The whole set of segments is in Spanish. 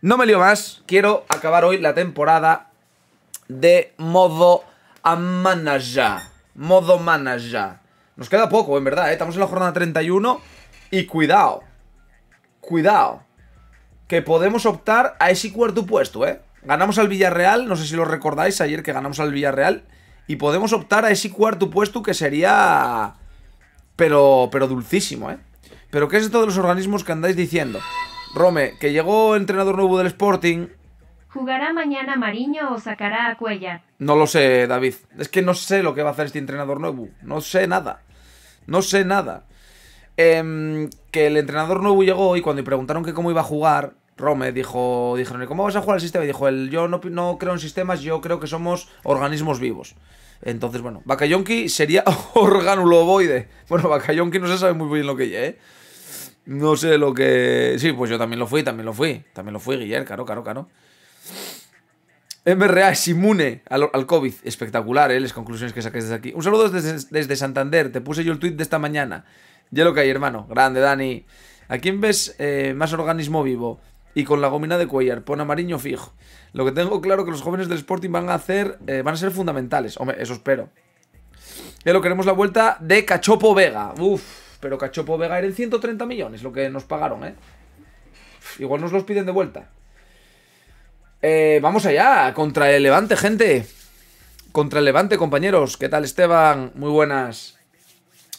No me lío más, quiero acabar hoy la temporada de modo a manager. Modo manager. Nos queda poco, en verdad, ¿eh? estamos en la jornada 31 y cuidado, cuidado, que podemos optar a ese cuarto puesto, ¿eh? Ganamos al Villarreal, no sé si lo recordáis ayer que ganamos al Villarreal, y podemos optar a ese cuarto puesto que sería... Pero, pero dulcísimo, ¿eh? Pero ¿qué es esto de los organismos que andáis diciendo? Rome, que llegó entrenador nuevo del Sporting. ¿Jugará mañana Mariño o sacará a Cuella? No lo sé, David. Es que no sé lo que va a hacer este entrenador nuevo. No sé nada. No sé nada. Em, que el entrenador nuevo llegó y cuando le preguntaron que cómo iba a jugar, Rome dijo, dijeron, ¿cómo vas a jugar el sistema? Y dijo, yo no, creo en sistemas, yo creo que somos organismos vivos. Entonces, bueno, Bakayonki sería organulovoide. Bueno, Bakayonki no se sabe muy bien lo que es, ¿eh? No sé lo que. Sí, pues yo también lo fui, también lo fui. También lo fui, Guillermo, caro caro, caro. MRA es inmune al, al COVID. Espectacular, ¿eh? Las conclusiones que saques desde aquí. Un saludo desde, desde Santander. Te puse yo el tweet de esta mañana. Ya lo que hay, hermano. Grande, Dani. ¿A quién ves eh, más organismo vivo? Y con la gomina de Cuellar, pon Mariño fijo. Lo que tengo claro que los jóvenes del Sporting van a hacer, eh, van a ser fundamentales. Hombre, eso espero. Ya lo queremos la vuelta de Cachopo Vega. Uf. Pero Cachopo Vega era en 130 millones lo que nos pagaron, ¿eh? Igual nos los piden de vuelta. Eh, vamos allá, contra el Levante, gente. Contra el Levante, compañeros. ¿Qué tal, Esteban? Muy buenas.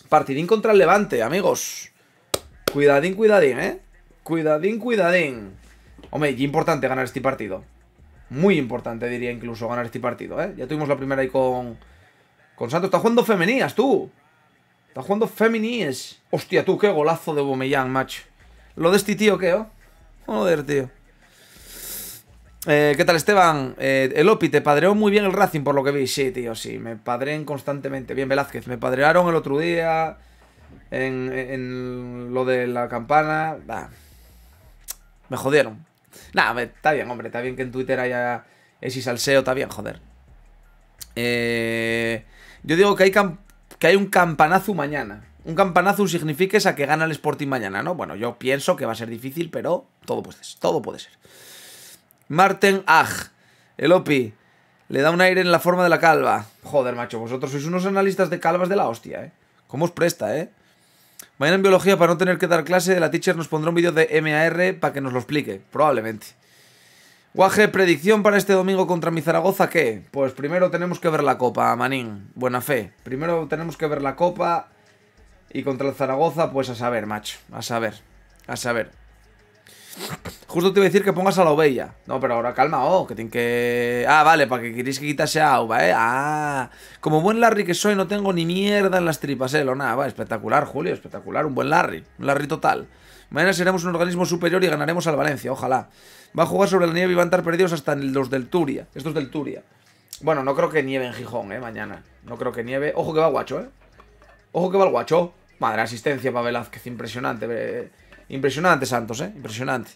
Partidín contra el Levante, amigos. Cuidadín, cuidadín, ¿eh? Cuidadín, cuidadín. Hombre, qué importante ganar este partido. Muy importante, diría incluso, ganar este partido, ¿eh? Ya tuvimos la primera ahí con... Con Santos. Está jugando femeninas, tú jugando Feminis. Hostia, tú, qué golazo de Bomellán, macho. Lo de este tío, ¿qué, oh? Joder, tío. Eh, ¿Qué tal, Esteban? Eh, el Opi, te padreó muy bien el Racing, por lo que vi. Sí, tío, sí. Me padreen constantemente. Bien, Velázquez. Me padrearon el otro día en, lo de la campana. Me jodieron. Nada, está bien, hombre. Está bien que en Twitter haya ese salseo. Está bien, joder. Eh, yo digo que hay camp que hay un campanazo mañana. Un campanazo significa esa que gana el Sporting mañana, ¿no? Bueno, yo pienso que va a ser difícil, pero todo puede ser. Todo puede ser. Marten Aj, el Opi, le da un aire en la forma de la calva. Joder, macho, vosotros sois unos analistas de calvas de la hostia, ¿eh? ¿Cómo os presta, eh? Mañana en biología, para no tener que dar clase, la teacher nos pondrá un vídeo de MAR para que nos lo explique, probablemente. Guaje, predicción para este domingo contra mi Zaragoza, ¿qué? Pues primero tenemos que ver la copa, Manín. Buena fe. Primero tenemos que ver la copa. Y contra el Zaragoza, pues a saber, macho. A saber. A saber. Justo te iba a decir que pongas a la ovella. No, pero ahora calma, oh, que tiene que. Ah, vale, para que queréis que quitase a Auba, eh. Ah, como buen Larry que soy, no tengo ni mierda en las tripas, eh. nada, va, espectacular, Julio, espectacular. Un buen Larry, un Larry total. Mañana seremos un organismo superior y ganaremos al Valencia, ojalá. Va a jugar sobre la nieve y van a estar perdidos hasta los del Turia. Estos del Turia. Bueno, no creo que nieve en Gijón, eh, mañana. No creo que nieve. Ojo que va guacho, eh. Ojo que va el guacho. Madre, asistencia para Velázquez. Impresionante. Eh. Impresionante, Santos, eh. Impresionante.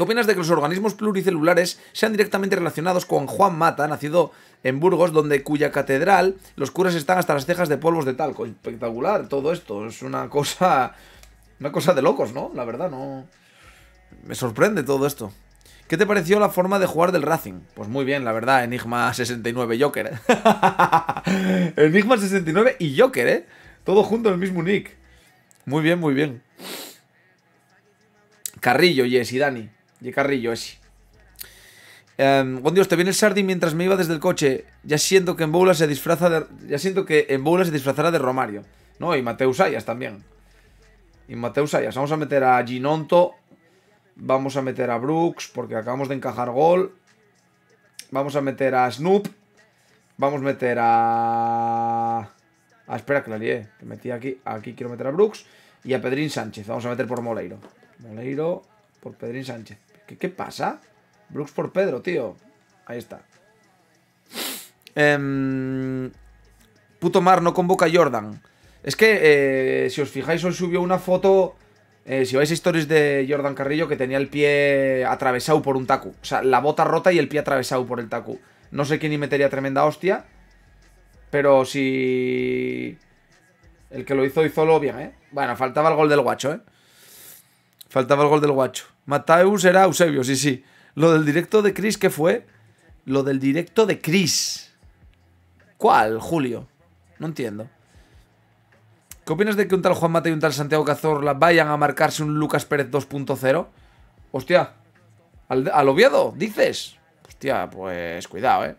¿Qué opinas de que los organismos pluricelulares sean directamente relacionados con Juan Mata, nacido en Burgos, donde cuya catedral los curas están hasta las cejas de polvos de talco? Espectacular todo esto, es una cosa... Una cosa de locos, ¿no? La verdad, no... Me sorprende todo esto. ¿Qué te pareció la forma de jugar del Racing? Pues muy bien, la verdad, Enigma 69 Joker. ¿eh? Enigma 69 y Joker, ¿eh? Todo junto en el mismo nick. Muy bien, muy bien. Carrillo, Yes y Dani. Y Carrillo, ese. Buen em, Dios, te viene el Sardi mientras me iba desde el coche. Ya siento que en Boula se disfraza de, Ya siento que en se disfrazará de Romario. No, y Mateus Ayas también. Y Mateus Ayas. Vamos a meter a Ginonto. Vamos a meter a Brooks, porque acabamos de encajar gol. Vamos a meter a Snoop. Vamos a meter a... Ah, espera, que la lié. metí aquí. Aquí quiero meter a Brooks. Y a Pedrín Sánchez. Vamos a meter por Moleiro. Moleiro por Pedrín Sánchez. ¿Qué, pasa? Brooks por Pedro, tío. Ahí está. Em, puto Mar no convoca a Jordan. Es que, eh, si os fijáis, os subió una foto... Eh, si vais a stories de Jordan Carrillo, que tenía el pie atravesado por un tacu, O sea, la bota rota y el pie atravesado por el tacu. No sé quién y metería tremenda hostia. Pero si... El que lo hizo, hizo lo bien, ¿eh? Bueno, faltaba el gol del guacho, ¿eh? Faltaba el gol del guacho. Mateus era Eusebio, sí, sí. Lo del directo de Chris, ¿qué fue? Lo del directo de Chris. ¿Cuál, Julio? No entiendo. ¿Qué opinas de que un tal Juan Mate y un tal Santiago Cazorla vayan a marcarse un Lucas Pérez 2.0? Hostia. ¿Al, ¿Al, Oviedo? ¿Dices? Hostia, pues cuidado, eh.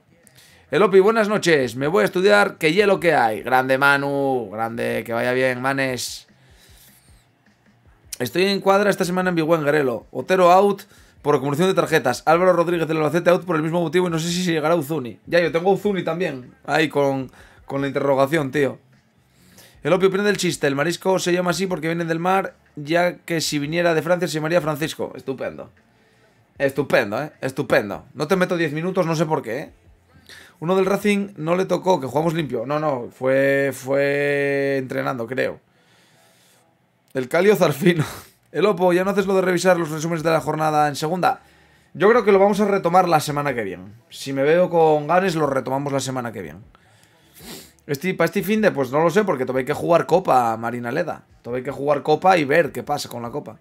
Opi, buenas noches. Me voy a estudiar que hielo que hay. Grande Manu, grande, que vaya bien, manes. Estoy en cuadra esta semana en Biguan Garelo. Otero out por acumulación de tarjetas. Álvaro Rodríguez del Albacete out por el mismo motivo y no sé si llegará Uzuni. Ya, yo tengo Uzuni también. Ahí con, con la interrogación, tío. El opio prende el chiste. El marisco se llama así porque viene del mar, ya que si viniera de Francia se llamaría Francisco. Estupendo. Estupendo, ¿eh? Estupendo. No te meto 10 minutos, no sé por qué, eh. Uno del Racing no le tocó, que jugamos limpio. No, no, fue, fue entrenando, creo. El Calio Zarfino. El Opo, ya no haces lo de revisar los resúmenes de la jornada en segunda. Yo creo que lo vamos a retomar la semana que viene. Si me veo con ganes, lo retomamos la semana que viene. Este, para este fin de, pues no lo sé, porque todavía hay que jugar Copa, Marina Leda. Todavía hay que jugar Copa y ver qué pasa con la Copa.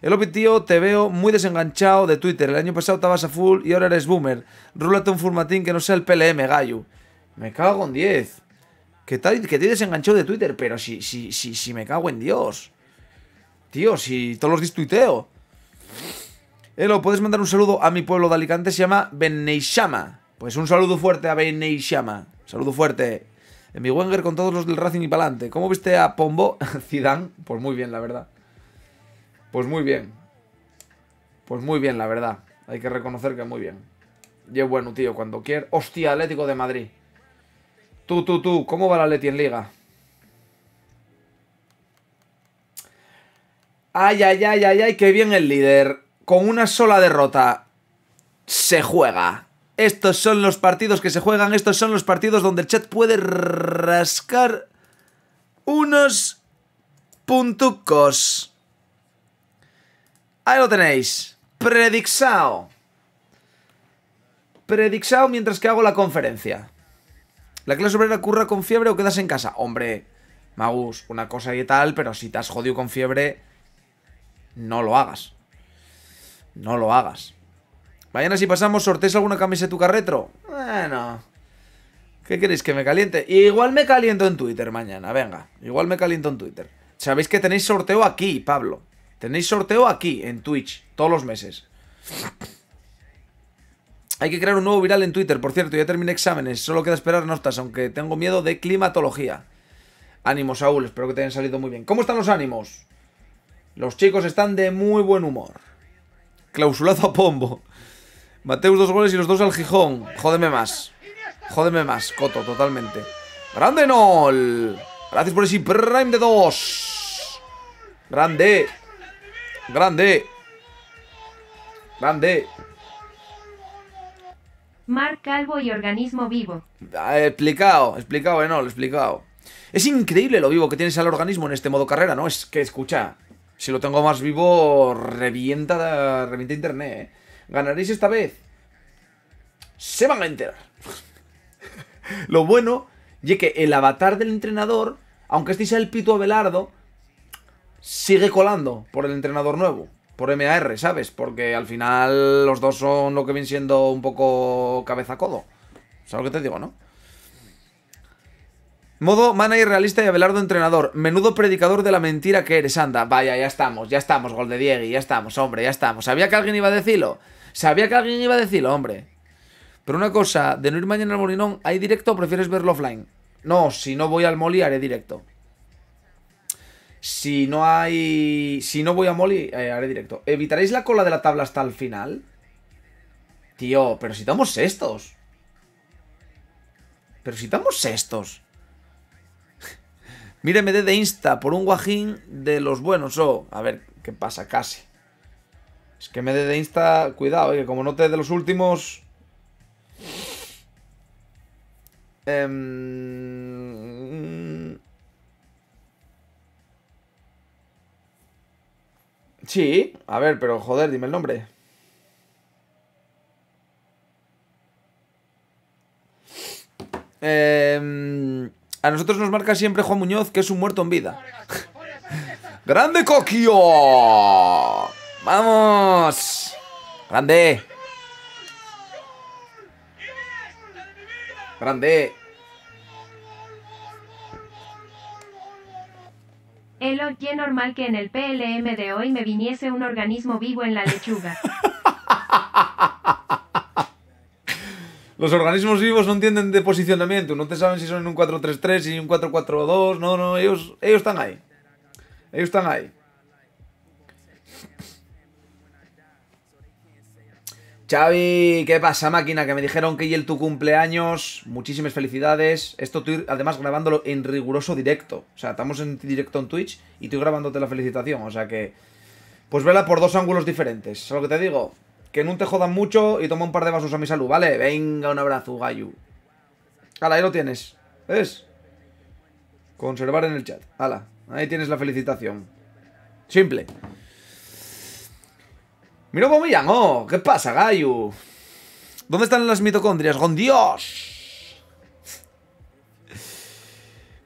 El Opo tío, te veo muy desenganchado de Twitter. El año pasado estabas a full y ahora eres boomer. Rúlate un formatín que no sea el PLM, Gallo. Me cago en 10. Que, tal, que te desenganchado de Twitter, pero si, si, si, si me cago en Dios. Tío, si todos los días tuiteo. Elo, ¿puedes mandar un saludo a mi pueblo de Alicante? Se llama Benneishama. Pues un saludo fuerte a Benneishama. Saludo fuerte. En mi Wenger con todos los del Racing y pa'lante. ¿Cómo viste a Pombo? Zidane. Pues muy bien, la verdad. Pues muy bien. Pues muy bien, la verdad. Hay que reconocer que muy bien. Y es bueno, tío, cuando quiera. ¡Hostia, Atlético de Madrid! Tú, tú, tú, ¿cómo va la Leti en Liga? Ay, ay, ay, ay, ay, qué bien el líder. Con una sola derrota. Se juega. Estos son los partidos que se juegan. Estos son los partidos donde el chat puede rascar unos puntucos. Ahí lo tenéis. Predixao. Predixao mientras que hago la conferencia. ¿La clase obrera curra con fiebre o quedas en casa? Hombre, Magus, una cosa y tal, pero si te has jodido con fiebre no lo hagas. No lo hagas. Mañana si pasamos, ¿sortéis alguna camiseta retro? Bueno. ¿Qué queréis? ¿Que me caliente? Igual me caliento en Twitter mañana, venga. Igual me caliento en Twitter. Sabéis que tenéis sorteo aquí, Pablo. Tenéis sorteo aquí, en Twitch, todos los meses. Hay que crear un nuevo viral en Twitter, por cierto, ya terminé exámenes, solo queda esperar notas, aunque tengo miedo de climatología. Ánimo, Saúl, espero que te hayan salido muy bien. ¿Cómo están los ánimos? Los chicos están de muy buen humor. Clausulado a Pombo. Mateus dos goles y los dos al Gijón. Jódeme más. Jódeme más, Coto, totalmente. ¡Grande, Nol! Gracias por ese prime de dos. ¡Grande! ¡Grande! ¡Grande! Mar Calvo y organismo vivo. explicado, explicado, Enol, explicado. Es increíble lo vivo que tienes al organismo en este modo carrera, ¿no? Es que, escucha, si lo tengo más vivo, revienta, revienta internet, ¿eh? ¿Ganaréis esta vez? Se van a enterar. lo bueno y que el avatar del entrenador, aunque este sea el pito Abelardo, sigue colando por el entrenador nuevo, por MAR, ¿sabes? Porque al final los dos son lo que vienen siendo un poco cabeza-codo. ¿Sabes lo que te digo, no? Modo manager realista y Abelardo entrenador. Menudo predicador de la mentira que eres, anda. Vaya, ya estamos, ya estamos, gol de Diego, ya estamos, hombre, ya estamos. Sabía que alguien iba a decirlo. Sabía que alguien iba a decirlo, hombre. Pero una cosa, de no ir mañana al Molinón, ¿hay directo o prefieres verlo offline? No, si no voy al Moli haré directo. Si no hay... Si no voy a Moli, eh, haré directo. ¿Evitaréis la cola de la tabla hasta el final? Tío, pero si estamos sextos. Pero si estamos sextos. Míreme de Insta por un guajín de los buenos. o oh, a ver, ¿qué pasa? Casi. Es que me de Insta, cuidado, eh, que como no te de los últimos... Eh... Sí, a ver, pero joder, dime el nombre. Eh... A nosotros nos marca siempre Juan Muñoz, que es un muerto en vida. ¡Grande Coquio! ¡Vamos! ¡Grande! ¡Grande! Elo, qué normal que en el PLM de hoy me viniese un organismo vivo en la lechuga. Los organismos vivos no entienden de posicionamiento, no te saben si son en un 4-3-3, si un 4-4-2, no, no, ellos, ellos están ahí. Ellos están ahí. Xavi, ¿qué pasa, máquina? Que me dijeron que y el tu cumpleaños. Muchísimas felicidades. Esto estoy además grabándolo en riguroso directo. O sea, estamos en directo en Twitch y estoy grabándote la felicitación. O sea que. Pues vela por dos ángulos diferentes. ¿Sabes lo que te digo? Que no te jodan mucho y toma un par de vasos a mi salud, ¿vale? Venga, un abrazo, Gayu. Hala, ahí lo tienes. ¿Ves? Conservar en el chat. Hala, ahí tienes la felicitación. Simple. Mira cómo me oh, ¿Qué pasa, Gayu? ¿Dónde están las mitocondrias? ¡Con Dios!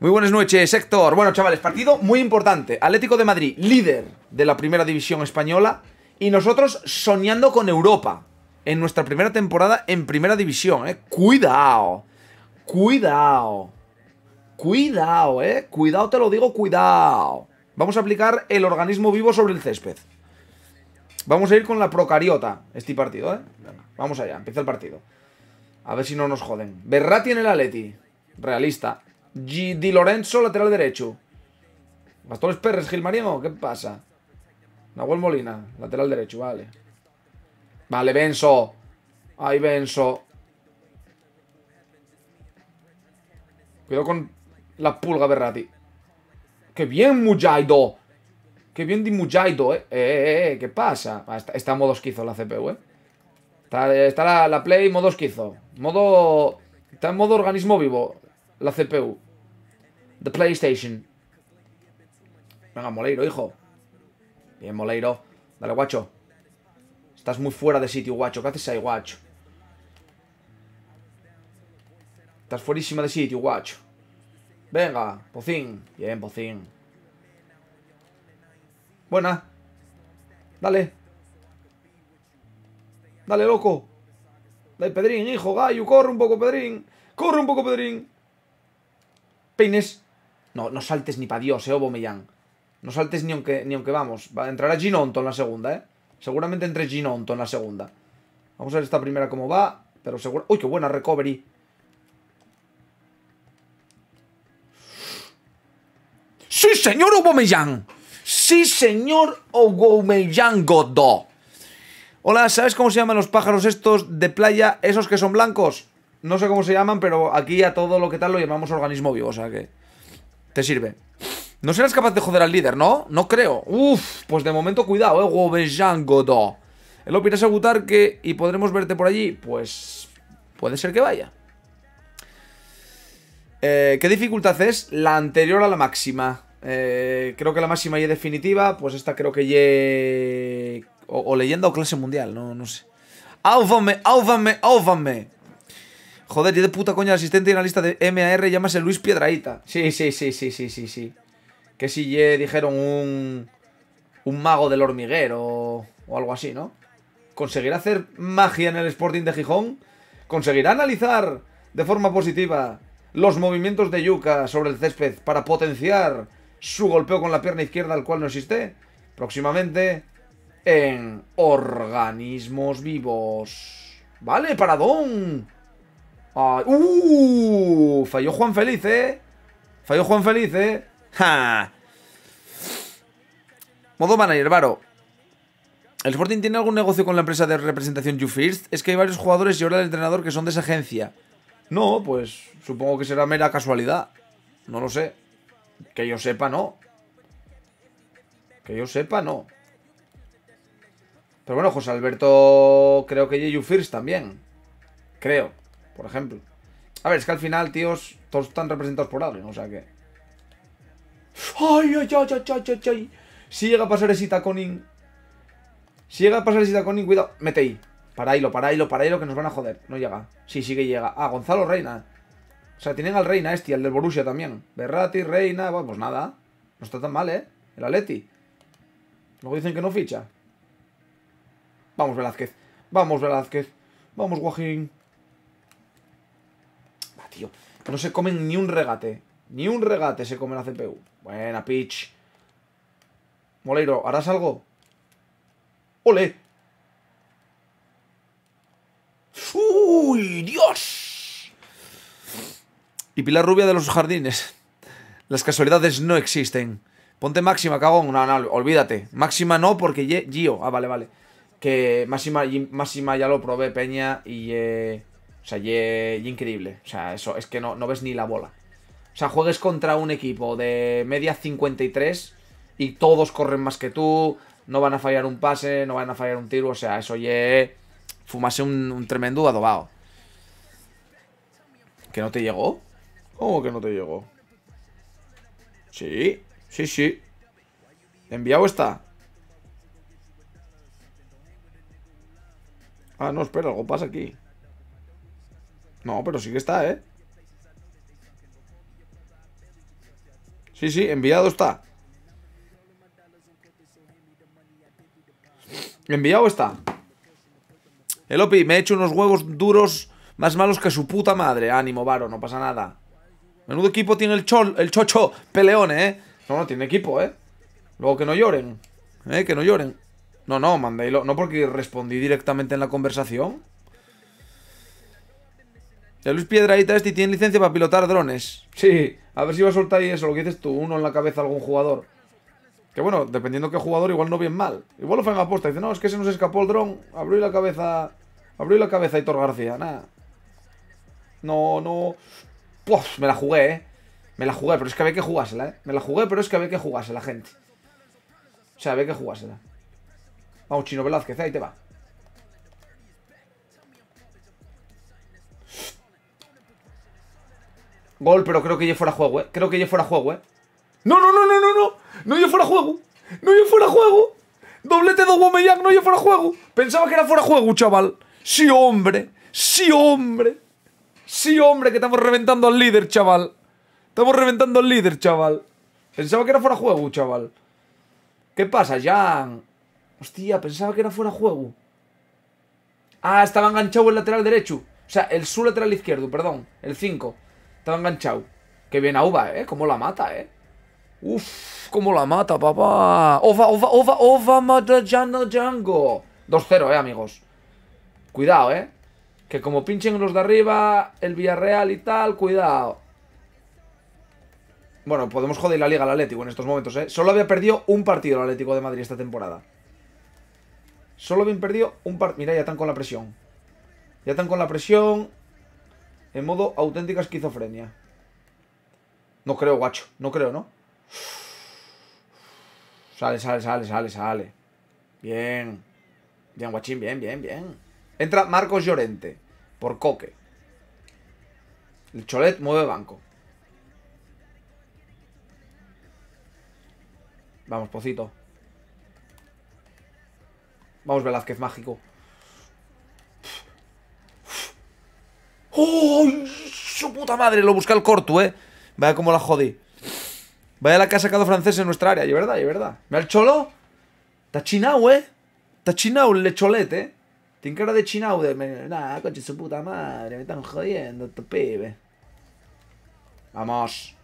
Muy buenas noches, Héctor. Bueno, chavales, partido muy importante. Atlético de Madrid, líder de la primera división española y nosotros soñando con Europa. En nuestra primera temporada en primera división, ¿eh? Cuidado. Cuidado. Cuidado, ¿eh? Cuidado, te lo digo, cuidado. Vamos a aplicar el organismo vivo sobre el césped. Vamos a ir con la procariota este partido, ¿eh? vamos allá, empieza el partido. A ver si no nos joden. Berratti en el Aleti. Realista. Di Lorenzo, lateral derecho. Bastones Pérez, Gilmariano, ¿qué pasa? Nahuel Molina, lateral derecho, vale. Vale, Benso! Ahí, Benso! Cuidado con la pulga, Berrati. ¡Qué bien, Mujaido! ¡Qué bien di Mujaido, eh! ¡Eh, eh, eh! eh ¿Qué pasa? Ah, está, en modo esquizo la CPU, eh. Está, la, la, Play modo esquizo. Modo... Está en modo organismo vivo. La CPU. The PlayStation. Venga, Moleiro, hijo. Bien, Moleiro. Dale, guacho. Estás muy fuera de sitio, guacho. ¿Qué haces ahí, guacho? Estás fuerísima de sitio, guacho. Venga, Pocín. Bien, Pocín. Buena. Dale. Dale, loco. Dale, Pedrín, hijo, gallo. Corre un poco, Pedrín. Corre un poco, Pedrín. Peines. No, no saltes ni para Dios, eh, Obo no saltes ni aunque, ni aunque vamos. Va, a Ginonto en la segunda, ¿eh? Seguramente entre Ginonto en la segunda. Vamos a ver esta primera cómo va. Pero seguro... ¡Uy, qué buena recovery! ¡Sí, señor Aubameyang! ¡Sí, señor Aubameyang Godó! Hola, ¿sabes cómo se llaman los pájaros estos de playa? Esos que son blancos. No sé cómo se llaman, pero aquí a todo lo que tal lo llamamos organismo vivo, o sea que... Te sirve. No serás capaz de joder al líder, ¿no? No creo. Uf, pues de momento cuidado, eh, Gobejan Godó. El opinas Agutarque a que y podremos verte por allí. Pues puede ser que vaya. Eh, ¿Qué dificultad es? La anterior a la máxima. Eh, creo que la máxima y definitiva, pues esta creo que ye... O, leyenda o clase mundial, no, no sé. ¡Áufame, áufame, áufame! Joder, y de puta coña el asistente y analista de MAR el Luis Piedraíta. Sí, sí, sí, sí, sí, sí, sí que si dijeron un, un mago del hormiguero o algo así, ¿no? ¿Conseguirá hacer magia en el Sporting de Gijón? ¿Conseguirá analizar de forma positiva los movimientos de Yuka sobre el césped para potenciar su golpeo con la pierna izquierda, al cual no existe? Próximamente en Organismos Vivos. Vale, paradón. Ay, ¡Uh! Falló Juan Felice, ¿eh? Falló Juan Felice, ¿eh? Modo manager, Varo. ¿El Sporting tiene algún negocio con la empresa de representación You Es que hay varios jugadores y ahora el entrenador que son de esa agencia. No, pues supongo que será mera casualidad. No lo sé. Que yo sepa, no. Que yo sepa, no. Pero bueno, José Alberto creo que You First también. Creo, por ejemplo. A ver, es que al final, tíos, todos están representados por alguien, o sea que... ¡Ay, ay, ay, ay, ay, ay! Si llega a pasar ese taconín. Si llega a pasar ese taconín, cuidado. Mete ahí. Paraílo, paraílo, paraílo, que nos van a joder. No llega. Sí, sí que llega. Ah, Gonzalo Reina. O sea, tienen al Reina este, al del Borussia también. Berrati, Reina. vamos pues nada. No está tan mal, ¿eh? El Aleti. Luego dicen que no ficha. Vamos, Velázquez. Vamos, Velázquez. Vamos, Guajín. tío. No se comen ni un regate. Ni un regate se come la CPU. Buena, Peach. Moleiro, ¿harás algo? ¡Ole! ¡Uy, Dios! Y Pilar Rubia de los Jardines. Las casualidades no existen. Ponte máxima, cago No, no, olvídate. Máxima no, porque yo... Gio. Ah, vale, vale. Que máxima, máxima ya lo probé, Peña. Y. o sea, ye, increíble. O sea, eso es que no, no ves ni la bola. O sea, juegues contra un equipo de media 53 y todos corren más que tú, no van a fallar un pase, no van a fallar un tiro, o sea, eso ye... Fumase un, un tremendo adobado. ¿Que no te llegó? ¿Cómo que no te llegó? Sí, sí, sí. ¿Enviado está? Ah, no, espera, algo pasa aquí. No, pero sí que está, ¿eh? Sí, sí, enviado está. Enviado está. El Opi, me he hecho unos huevos duros más malos que su puta madre. Ánimo, Varo, no pasa nada. Menudo equipo tiene el, chol, el chocho Peleón, ¿eh? No, no, tiene equipo, ¿eh? Luego que no lloren. ¿Eh? Que no lloren. No, no, mandélo No porque respondí directamente en la conversación. Luis Piedraita este tiene licencia para pilotar drones. Sí, a ver si va a soltar ahí eso, lo que dices tú, uno en la cabeza a algún jugador. Que bueno, dependiendo qué jugador, igual no bien mal. Igual lo fue en la apuesta, dice, no, es que se nos escapó el dron, abrí la cabeza... Abrí la cabeza y Hitor García, nada. No, no... Puf, me la jugué, eh. Me la jugué, pero es que había que jugársela, eh. Me la jugué, pero es que había que jugársela, gente. O sea, había que jugársela. Vamos, Chino Velázquez, ahí te va. Gol, pero creo que yo fuera juego, eh. Creo que yo fuera juego, eh. No, no, no, no, no, no. No yo fuera juego. No yo fuera juego. Doblete de Womeyang, no yo fuera juego. Pensaba que era fuera juego, chaval. Sí, hombre. Sí, hombre. Sí, hombre, que estamos reventando al líder, chaval. Estamos reventando al líder, chaval. Pensaba que era fuera juego, chaval. ¿Qué pasa, Jan? Hostia, pensaba que era fuera juego. Ah, estaba enganchado el lateral derecho. O sea, el su lateral izquierdo, perdón. El 5. Estaba enganchado. Qué bien Uva, ¿eh? Cómo la mata, ¿eh? Uf, cómo la mata, papá. Ova, ova, ova, ova, mata Django. 2-0, ¿eh, amigos? Cuidado, ¿eh? Que como pinchen los de arriba, el Villarreal y tal, cuidado. Bueno, podemos joder la Liga al Atlético en estos momentos, ¿eh? Solo había perdido un partido el Atlético de Madrid esta temporada. Solo habían perdido un partido. Mira, ya están con la presión. Ya están con la presión. En modo auténtica esquizofrenia. No creo, guacho. No creo, ¿no? Sale, sale, sale, sale, sale. Bien. Bien, guachín, bien, bien, bien. Entra Marcos Llorente. Por coque. El Cholet mueve banco. Vamos, Pocito. Vamos, Velázquez Mágico. ¡Oh! ¡Su puta madre! Lo busca el corto, ¿eh? Vaya como la jodí. Vaya la que ha sacado francés en nuestra área, y verdad, y verdad. ¿Me el cholo? Está chinao, ¿eh? Está chinao el lecholete, ¿eh? Tiene cara de chinao de... Nah, coche, su puta madre, me están jodiendo tu pibe. Vamos.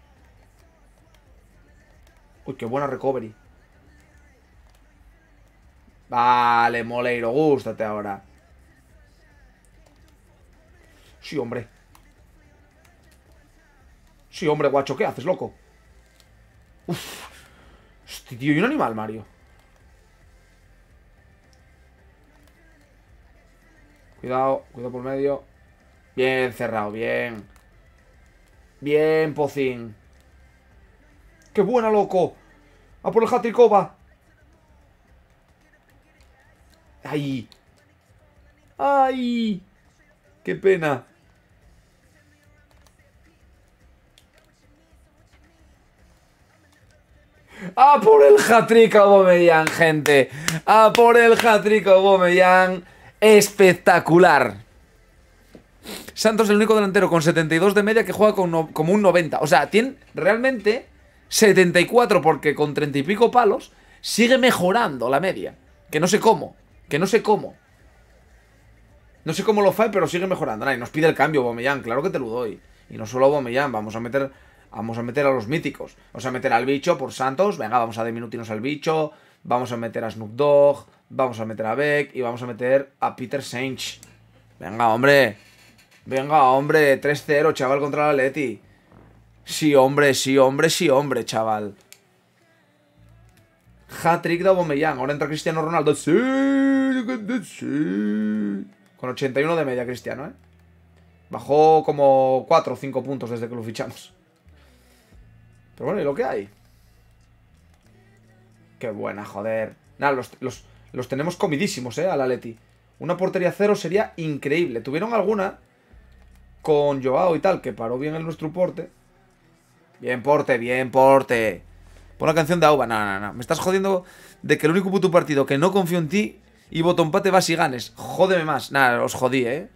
Uy, qué buena recovery. Vale, Moleiro, gústate ahora. Sí, hombre. Sí, hombre, guacho, ¿qué haces, loco? Uf. Hostia, tío, y un animal, Mario. Cuidado, cuidado por medio. Bien cerrado, bien. Bien, Pocín. ¡Qué buena, loco! ¡A por el ¡Ay! ¡Ay! ¡Qué pena! A por el hat-trick gente. A por el hat-trick Espectacular. Santos es el único delantero con 72 de media que juega con como un 90. O sea, tiene realmente 74 porque con 30 y pico palos sigue mejorando la media. Que no sé cómo. Que no sé cómo. No sé cómo lo fue, pero sigue mejorando. ahí y nos pide el cambio, Bomellán. Claro que te lo doy. Y no solo Bomellán, vamos a meter Vamos a meter a los míticos. Vamos a meter al bicho por Santos. Venga, vamos a diminutirnos al bicho. Vamos a meter a Snoop Dogg. Vamos a meter a Beck. Y vamos a meter a Peter Sainz. Venga, hombre. Venga, hombre. 3-0, chaval, contra la Leti. Sí, hombre, sí, hombre, sí, hombre, chaval. Hat-trick de Aubameyang. Ahora entra Cristiano Ronaldo. sí. Con 81 de media, Cristiano, ¿eh? Bajó como 4 o 5 puntos desde que lo fichamos. Pero bueno, ¿y lo que hay? Qué buena, joder. Nada, los, tenemos comidísimos, ¿eh? Al Leti. Una portería cero sería increíble. Tuvieron alguna con Joao y tal, que paró bien en nuestro porte. Bien porte, bien porte. Pon la canción de Auba. No, no, no. Me estás jodiendo de que el único puto partido que no confío en ti y botón pate vas y ganes. Jódeme más. Nada, os jodí, ¿eh?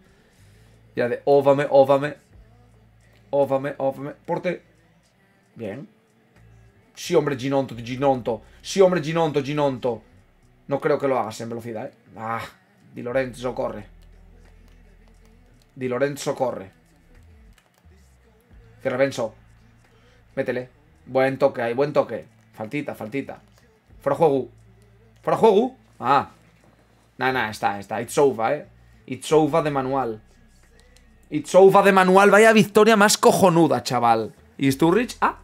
Ya de óvame, óvame. Óvame, óvame. Porte. Bien. Sí, hombre, Ginonto, Ginonto. Sí, hombre, Ginonto, Ginonto. No creo que lo hagas en velocidad, ¿eh? Ah, Di Lorenzo corre. Di Lorenzo corre. revenso Métele. Buen toque ahí, buen toque. Faltita, faltita. Fuera juego. Fuera juego. Ah. Nah, nah, está, está. It's over, eh. It's over de manual. It's over de manual. Vaya victoria más cojonuda, chaval. ¿Y Sturridge? Ah,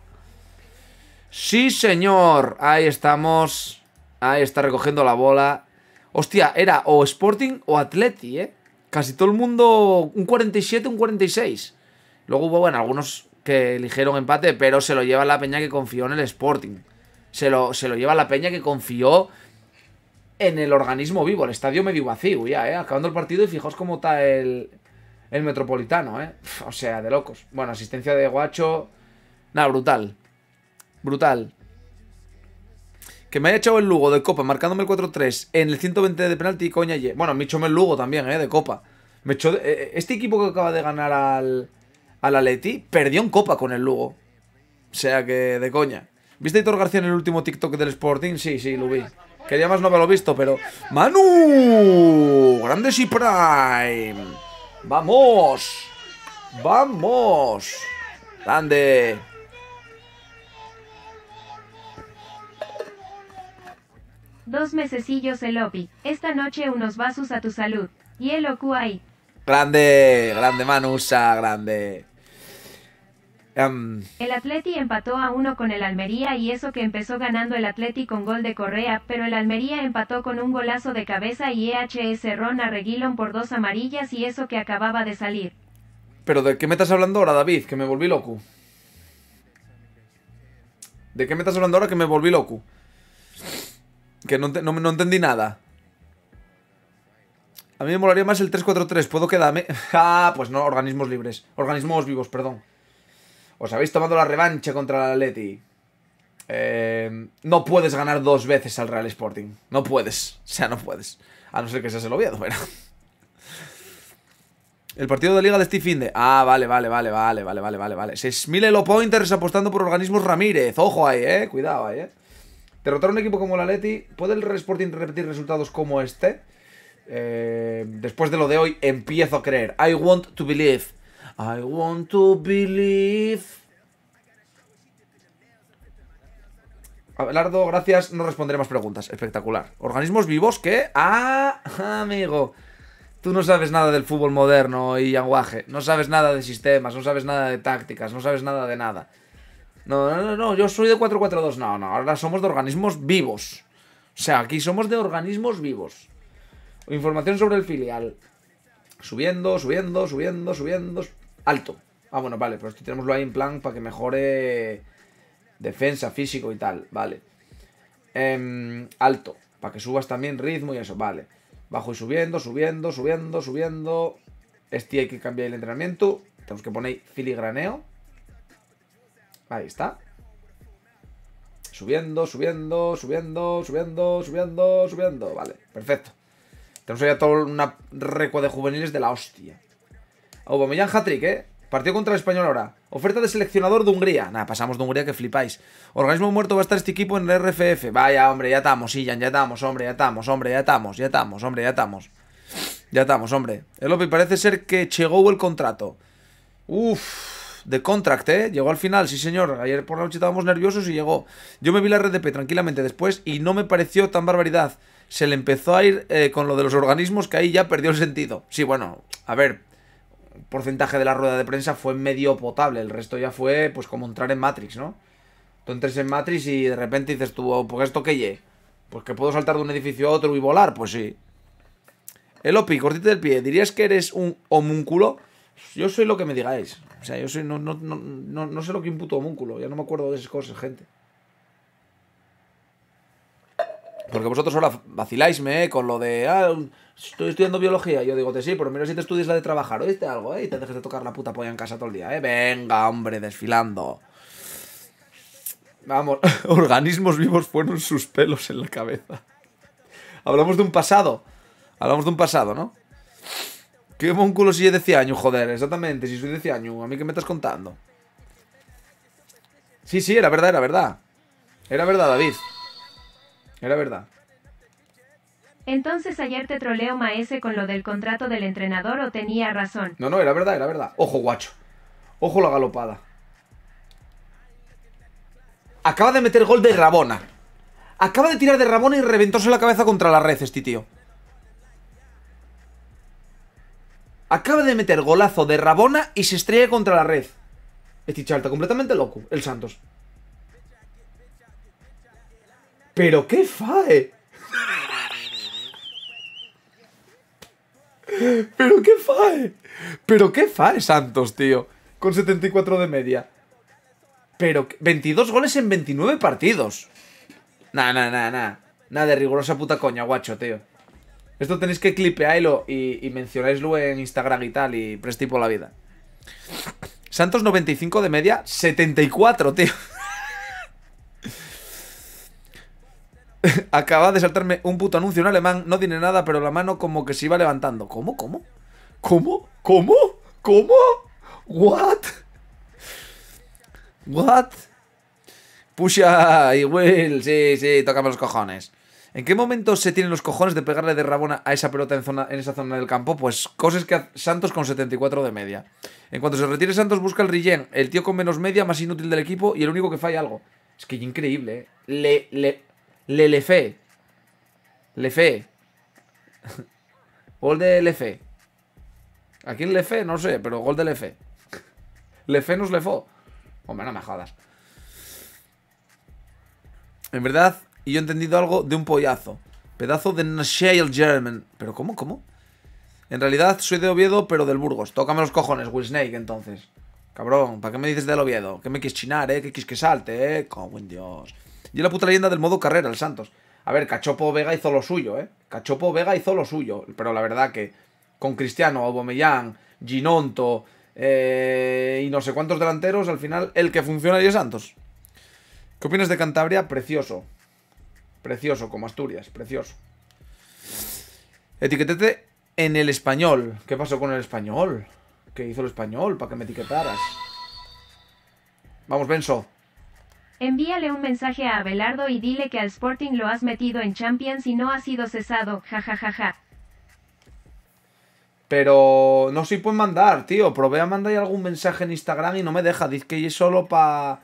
Sí, señor. Ahí estamos. Ahí está recogiendo la bola. Hostia, era o Sporting o Atleti, ¿eh? Casi todo el mundo un 47, un 46. Luego hubo, bueno, algunos que eligieron empate, pero se lo lleva la peña que confió en el Sporting. Se lo, lleva la peña que confió en el organismo vivo, el estadio medio vacío ya, ¿eh? Acabando el partido y fijaos cómo está el, el Metropolitano, ¿eh? O sea, de locos. Bueno, asistencia de Guacho... Nada, brutal. Brutal. Que me haya echado el Lugo de Copa, marcándome el 4-3 en el 120 de penalti, coña. Y... Bueno, me echó el Lugo también, ¿eh? De Copa. Me echó eh, eh, Este equipo que acaba de ganar al, al Aleti perdió en Copa con el Lugo. O sea que, de coña. ¿Viste a Hitor García en el último TikTok del Sporting? Sí, sí, lo vi. Quería más no haberlo visto, pero... ¡Manu! ¡Grandes y Prime! ¡Vamos! ¡Vamos! ¡Grande! Dos mesecillos el OPI. Esta noche unos vasos a tu salud. Y Hielo ahí Grande, grande Manusa, grande. Em. El Atleti empató a uno con el Almería y eso que empezó ganando el Atleti con gol de Correa, pero el Almería empató con un golazo de cabeza y EHS Ron a Reguilón por dos amarillas y eso que acababa de salir. ¿Pero de qué me estás hablando ahora, David? Que me volví loco. ¿De qué me estás hablando ahora que me volví loco? Que no, no, no entendí nada. A mí me molaría más el 343. ¿Puedo quedarme? ah, pues no, organismos libres. Organismos vivos, perdón. Os habéis tomado la revancha contra la Leti. Em, no puedes ganar dos veces al Real Sporting. No puedes. O sea, no puedes. A no ser que seas el Oviedo, bueno. El partido de liga de Steve Inde. Ah, vale, vale, vale, vale, vale, vale, vale, vale. 6.000 Elo Pointers apostando por organismos Ramírez. Ojo ahí, eh. Cuidado ahí, eh. Derrotar a un equipo como la Atleti, ¿puede el Real Sporting repetir resultados como este? Eh, después de lo de hoy, empiezo a creer. I want to believe. I want to believe. Abelardo, gracias. No responderé más preguntas. Espectacular. Organismos vivos ¿Qué? Ah, amigo. Tú no sabes nada del fútbol moderno y lenguaje. No sabes nada de sistemas, no sabes nada de tácticas, no sabes nada de nada. No, no, no, yo soy de 442. No, no, ahora somos de organismos vivos. O sea, aquí somos de organismos vivos. Información sobre el filial. Subiendo, subiendo, subiendo, subiendo. Alto. Ah, bueno, vale, pero pues esto tenemos ahí en plan para que mejore defensa, físico y tal. Vale. Em, alto. Para que subas también ritmo y eso. Vale. Bajo y subiendo, subiendo, subiendo, subiendo. Este hay que cambiar el entrenamiento. Tenemos que poner filigraneo. Ahí está. Subiendo, subiendo, subiendo, subiendo, subiendo, subiendo. Vale, perfecto. Tenemos ya toda una recua de juveniles de la hostia. Aubameyang oh, hat-trick, ¿eh? Partido contra el español ahora. Oferta de seleccionador de Hungría. Nada, pasamos de Hungría que flipáis. Organismo muerto va a estar este equipo en el RFF. Vaya, hombre, ya estamos, Ian, ya estamos, hombre, ya estamos, hombre, ya estamos, ya estamos, hombre, ya estamos. Ya estamos, hombre. El Opi parece ser que llegó el contrato. Uff de Contract, ¿eh? Llegó al final, sí señor. Ayer por la noche estábamos nerviosos y llegó. Yo me vi la red de P tranquilamente después y no me pareció tan barbaridad. Se le empezó a ir eh, con lo de los organismos que ahí ya perdió el sentido. Sí, bueno, a ver, porcentaje de la rueda de prensa fue medio potable. El resto ya fue, pues, como entrar en Matrix, ¿no? Tú entres en Matrix y de repente dices tú, qué oh, pues, esto qué ye. Pues que puedo saltar de un edificio a otro y volar, pues sí. El Opi, cortite del pie, ¿dirías que eres un homúnculo? Yo soy lo que me digáis. O sea, yo soy, no, no, sé lo que un puto homúnculo, ya no me acuerdo de esas cosas, gente. Porque vosotros ahora vaciláisme ¿eh? con lo de, ah, estoy estudiando biología. Yo digo, te sí, pero menos si te estudias la de trabajar, oíste algo, ¿eh? Y te dejes de tocar la puta polla en casa todo el día, ¿eh? Venga, hombre, desfilando. Vamos, organismos vivos fueron sus pelos en la cabeza. Hablamos de un pasado. Hablamos de un pasado, ¿no? Qué un si es de años, joder, exactamente, si soy de año, años, a mí que me estás contando. Sí, sí, era verdad, era verdad. Era verdad, David. Era verdad. Entonces ayer te troleo Maese con lo del contrato del entrenador o tenía razón. No, no, era verdad, era verdad. Ojo, guacho. Ojo la galopada. Acaba de meter gol de Rabona. Acaba de tirar de Rabona y reventóse la cabeza contra la red este tío. Acaba de meter golazo de Rabona y se estrella contra la red. Este está completamente loco, el Santos. Pero qué fae. Pero qué fae. Pero qué fae Santos, tío. Con 74 de media. Pero 22 goles en 29 partidos. Nah, nah, nah, nah. Nada de rigurosa puta coña, guacho, tío. Esto tenéis que clipearlo y, mencionáislo en Instagram y tal, y tipo la vida. Santos 95 de media, 74, tío. Acaba de saltarme un puto anuncio en alemán, no tiene nada, pero la mano como que se iba levantando. ¿Cómo? ¿Cómo? ¿Cómo? ¿Cómo? ¿Cómo? ¿What? ¿What? Pusha y Will, sí, sí, tocame los cojones. ¿En qué momento se tienen los cojones de pegarle de Rabona a esa pelota en, esa zona del campo? Pues cosas que hace Santos con 74 de media. En cuanto se retire Santos busca el Rillén, el tío con menos media, más inútil del equipo y el único que falla algo. Es que increíble, ¿eh? Le, le, le, le fe. Le fe. Gol de fe. ¿A quién Lefe? No sé, pero gol de Le fe nos le fue. Hombre, no me jodas. En verdad, y yo he entendido algo de un pollazo. Pedazo de Nashale German. ¿Pero cómo? ¿Cómo? En realidad soy de Oviedo, pero del Burgos. Tócame los cojones, Will Snake, entonces. Cabrón, ¿para qué me dices del Oviedo? qué me quieres chinar, eh? ¿Qué quieres que salte, eh? Como buen Dios. Y la puta leyenda del modo carrera, el Santos. A ver, Cachopo Vega hizo lo suyo, eh. Cachopo Vega hizo lo suyo. Pero la verdad que con Cristiano, Aubameyang, Ginonto eh, y no sé cuántos delanteros, al final el que funciona es Santos. ¿Qué opinas de Cantabria? Precioso. Precioso, como Asturias, precioso. Etiquetete en el español. ¿Qué pasó con el español? ¿Qué hizo el español para que me etiquetaras? Vamos, Benso. Envíale un mensaje a Abelardo y dile que al Sporting lo has metido en Champions y no ha sido cesado. Jajajaja. ja, ja, ja. Pero no sé si pueden mandar, tío. Probé a mandar algún mensaje en Instagram y no me deja. Dice que es solo para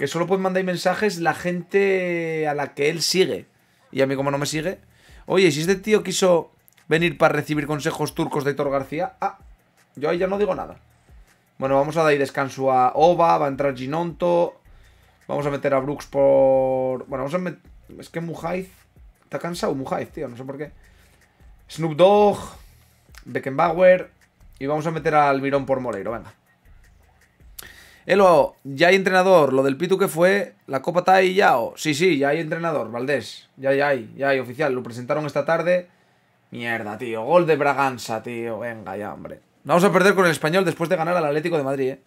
que solo puede mandar mensajes la gente a la que él sigue. Y a mí como no me sigue, oye, si este tío quiso venir para recibir consejos turcos de Héctor García, ah, yo ahí ya no digo nada. Bueno, vamos a dar descanso a Ova, va a entrar Ginonto, vamos a meter a Brooks por... Bueno, vamos a meter... Es que Mujaiz... Está cansado Mujaiz, tío, no sé por qué. Snoop Dogg, Beckenbauer y vamos a meter al Mirón por Moreiro, venga. Elo, ya hay entrenador. Lo del Pitu que fue, la Copa Tai Yao. Sí, sí, ya hay entrenador, Valdés. Ya, ya hay, ya hay, oficial. Lo presentaron esta tarde. Mierda, tío. Gol de Braganza, tío. Venga ya, hombre. vamos a perder con el español después de ganar al Atlético de Madrid, ¿eh?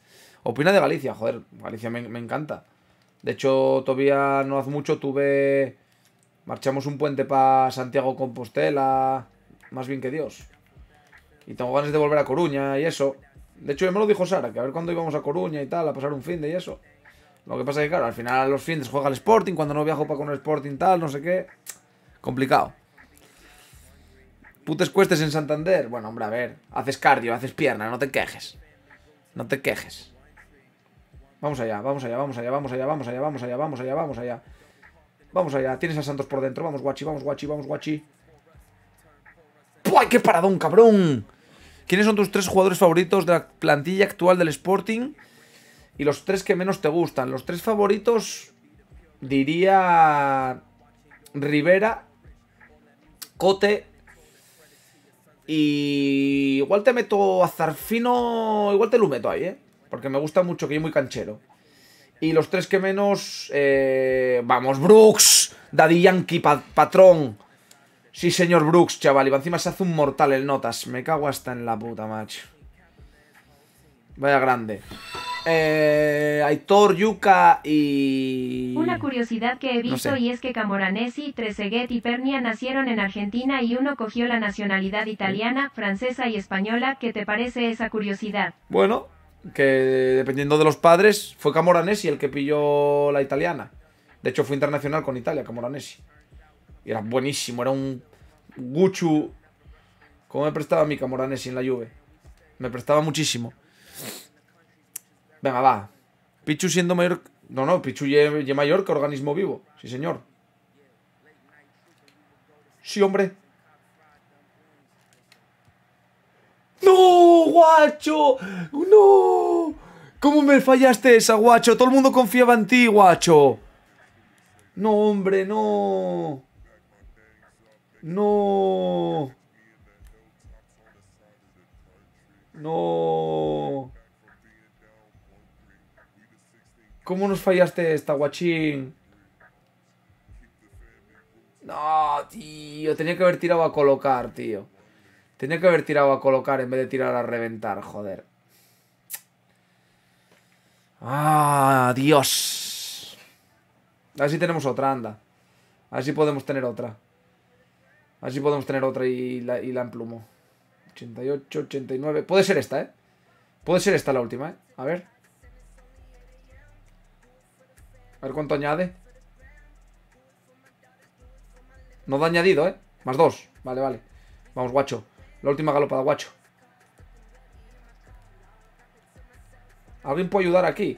Opina de Galicia, joder. Galicia me, me encanta. De hecho, todavía no hace mucho tuve... Marchamos un puente para Santiago Compostela. Más bien que Dios. Y tengo ganas de volver a Coruña y eso. De hecho, ya me lo dijo Sara, que a ver cuándo íbamos a Coruña y tal, a pasar un fin de y eso. Lo que pasa es que, claro, al final los fines juega el Sporting, cuando no viajo para con el Sporting tal, no sé qué. Complicado. Putes cuestes en Santander. Bueno, hombre, a ver. Haces cardio, haces pierna, no te quejes. No te quejes. Vamos allá, vamos allá, vamos allá, vamos allá, vamos allá, vamos allá, vamos allá, vamos allá. Vamos allá, tienes a Santos por dentro. Vamos, guachi, vamos, guachi, vamos, guachi. ¡puay ¡Qué paradón, cabrón! ¿Quiénes son tus tres jugadores favoritos de la plantilla actual del Sporting? Y los tres que menos te gustan. Los tres favoritos diría Rivera, Cote y igual te meto a Zarfino, igual te lo meto ahí, ¿eh? Porque me gusta mucho, que es muy canchero. Y los tres que menos, eh, vamos, Brooks, Daddy Yankee, Patrón, Sí, señor Brooks, chaval. Y encima se hace un mortal el Notas. Me cago hasta en la puta, macho. Vaya grande. Eh, Aitor, Yuka y... Una curiosidad que he visto y es que Camoranesi, Trezeguet y Pernia nacieron en Argentina y uno cogió la nacionalidad italiana, francesa y española. ¿Qué te parece esa curiosidad? Bueno, que dependiendo de los padres, fue Camoranesi el que pilló la italiana. De hecho, fue internacional con Italia, Camoranesi. Y era buenísimo, era un Guchu. ¿Cómo me prestaba mi Camoranesi en la lluvia. Me prestaba muchísimo. Venga, va. Pichu siendo mayor... No, no, Pichu ya mayor que organismo vivo. Sí, señor. Sí, hombre. ¡No, guacho! ¡No! ¿Cómo me fallaste esa, guacho? Todo el mundo confiaba en ti, guacho. No, hombre, no. No. No. ¿Cómo nos fallaste esta, guachín? No, tío. Tenía que haber tirado a colocar, tío. Tenía que haber tirado a colocar en vez de tirar a reventar, joder. ¡Ah, Dios! A tenemos otra, anda. Así podemos tener otra. Así podemos tener otra y la, y la emplumo. 88, 89. Puede ser esta, ¿eh? Puede ser esta la última, ¿eh? A ver. A ver cuánto añade. No da añadido, ¿eh? Más dos. Vale, vale. Vamos, guacho. La última galopada, guacho. ¿Alguien puede ayudar aquí?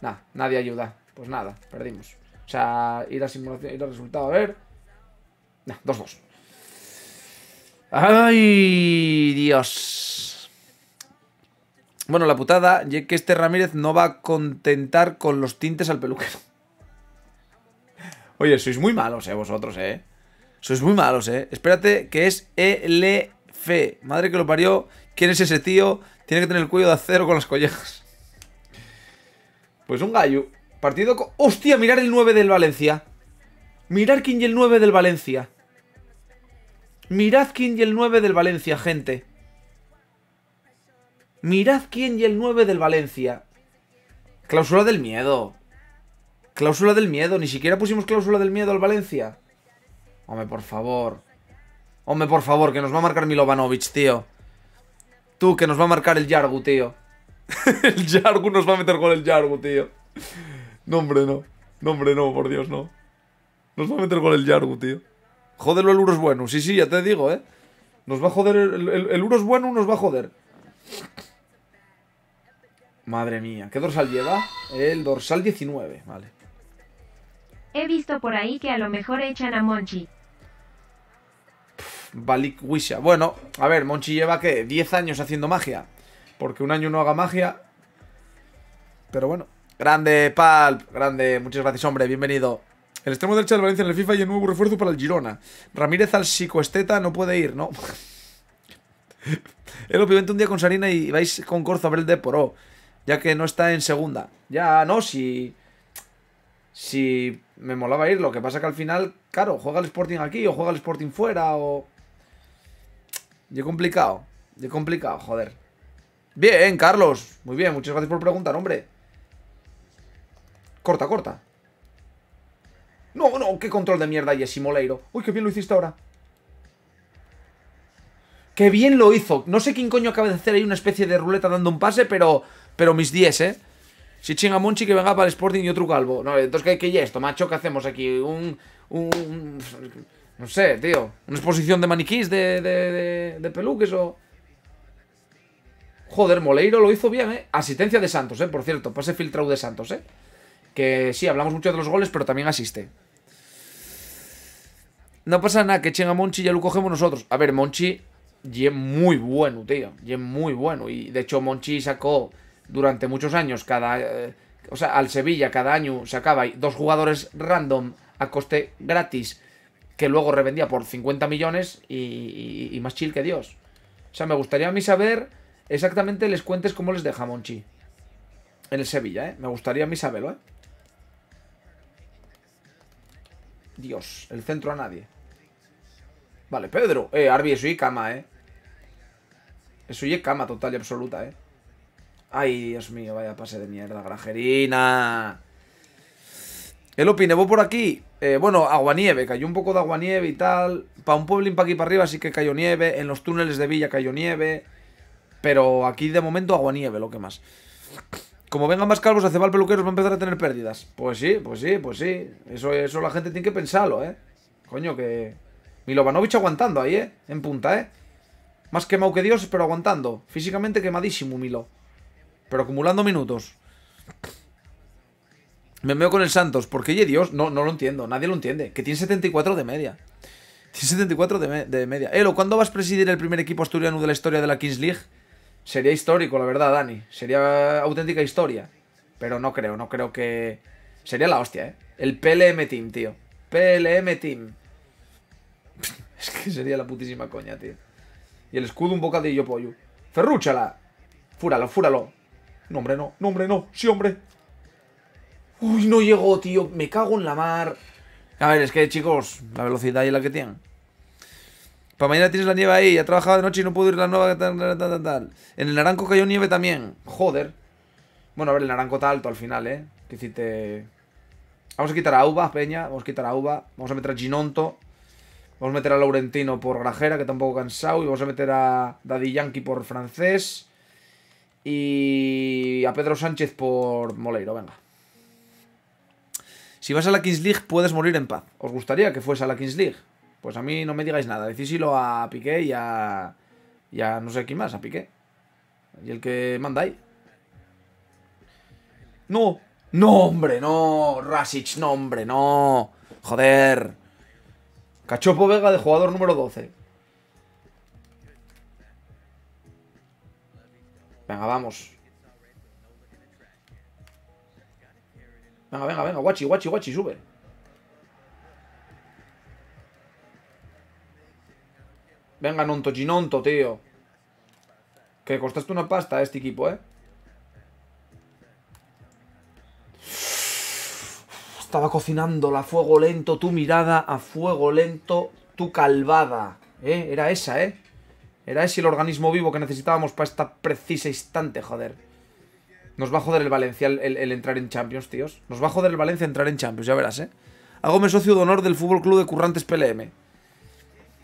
Nah, nadie ayuda. Pues nada, perdimos. O sea, ir a simulación, ir al resultado, a ver. Nah, dos, dos ¡Ay, Dios! Bueno, la putada Ya que este Ramírez no va a contentar con los tintes al peluquero. Oye, sois muy malos, eh, vosotros, eh. Sois muy malos, eh. Espérate, que es LF. Madre que lo parió. ¿Quién es ese tío? Tiene que tener el cuello de acero con las collejas. Pues un gallo. Partido con... ¡Hostia! Mirar el 9 del Valencia. Mirar quién y el 9 del Valencia. Mirad quién y el 9 del Valencia, gente. Mirad quién y el 9 del Valencia. Cláusula del miedo. Cláusula del miedo. Ni siquiera pusimos cláusula del miedo al Valencia. Hombre, por favor. Hombre, por favor, que nos va a marcar Milovanovic, tío. Tú, que nos va a marcar el Jargu, tío. el Yargu nos va a meter con el Yargu, tío. No, hombre, no. No, hombre, no, por Dios, no. Nos va a meter con el Yargu, tío. Jódelo el Uros bueno. Sí, sí, ya te digo, ¿eh? Nos va a joder. El, el, Uros bueno nos va a joder. Madre mía. ¿Qué dorsal lleva? El dorsal 19, vale. He visto por ahí que a lo mejor echan a Monchi. Balik Wisha. Bueno, a ver, Monchi lleva que 10 años haciendo magia. Porque un año no haga magia. Pero bueno. Grande, pal, Grande. Muchas gracias, hombre. Bienvenido. El extremo derecho del Valencia en el FIFA y un nuevo refuerzo para el Girona. Ramírez al psicoesteta no puede ir, ¿no? el obviamente un día con Sarina y vais con Corzo a ver el oh, Ya que no está en segunda. Ya, no, si... Si me molaba ir, lo que pasa que al final, claro, juega el Sporting aquí o juega el Sporting fuera o... Yo complicado, yo complicado, joder. Bien, Carlos, muy bien, muchas gracias por preguntar, hombre. Corta, corta. No, no, qué control de mierda, Jessy Moleiro. Uy, qué bien lo hiciste ahora. Qué bien lo hizo. No sé quién coño acaba de hacer ahí una especie de ruleta dando un pase, pero, pero mis 10, ¿eh? Si chinga Monchi que venga para el Sporting y otro calvo. No, entonces, ¿qué, que es esto, macho? ¿Qué hacemos aquí? Un, un, No sé, tío. ¿Una exposición de maniquís de, de, de, de peluques o...? Joder, Moleiro lo hizo bien, ¿eh? Asistencia de Santos, ¿eh? Por cierto, pase filtrado de Santos, ¿eh? Que sí, hablamos mucho de los goles, pero también asiste. No pasa nada, que chinga Monchi ya lo cogemos nosotros. A ver, Monchi y es muy bueno, tío. Y muy bueno. Y de hecho, Monchi sacó durante muchos años cada. Eh, o sea, al Sevilla cada año sacaba dos jugadores random a coste gratis que luego revendía por 50 millones y, y más chill que Dios. O sea, me gustaría a mí saber exactamente les cuentes cómo les deja Monchi en el Sevilla, ¿eh? Me gustaría a mí saberlo, ¿eh? Dios, el centro a nadie. Vale, Pedro. Eh, Arby, eso y cama, eh. Eso y cama total y absoluta, eh. Ay, Dios mío, vaya pase de mierda, grajerina. El voy por aquí. Eh, bueno, aguanieve, cayó un poco de aguanieve y tal. Para un pueblo para aquí para arriba sí que cayó nieve. En los túneles de Villa cayó nieve. Pero aquí de momento aguanieve, lo que más. Como vengan más calvos a cebar peluqueros va a empezar a tener pérdidas. Pues sí, pues sí, pues sí. Eso, eso la gente tiene que pensarlo, ¿eh? Coño, que... Milovanovic aguantando ahí, ¿eh? En punta, ¿eh? Más quemado que Dios, pero aguantando. Físicamente quemadísimo, Milo. Pero acumulando minutos. Me veo con el Santos. porque qué, Dios? No, no lo entiendo. Nadie lo entiende. Que tiene 74 de media. Tiene 74 de, de media. Elo, ¿cuándo vas a presidir el primer equipo asturiano de la historia de la Kings League? Sería histórico, la verdad, Dani. Sería auténtica historia. Pero no creo, no creo que... Sería la hostia, ¿eh? El PLM Team, tío. PLM Team. Es que sería la putísima coña, tío. Y el escudo un bocadillo, pollo. ¡Ferrúchala! Fúralo, fúralo. No, hombre, no. No, hombre, no. Sí, hombre. Uy, no llegó, tío. Me cago en la mar. A ver, es que, chicos, la velocidad y la que tienen. Para mañana tienes la nieve ahí. ha trabajado de noche y no puedo ir la nueva. En el naranco cayó nieve también. Joder. Bueno, a ver, el naranco está alto al final, ¿eh? Que si Vamos a quitar a Uva, Peña. Vamos a quitar a Uva. Vamos a meter a Ginonto. Vamos a meter a Laurentino por Grajera, que tampoco cansado. Y vamos a meter a Daddy Yankee por francés. Y a Pedro Sánchez por Moleiro, venga. Si vas a la Kings League puedes morir en paz. ¿Os gustaría que fuese a la Kings League? Pues a mí no me digáis nada. lo a Piqué y a... Y a no sé quién más, a Piqué. Y el que manda ahí. No. No, hombre, no. Rasic, no, hombre, no. Joder. Cachopo Vega de jugador número 12. Venga, vamos. Venga, venga, venga, guachi, guachi, guachi, sube. Venga, nonto, ginonto, tío. Que costaste una pasta a este equipo, ¿eh? Estaba cocinándola a fuego lento, tu mirada a fuego lento, tu calvada. ¿Eh? Era esa, ¿eh? Era ese el organismo vivo que necesitábamos para esta precisa instante, joder. Nos va a joder el Valencia el, entrar en Champions, tíos. Nos va a joder el Valencia entrar en Champions, ya verás, ¿eh? Hágome socio de honor del Fútbol Club de Currantes PLM.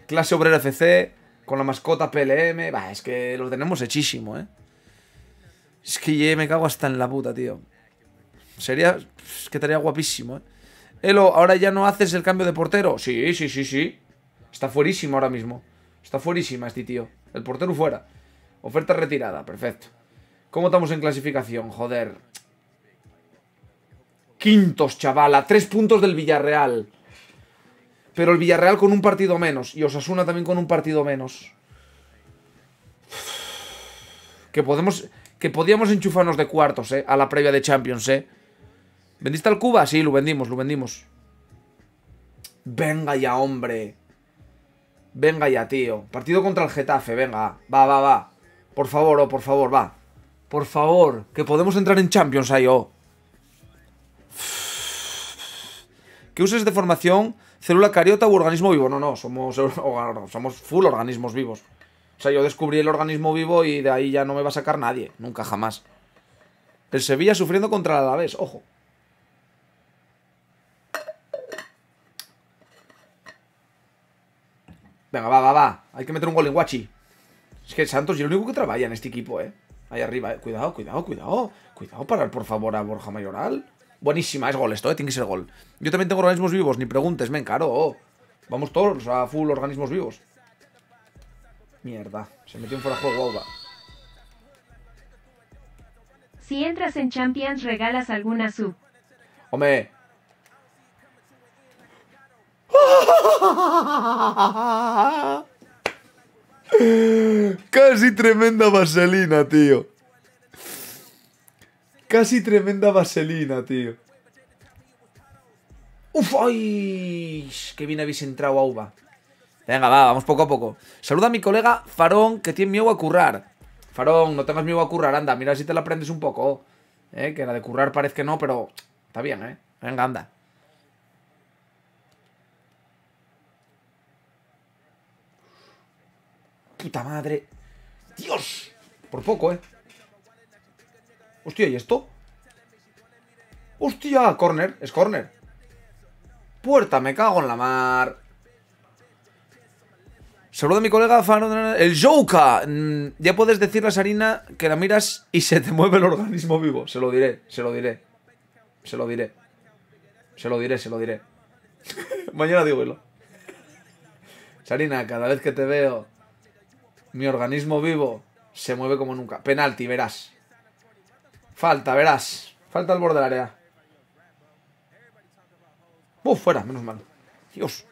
Clase Obrera FC, con la mascota PLM. Bah, es que lo tenemos hechísimo, ¿eh? Es que me cago hasta en la puta, tío. Sería. que estaría guapísimo, ¿eh? Elo, ¿ahora ya no haces el cambio de portero? Sí, sí, sí, sí. Está fuerísimo ahora mismo. Está fuerísima este tío. El portero fuera. Oferta retirada, perfecto. ¿Cómo estamos en clasificación? Joder. Quintos, chavala tres puntos del Villarreal. Pero el Villarreal con un partido menos. Y Osasuna también con un partido menos. Que podemos. Que podíamos enchufarnos de cuartos, eh. A la previa de Champions, eh. ¿Vendiste al Cuba? Sí, lo vendimos, lo vendimos. Venga ya, hombre. Venga ya, tío. Partido contra el Getafe, venga. Va, va, va. Por favor, oh, por favor, va. Por favor, que podemos entrar en Champions ahí, oh. ¿Qué uses de formación? ¿Célula cariota u organismo vivo? No, no, somos, somos full organismos vivos. O sea, yo descubrí el organismo vivo y de ahí ya no me va a sacar nadie. Nunca, jamás. El Sevilla sufriendo contra el Alavés, ojo. Venga, va, va, va. Hay que meter un gol en Guachi. Es que Santos es el único que trabaja en este equipo, ¿eh? Ahí arriba, eh. Cuidado, cuidado, cuidado. Cuidado, parar, por favor, a Borja Mayoral. Buenísima, es gol esto, ¿eh? Tiene que ser gol. Yo también tengo organismos vivos, ni preguntes, me encaro. Oh. Vamos todos a full organismos vivos. Mierda, se metió un fuera juego, Si entras en Champions, regalas alguna sub. Hombre, Casi tremenda vaselina, tío. Casi tremenda vaselina, tío. ¡Uf! ¡Ay! ¡Qué bien habéis entrado, uva Venga, va, vamos poco a poco. Saluda a mi colega Farón, que tiene miedo a currar. Farón, no tengas miedo a currar, anda, mira si te la aprendes un poco. ¿Eh? Que la de currar parece que no, pero está bien, ¿eh? Venga, anda. puta madre. ¡Dios! Por poco, ¿eh? Hostia, ¿y esto? ¡Hostia! Corner, es corner. Puerta, me cago en la mar. Saludo de mi colega El Jouka. Mm, ya puedes decirle a Sarina que la miras y se te mueve el organismo vivo. Se lo diré, se lo diré. Se lo diré. Se lo diré, se lo diré. Mañana digo Sarina, cada vez que te veo, mi organismo vivo se mueve como nunca. Penalti, verás. Falta, verás. Falta al borde del área. Uf, fuera, menos mal. Dios.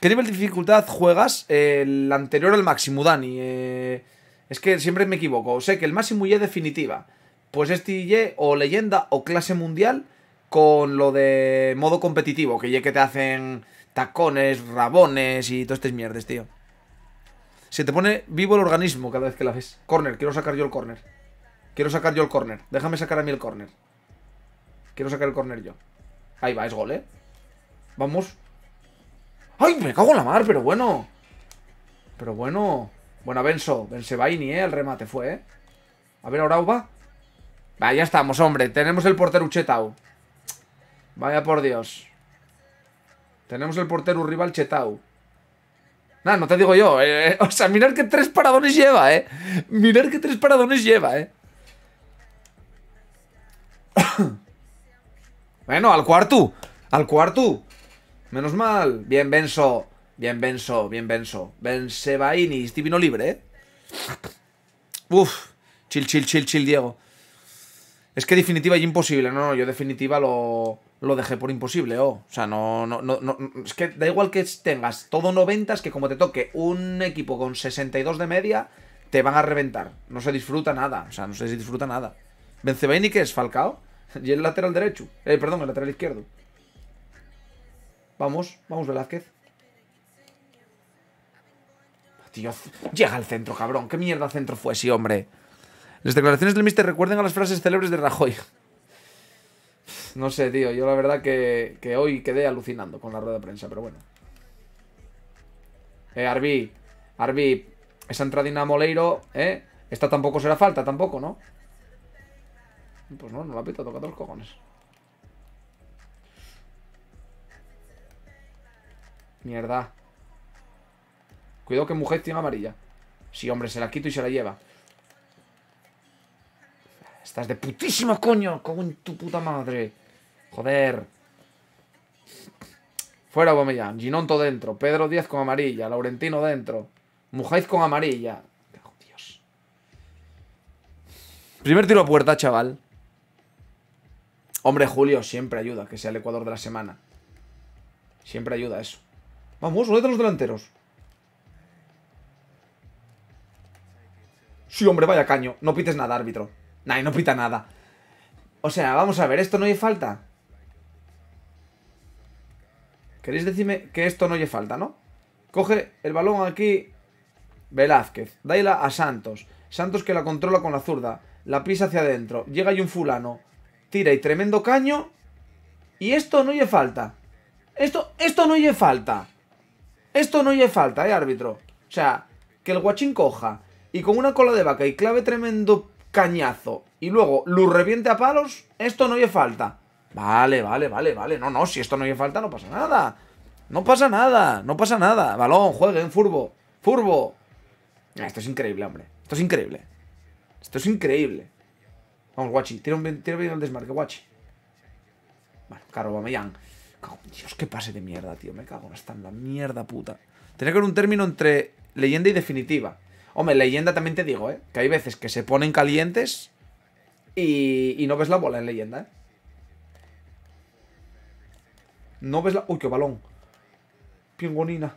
¿Qué nivel de dificultad juegas? el anterior al máximo, Dani. Eh, es que siempre me equivoco. Sé que el máximo y es definitiva. Pues este Y o leyenda o clase mundial con lo de modo competitivo, que ya que te hacen tacones, rabones y todas estas mierdes tío. Se te pone vivo el organismo cada vez que la ves. Corner, quiero sacar yo el corner. Quiero sacar yo el corner. Déjame sacar a mí el corner. Quiero sacar el corner yo. Ahí va, es gol, ¿eh? Vamos. ¡Ay, me cago en la mar! Pero bueno. Pero bueno. Bueno, Benso. Bensebaini, ¿eh? El remate fue, ¿eh? A ver, ahora Va, ya estamos, hombre. Tenemos el portero Chetao Vaya por Dios. Tenemos el portero rival Chetau. Nada, no te digo yo. Eh, eh, o sea, mirar que tres paradones lleva, ¿eh? Mirar que tres paradones lleva, ¿eh? bueno, al cuarto. Al cuarto. Menos mal. Bien, Benso. Bien, Benso. Bien, Benso. Ben Bensebaini. Divino libre, ¿eh? Uf. Chill, chill, chill, chill, Diego. Es que definitiva y imposible. No, no, yo definitiva lo lo dejé por imposible, oh. O sea, no, no, no, Es que da igual que tengas todo 90, es que como te toque un equipo con 62 de media, te van a reventar. No se disfruta nada. O sea, no se disfruta nada. Benzebaini que es Falcao. Y el lateral derecho. Eh, perdón, el lateral izquierdo. Vamos, vamos, Velázquez. Tío, llega al centro, cabrón. ¿Qué mierda centro fue ese sí, hombre? Las declaraciones del mister recuerden a las frases célebres de Rajoy. No sé, tío. Yo la verdad que, hoy quedé alucinando con la rueda de prensa, pero bueno. Eh, Arbi. Arbi, esa entradina Moleiro, ¿eh? Esta tampoco será falta, tampoco, ¿no? Pues no, no la pito, toca dos cojones. Mierda. Cuidado que mujer tiene amarilla. Sí, hombre, se la quito y se la lleva. Estás de putísimo coño, como en tu puta madre. Joder. Fuera Bomellán, Ginonto dentro, Pedro Díaz con amarilla, Laurentino dentro, Mujáis con amarilla. Dios. Primer tiro a puerta, chaval. Hombre, Julio, siempre ayuda que sea el Ecuador de la semana. Siempre ayuda eso. Vamos, uno de los delanteros. Sí, hombre, vaya caño. No pites nada, árbitro. Nah, no pita nada. O sea, vamos a ver, ¿esto no hay falta? ¿Queréis decirme que esto no oye falta, no? Coge el balón aquí Velázquez, daila a Santos. Santos que la controla con la zurda, la pisa hacia adentro, llega y un fulano, tira y tremendo caño. Y esto no oye falta. Esto, esto no oye falta. Esto no oye falta, eh, árbitro. O sea, que el guachín coja y con una cola de vaca y clave tremendo cañazo y luego lo reviente a palos, esto no hay falta. Vale, vale, vale, vale. No, no, si esto no hay falta, no pasa nada. No pasa nada, no pasa nada. Balón, jueguen, furbo, furbo. Ah, esto es increíble, hombre. Esto es increíble. Esto es increíble. Vamos, Guachi, tira, un, bien el desmarque, Guachi. Vale, caro, Bameyang. Dios, qué pase de mierda, tío. Me cago en la mierda puta. tiene que haber un término entre leyenda y definitiva. Hombre, leyenda también te digo, ¿eh? Que hay veces que se ponen calientes y, no ves la bola en leyenda, ¿eh? No ves la... Uy, qué balón. Pingonina.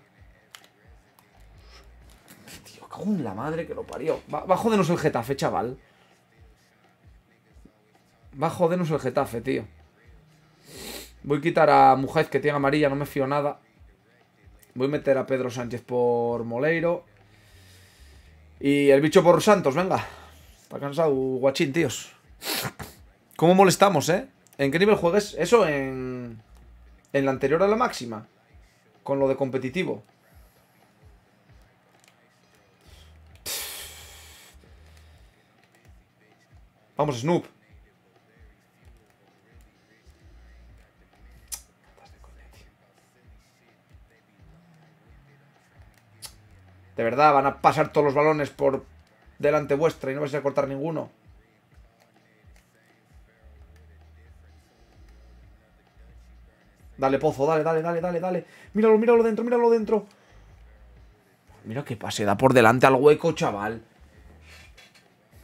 Tío, cago en la madre que lo parió. Va, va a jodernos el Getafe, chaval. Va a jodernos el Getafe, tío. Voy a quitar a Mujáez que tiene amarilla, no me fío nada. Voy a meter a Pedro Sánchez por Moleiro. Y el bicho por Santos, venga. Está cansado, guachín, tíos. ¿Cómo molestamos, eh? ¿En qué nivel juegues? Eso en... En la anterior a la máxima. Con lo de competitivo. Vamos, Snoop. De verdad, van a pasar todos los balones por delante vuestra y no vais a cortar ninguno. Dale, Pozo, dale, dale, dale, dale, dale. Míralo, míralo dentro, míralo dentro. Mira qué pase, da por delante al hueco, chaval.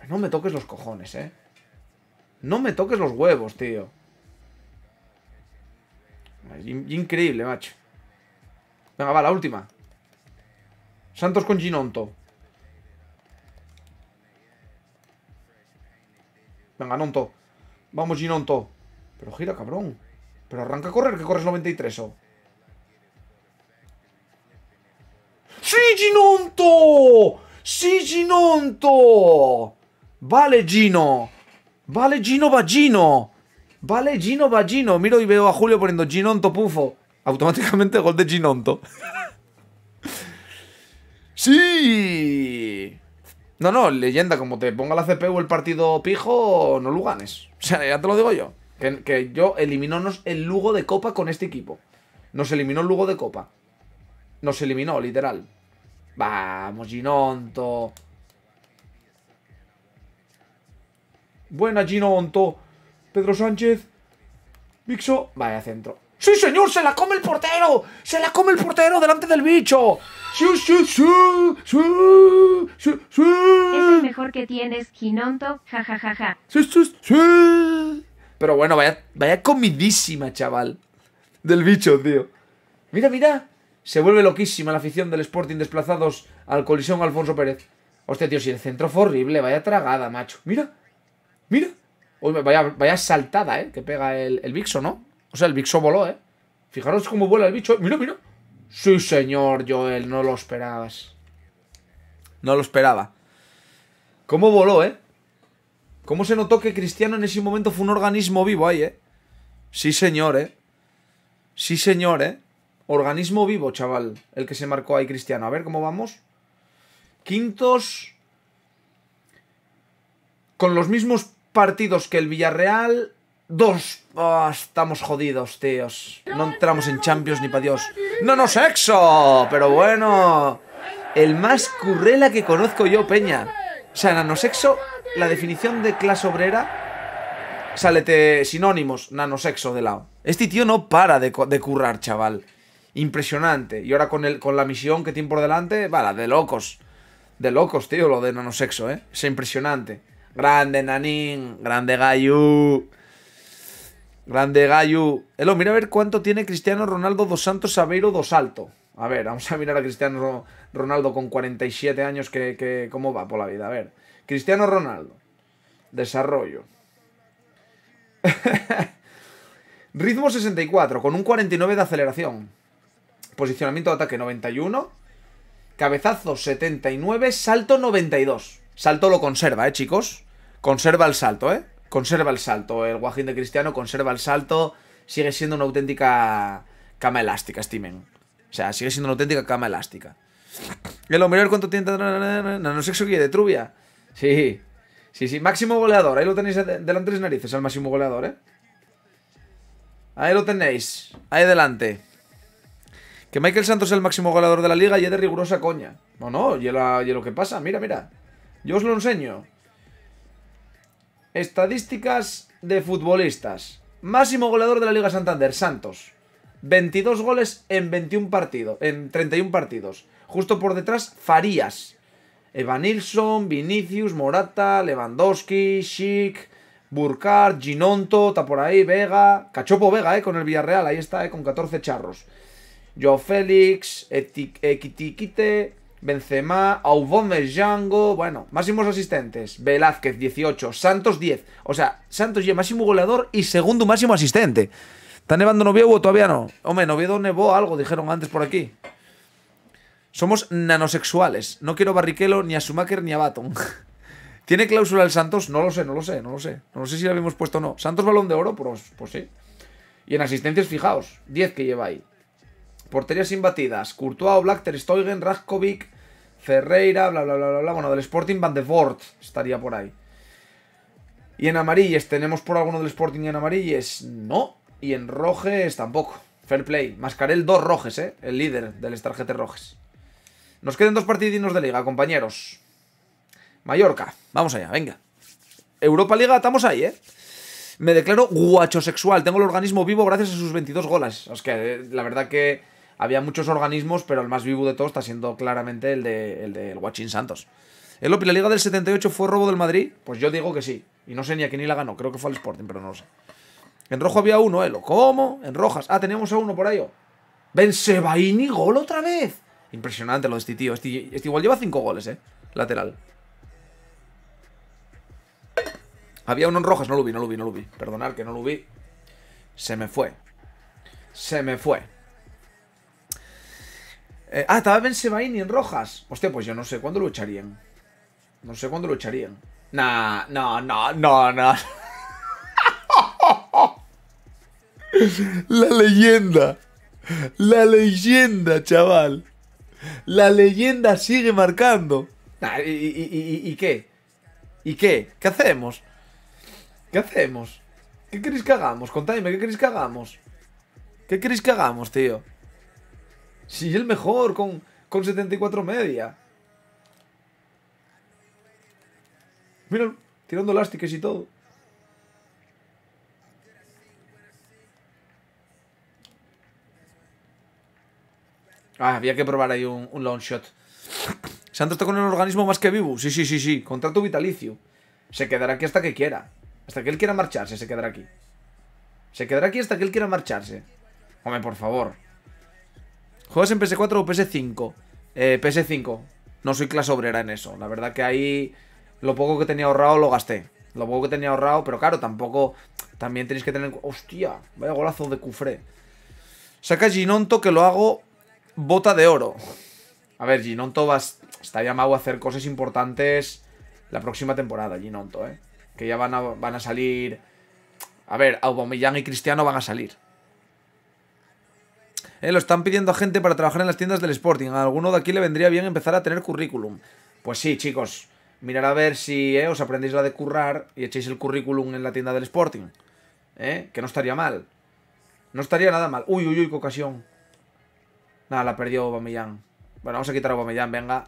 No me toques los cojones, eh. No me toques los huevos, tío. Increíble, macho. Venga, va, la última. Santos con Ginonto. Venga, Nonto. Vamos, Ginonto. Pero gira, cabrón. Pero arranca a correr, que corres 93, o ¡Sí, Ginonto! ¡Sí, Ginonto! Vale, Gino. Vale, Gino Vagino. Vale, Gino Vagino. Miro y veo a Julio poniendo Ginonto pufo. Automáticamente gol de Ginonto. ¡Sí! No, no, leyenda, como te ponga la CPU el partido pijo, no lo ganes. O sea, ya te lo digo yo. Que, yo eliminónos el Lugo de Copa con este equipo. Nos eliminó el Lugo de Copa. Nos eliminó, literal. Vamos, Ginonto. Buena, Ginonto. Pedro Sánchez. Mixo. Vaya centro. ¡Sí, señor! ¡Se la come el portero! ¡Se la come el portero delante del bicho! Es el mejor que tienes, Ginonto, jajajaja. Pero bueno, vaya, comidísima, chaval. Del bicho, tío. Mira, mira. Se vuelve loquísima la afición del Sporting desplazados al colisión Alfonso Pérez. Hostia, tío, si el centro fue horrible, vaya tragada, macho. Mira, mira. vaya, saltada, ¿eh? Que pega el, el ¿no? O sea, el Bixo voló, ¿eh? Fijaros cómo vuela el bicho, Mira, mira. Sí, señor Joel, no lo esperabas. No lo esperaba. ¿Cómo voló, eh? ¿Cómo se notó que Cristiano en ese momento fue un organismo vivo ahí, eh? Sí, señor, eh. Sí, señor, eh. Organismo vivo, chaval. El que se marcó ahí Cristiano. A ver cómo vamos. Quintos. Con los mismos partidos que el Villarreal Dos. Ah, estamos jodidos, tíos. No entramos en Champions ni para Dios. ¡No, sexo! Pero bueno. El más currela que conozco yo, Peña. O sea, nanosexo, la definición de clase obrera. Sálete sinónimos, nanosexo de lado. Este tío no para de, currar, chaval. Impresionante. Y ahora con, con la misión que tiene por delante, vale, de locos. De locos, tío, lo de nanosexo, ¿eh? Es impresionante. Grande, Nanín. Grande, Gayu. Grande Gayu. Elo, mira a ver cuánto tiene Cristiano Ronaldo dos Santos Aveiro dos Alto. A ver, vamos a mirar a Cristiano Ronaldo con 47 años que, que cómo va por la vida. A ver, Cristiano Ronaldo. Desarrollo. Ritmo 64, con un 49 de aceleración. Posicionamiento de ataque 91. Cabezazo 79, salto 92. Salto lo conserva, ¿eh, chicos? Conserva el salto, ¿eh? conserva el salto. El guajín de Cristiano conserva el salto. Sigue siendo una auténtica cama elástica, Steven. O sea, sigue siendo una auténtica cama elástica. El hombre cuánto tiene nanosexo guía de Trubia. Sí, sí, sí. Máximo goleador. Ahí lo tenéis delante de las narices, al máximo goleador, ¿eh? Ahí lo tenéis. Ahí delante. Que Michael Santos es el máximo goleador de la liga y es de rigurosa coña. No, no, y, lo que pasa. Mira, mira. Yo os lo enseño. Estadísticas de futbolistas. Máximo goleador de la Liga Santander, Santos. 22 goles en 21 partidos, en 31 partidos. Justo por detrás, Farías. Evanilson, Vinicius, Morata, Lewandowski, Schick, Burkhardt, Ginonto, está por ahí, Vega, Cachopo Vega, eh, con el Villarreal, ahí está, eh, con 14 charros. Joao Félix, Equitiquite Benzema, Aubameyang, bueno, máximos asistentes, Velázquez 18, Santos 10, o sea, Santos ya máximo goleador y segundo máximo asistente. ¿Está nevando Noviedo o todavía no? Hombre, Noviedo nevó algo, dijeron antes por aquí. Somos nanosexuales. No quiero Barriquelo, ni a Schumacher, ni a Baton. ¿Tiene cláusula el Santos? No lo sé, no lo sé, no lo sé. No sé si la habíamos puesto o no. ¿Santos balón de oro? Pues, pues sí. Y en asistencias, fijaos, 10 que lleva ahí. Porterías imbatidas. Courtois, Black, Ter Rajkovic. Raskovic, Ferreira, bla, bla, bla, bla, Bueno, del Sporting Van de Vort estaría por ahí. Y en amarilles, ¿tenemos por alguno del Sporting en amarilles? No. Y en rojes tampoco. Fair play. Mascarel dos rojes, ¿eh? El líder del Estarjete Rojes. Nos quedan dos partidinos de liga, compañeros. Mallorca. Vamos allá, venga. Europa Liga, estamos ahí, ¿eh? Me declaro guachosexual. Tengo el organismo vivo gracias a sus 22 golas. Es que, eh, la verdad que había muchos organismos, pero el más vivo de todos está siendo claramente el de el del Guachín Santos. ¿El Opi, la Liga del 78 fue robo del Madrid? Pues yo digo que sí. Y no sé ni a quién ni la ganó. Creo que fue al Sporting, pero no lo sé. En rojo había uno, Elo ¿eh? ¿Cómo? En rojas. Ah, teníamos a uno por ahí. Ben Sebaini, gol otra vez. Impresionante lo de este tío. Este, este, igual lleva cinco goles, ¿eh? Lateral. Había uno en rojas. No lo vi, no lo vi, no lo vi. Perdonar que no lo vi. Se me fue. Se me fue. Eh, ah, estaba Ben Sebaini en rojas. Hostia, pues yo no sé cuándo lucharían. No sé cuándo lucharían. Nah, no, no, no, no. La leyenda. La leyenda, chaval. La leyenda sigue marcando. y, qué? ¿Y qué? ¿Qué hacemos? ¿Qué hacemos? ¿Qué queréis que hagamos? Contadme, ¿qué queréis que hagamos? ¿Qué queréis que hagamos, tío? Si sí, el mejor con, con 74 media. Mira, tirando elásticas y todo. Ah, había que probar ahí un, un long shot. Santos está con el organismo más que vivo. Sí, sí, sí, sí. Contrato vitalicio. Se quedará aquí hasta que quiera. Hasta que él quiera marcharse, se quedará aquí. Se quedará aquí hasta que él quiera marcharse. Hombre, por favor. ¿Juegas en PS4 o PS5? Eh, PS5. No soy clase obrera en eso. La verdad que ahí lo poco que tenía ahorrado lo gasté. Lo poco que tenía ahorrado, pero claro, tampoco... También tenéis que tener... ¡Hostia! Vaya golazo de Cufré. Saca Ginonto que lo hago bota de oro. A ver, Ginonto está llamado a hacer cosas importantes la próxima temporada, Ginonto, ¿eh? Que ya van a, van a salir... A ver, Aubameyang y Cristiano van a salir. Eh, lo están pidiendo a gente para trabajar en las tiendas del Sporting. A alguno de aquí le vendría bien empezar a tener currículum. Pues sí, chicos. Mirar a ver si eh, os aprendéis la de currar y echéis el currículum en la tienda del Sporting. ¿Eh? Que no estaría mal. No estaría nada mal. Uy, uy, uy, qué ocasión. Nada, la perdió Bamillán. Bueno, vamos a quitar a Bamillán, venga.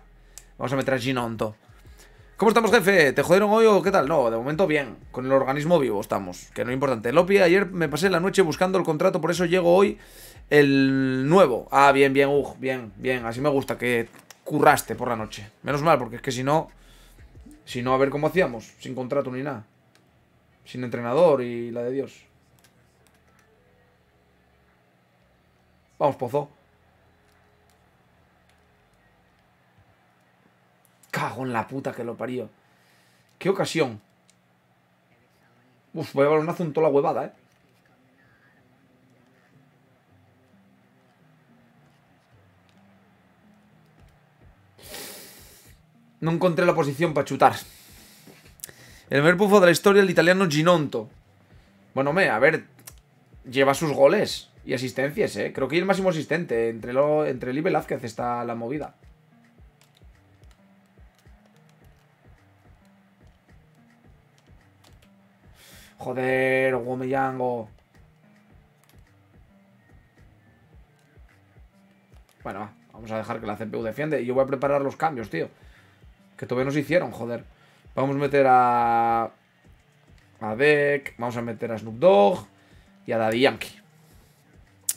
Vamos a meter a Ginonto. ¿Cómo estamos, jefe? ¿Te jodieron hoy o qué tal? No, de momento bien. Con el organismo vivo estamos, que no es importante. Lopi, ayer me pasé la noche buscando el contrato, por eso llego hoy el nuevo. Ah, bien, bien, uff, bien, bien. Así me gusta que curraste por la noche. Menos mal, porque es que si no... Si no, a ver cómo hacíamos. Sin contrato ni nada. Sin entrenador y la de Dios. Vamos, Pozo. Cago en la puta que lo parió. Qué ocasión. Uf, voy a balonazo en toda la huevada, eh. No encontré la posición para chutar. El mejor pufo de la historia, el italiano Ginonto. Bueno, me, a ver, lleva sus goles y asistencias, ¿eh? Creo que hay el máximo asistente. Entre, lo, entre Velázquez está la movida. Joder, Guomellango. Oh. Bueno, vamos a dejar que la CPU defiende. Y yo voy a preparar los cambios, tío. Que todavía nos hicieron, joder. Vamos a meter a. A Beck. Vamos a meter a Snoop Dogg. Y a Daddy Yankee.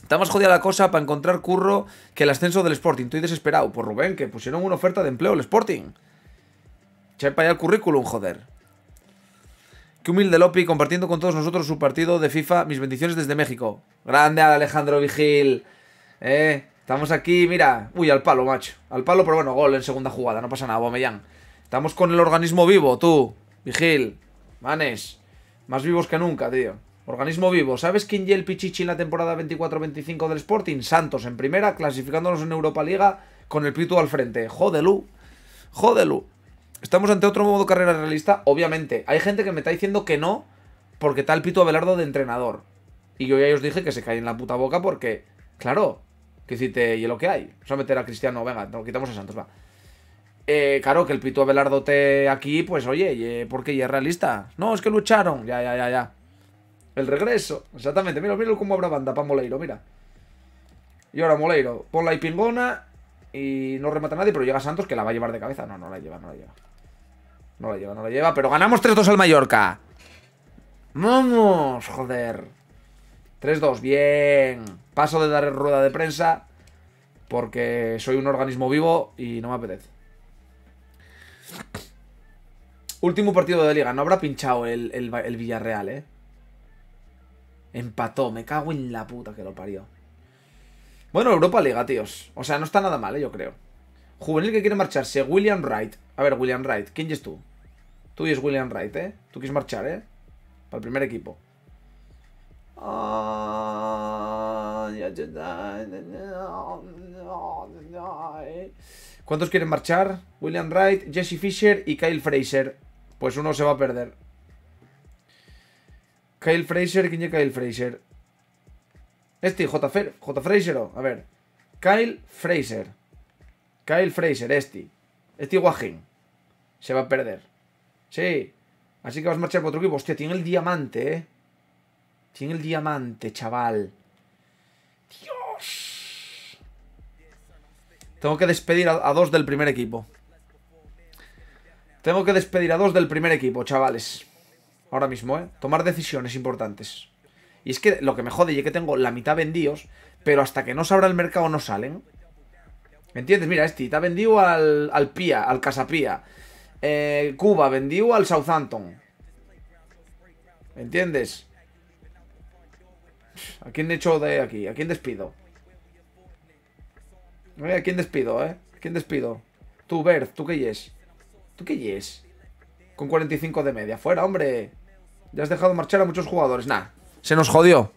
Está más jodida la cosa para encontrar curro que el ascenso del Sporting. Estoy desesperado por Rubén, que pusieron una oferta de empleo al Sporting. chepa para allá el currículum, joder. Qué humilde Lopi compartiendo con todos nosotros su partido de FIFA. Mis bendiciones desde México. Grande Alejandro Vigil. Eh. Estamos aquí, mira, uy, al palo, macho. Al palo, pero bueno, gol en segunda jugada, no pasa nada, Bomellán. Estamos con el organismo vivo, tú. Vigil, Manes. Más vivos que nunca, tío. Organismo vivo. ¿Sabes quién lleva el Pichichi en la temporada 24-25 del Sporting? Santos en primera, clasificándonos en Europa Liga con el Pitu al frente. Jodelu. Jodelu. Estamos ante otro modo carrera realista, obviamente. Hay gente que me está diciendo que no, porque tal Pitu Abelardo de entrenador. Y yo ya os dije que se cae en la puta boca porque, claro, que te y lo que hay. Vamos a meter a Cristiano, venga, no, quitamos a Santos, va. Eh, claro, que el pito Abelardo aquí, pues oye, eh, porque ya es realista. No, es que lucharon. Ya, ya, ya, ya. El regreso, exactamente. Mira, mira cómo habrá banda para Moleiro, mira. Y ahora Moleiro, por la pingona y no remata nadie, pero llega Santos que la va a llevar de cabeza. No, no la lleva, no la lleva. No la lleva, no la lleva, pero ganamos 3-2 al Mallorca. ¡Vamos, joder! 3-2, bien. Paso de dar rueda de prensa porque soy un organismo vivo y no me apetece. Último partido de liga. No habrá pinchado el, Villarreal, ¿eh? Empató. Me cago en la puta que lo parió. Bueno, Europa Liga, tíos. O sea, no está nada mal, ¿eh? yo creo. Juvenil que quiere marcharse. William Wright. A ver, William Wright. ¿Quién es tú? Tú y es William Wright, ¿eh? Tú quieres marchar, ¿eh? Para el primer equipo. ¿Cuántos quieren marchar? William Wright, Jesse Fisher y Kyle Fraser. Pues uno se va a perder. Kyle Fraser, ¿quién es Kyle Fraser? Este, J. J. Fraser, a ver. Kyle Fraser. Kyle Fraser, este. Este guajín. Se va a perder. Sí. Así que vas a marchar por otro equipo. Hostia, tiene el diamante, eh. Tiene el diamante, chaval. Dios. Tengo que despedir a, dos del primer equipo. Tengo que despedir a dos del primer equipo, chavales. Ahora mismo, ¿eh? Tomar decisiones importantes. Y es que lo que me jode es que tengo la mitad vendidos, pero hasta que no se abra el mercado no salen. ¿Me ¿Entiendes? Mira, este está vendido al, al Pía, al Casapía. Eh, Cuba vendió al Southampton. ¿Me ¿Entiendes? ¿A quién hecho de aquí? ¿A quién despido? Eh, ¿A quién despido, eh? ¿A quién despido? Tú, Bert, ¿tú qué yes ¿Tú qué yes Con 45 de media. Fuera, hombre. Ya has dejado marchar a muchos jugadores. Nah, se nos jodió.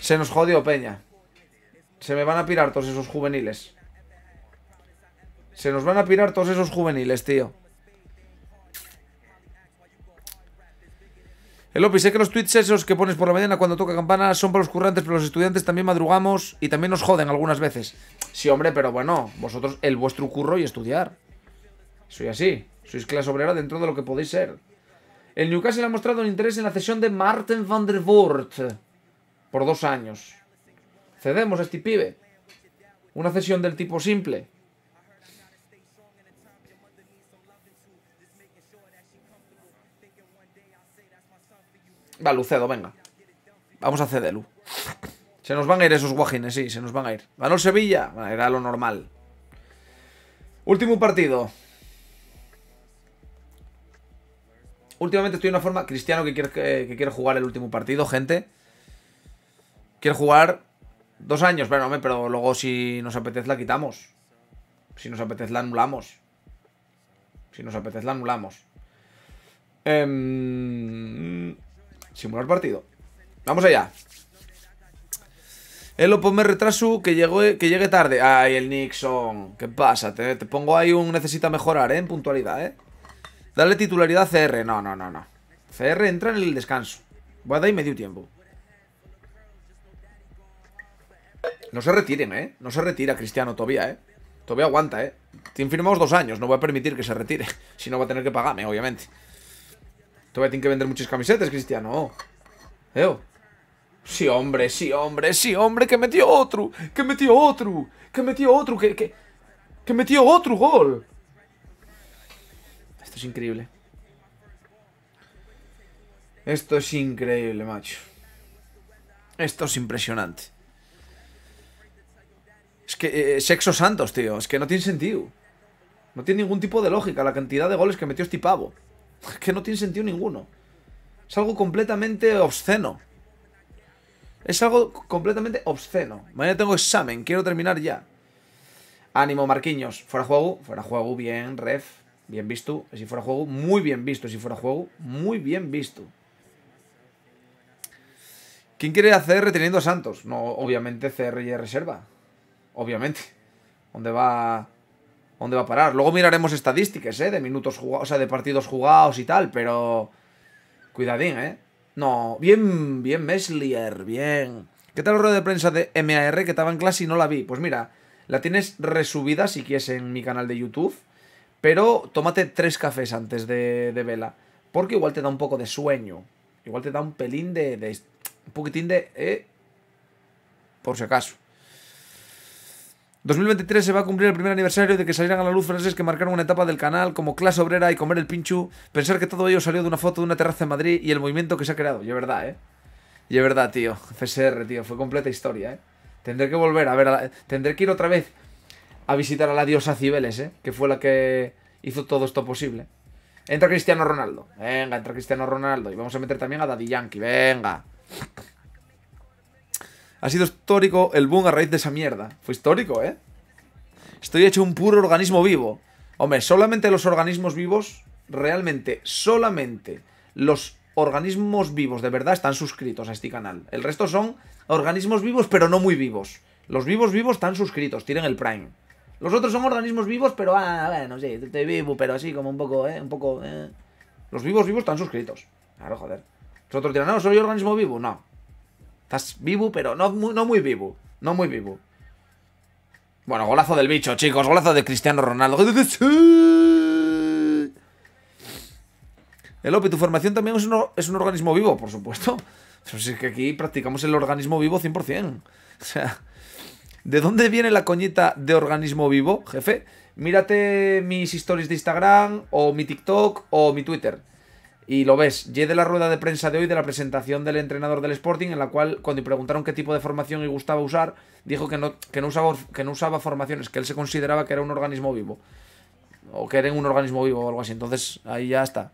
Se nos jodió, Peña. Se me van a pirar todos esos juveniles. Se nos van a pirar todos esos juveniles, tío. El Opi, sé que los tweets esos que pones por la mañana cuando toca campana son para los currantes, pero los estudiantes también madrugamos y también nos joden algunas veces. Sí, hombre, pero bueno, vosotros el vuestro curro y estudiar. Soy así, sois clase obrera dentro de lo que podéis ser. El Newcastle ha mostrado un interés en la cesión de Martin van der Voort por dos años. Cedemos a este pibe. Una cesión del tipo simple. Lucedo, venga. Vamos a Cedelu. Se nos van a ir esos guajines, sí, se nos van a ir. Ganó Sevilla, era lo normal. Último partido. Últimamente estoy en una forma... Cristiano que quiere, jugar el último partido, gente. Quiere jugar dos años, pero luego si nos apetece la quitamos. Si nos apetece la anulamos. Si nos apetece la anulamos. Eh... Simular partido. Vamos allá. El ponme retraso que, que llegue tarde. Ay, el Nixon. ¿Qué pasa? Te, pongo ahí un necesita mejorar, ¿eh? En puntualidad, ¿eh? Dale titularidad a CR. No, no, no, no. CR entra en el descanso. Voy a dar medio tiempo. No se retiren, ¿eh? No se retira Cristiano todavía, ¿eh? Todavía aguanta, ¿eh? Tiene firmados dos años. No voy a permitir que se retire. Si no va a tener que pagarme, obviamente. Todavía tienen que vender muchas camisetas, Cristiano. Eo. Sí, hombre, sí, hombre, sí, hombre, que metió otro, que metió otro, que metió otro, que, que, metió otro gol. Esto es increíble. Esto es increíble, macho. Esto es impresionante. Es que eh, sexo santos, tío. Es que no tiene sentido. No tiene ningún tipo de lógica la cantidad de goles que metió este pavo que no tiene sentido ninguno. Es algo completamente obsceno. Es algo completamente obsceno. Mañana tengo examen, quiero terminar ya. Ánimo, Marquiños. Fuera juego, fuera juego, bien, ref. Bien visto. Si fuera juego, muy bien visto. Si fuera juego, muy bien visto. ¿Quién quiere hacer reteniendo a Santos? No, obviamente CR y e reserva. Obviamente. ¿Dónde va dónde va a parar. Luego miraremos estadísticas, ¿eh? De minutos jugados, o sea, de partidos jugados y tal, pero... Cuidadín, ¿eh? No, bien, bien Meslier, bien. ¿Qué tal el rueda de prensa de MAR que estaba en clase y no la vi? Pues mira, la tienes resubida si quieres en mi canal de YouTube, pero tómate tres cafés antes de, vela, porque igual te da un poco de sueño, igual te da un pelín de... de un poquitín de... Eh, por si acaso. 2023 se va a cumplir el primer aniversario de que salieran a la luz franceses que marcaron una etapa del canal, como clase obrera y comer el pinchu. Pensar que todo ello salió de una foto de una terraza en Madrid y el movimiento que se ha creado. Y es verdad, ¿eh? Y es verdad, tío. CSR, tío. Fue completa historia, ¿eh? Tendré que volver a ver. A la... Tendré que ir otra vez a visitar a la diosa Cibeles, ¿eh? Que fue la que hizo todo esto posible. Entra Cristiano Ronaldo. Venga, entra Cristiano Ronaldo. Y vamos a meter también a Daddy Yankee. Venga. Ha sido histórico el boom a raíz de esa mierda. Fue histórico, ¿eh? Estoy hecho un puro organismo vivo. Hombre, solamente los organismos vivos, realmente, solamente los organismos vivos de verdad están suscritos a este canal. El resto son organismos vivos, pero no muy vivos. Los vivos vivos están suscritos, tienen el Prime. Los otros son organismos vivos, pero ah, bueno, sí, estoy vivo, pero así como un poco, eh, un poco, eh. Los vivos vivos están suscritos. Claro, joder. Los otros dirán, no, soy organismo vivo. No, Estás vivo, pero no, no muy vivo. No muy vivo. Bueno, golazo del bicho, chicos. Golazo de Cristiano Ronaldo. El OPE, tu formación también es un, es un organismo vivo, por supuesto. Pues es que aquí practicamos el organismo vivo 100%. O sea, ¿de dónde viene la coñita de organismo vivo, jefe? Mírate mis stories de Instagram, o mi TikTok, o mi Twitter. Y lo ves, llegué de la rueda de prensa de hoy de la presentación del entrenador del Sporting, en la cual cuando preguntaron qué tipo de formación le gustaba usar, dijo que no, usaba, que no usaba formaciones, que él se consideraba que era un organismo vivo. O que era un organismo vivo o algo así. Entonces ahí ya está.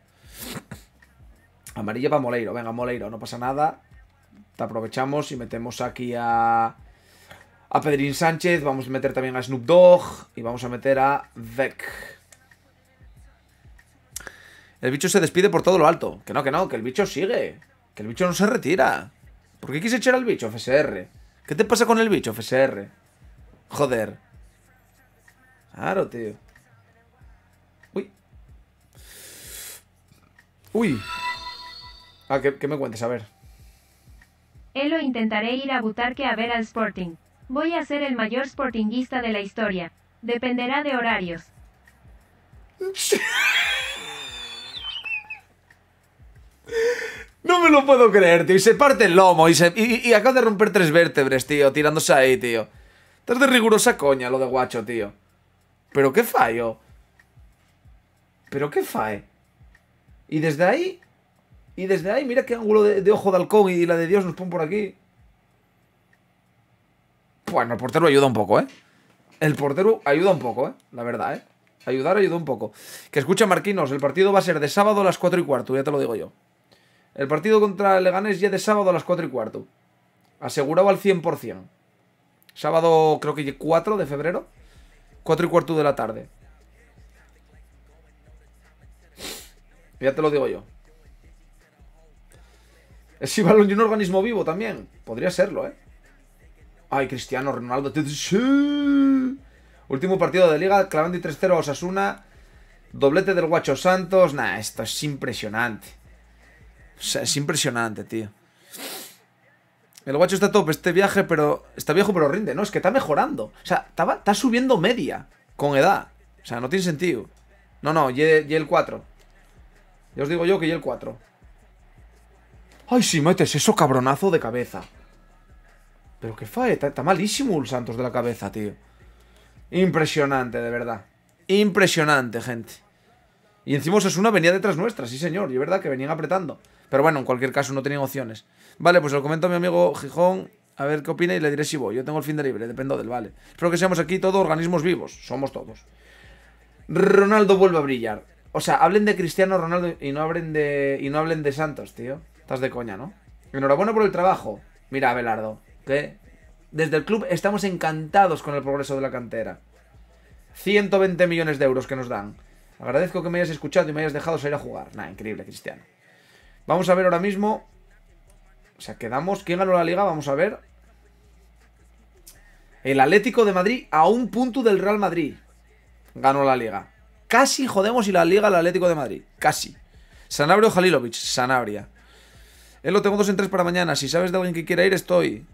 Amarilla para Moleiro. Venga, Moleiro, no pasa nada. Te aprovechamos y metemos aquí a, a Pedrín Sánchez. Vamos a meter también a Snoop Dogg. Y vamos a meter a Vec. El bicho se despide por todo lo alto. Que no, que no, que el bicho sigue. Que el bicho no se retira. ¿Por qué quise echar al bicho, FSR? ¿Qué te pasa con el bicho, FSR? Joder. Claro, tío. Uy. Uy. Ah, que me cuentes? A ver. Elo eh, intentaré ir a Butarque a ver al Sporting. Voy a ser el mayor sportinguista de la historia. Dependerá de horarios. No me lo puedo creer, tío. Y se parte el lomo y, y, acaba de romper tres vértebres, tío, tirándose ahí, tío. Estás de rigurosa coña lo de guacho, tío. Pero qué fallo. Pero qué fae. Y desde ahí... Y desde ahí, mira qué ángulo de, ojo de halcón y la de Dios nos pon por aquí. Bueno, pues el portero ayuda un poco, ¿eh? El portero ayuda un poco, ¿eh? La verdad, ¿eh? Ayudar ayuda un poco. Que escucha Marquinos, el partido va a ser de sábado a las 4 y cuarto, ya te lo digo yo. El partido contra el Leganés ya de sábado a las 4 y cuarto. Asegurado al 100%. Sábado creo que 4 de febrero. 4 y cuarto de la tarde. Ya te lo digo yo. Es balón de un organismo vivo también. Podría serlo, ¿eh? Ay, Cristiano Ronaldo. Último partido de liga, clavando 3-0 a Osasuna. Doblete del Guacho Santos. Nah, esto es impresionante. O sea, es impresionante, tío. El guacho está top este viaje, pero. Está viejo, pero rinde. No, es que está mejorando. O sea, está, subiendo media con edad. O sea, no tiene sentido. No, no, y, el 4. Ya os digo yo que y el 4. Ay, si metes eso, cabronazo de cabeza. Pero qué fae, está, malísimo el Santos de la cabeza, tío. Impresionante, de verdad. Impresionante, gente. Y encima es una venía detrás nuestra, sí señor, y es verdad que venían apretando. Pero bueno, en cualquier caso no tenía opciones. Vale, pues lo comento a mi amigo Gijón, a ver qué opina y le diré si voy. Yo tengo el fin de libre, dependo del vale. Espero que seamos aquí todos organismos vivos. Somos todos. Ronaldo vuelve a brillar. O sea, hablen de Cristiano Ronaldo y no hablen de. y no de Santos, tío. Estás de coña, ¿no? Enhorabuena por el trabajo. Mira, Abelardo, que desde el club estamos encantados con el progreso de la cantera. 120 millones de euros que nos dan. Agradezco que me hayas escuchado y me hayas dejado salir a jugar. Nah, increíble, Cristiano. Vamos a ver ahora mismo. O sea, quedamos. ¿Quién ganó la liga? Vamos a ver. El Atlético de Madrid a un punto del Real Madrid. Ganó la liga. Casi jodemos y la liga al Atlético de Madrid. Casi. Sanabria o Jalilovic. Sanabria. Él lo tengo dos en tres para mañana. Si sabes de alguien que quiera ir, estoy.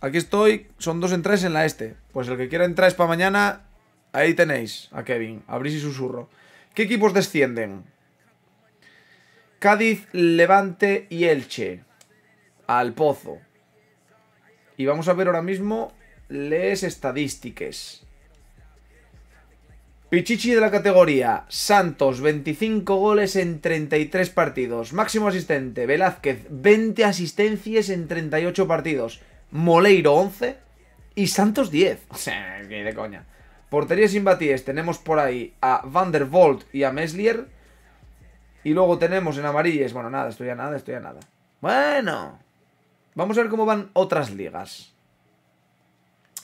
Aquí estoy. Son dos en tres en la este. Pues el que quiera entrar es para mañana. Ahí tenéis a Kevin. Abrís y susurro. ¿Qué equipos descienden? Cádiz, Levante y Elche. Al pozo. Y vamos a ver ahora mismo les estadísticas. Pichichi de la categoría, Santos, 25 goles en 33 partidos. Máximo asistente, Velázquez, 20 asistencias en 38 partidos. Moleiro, 11. Y Santos, 10. O de coña. Porterías batíes tenemos por ahí a Van y a Meslier. Y luego tenemos en amarillas, bueno, nada, estoy ya nada, estoy ya nada. Bueno, vamos a ver cómo van otras ligas.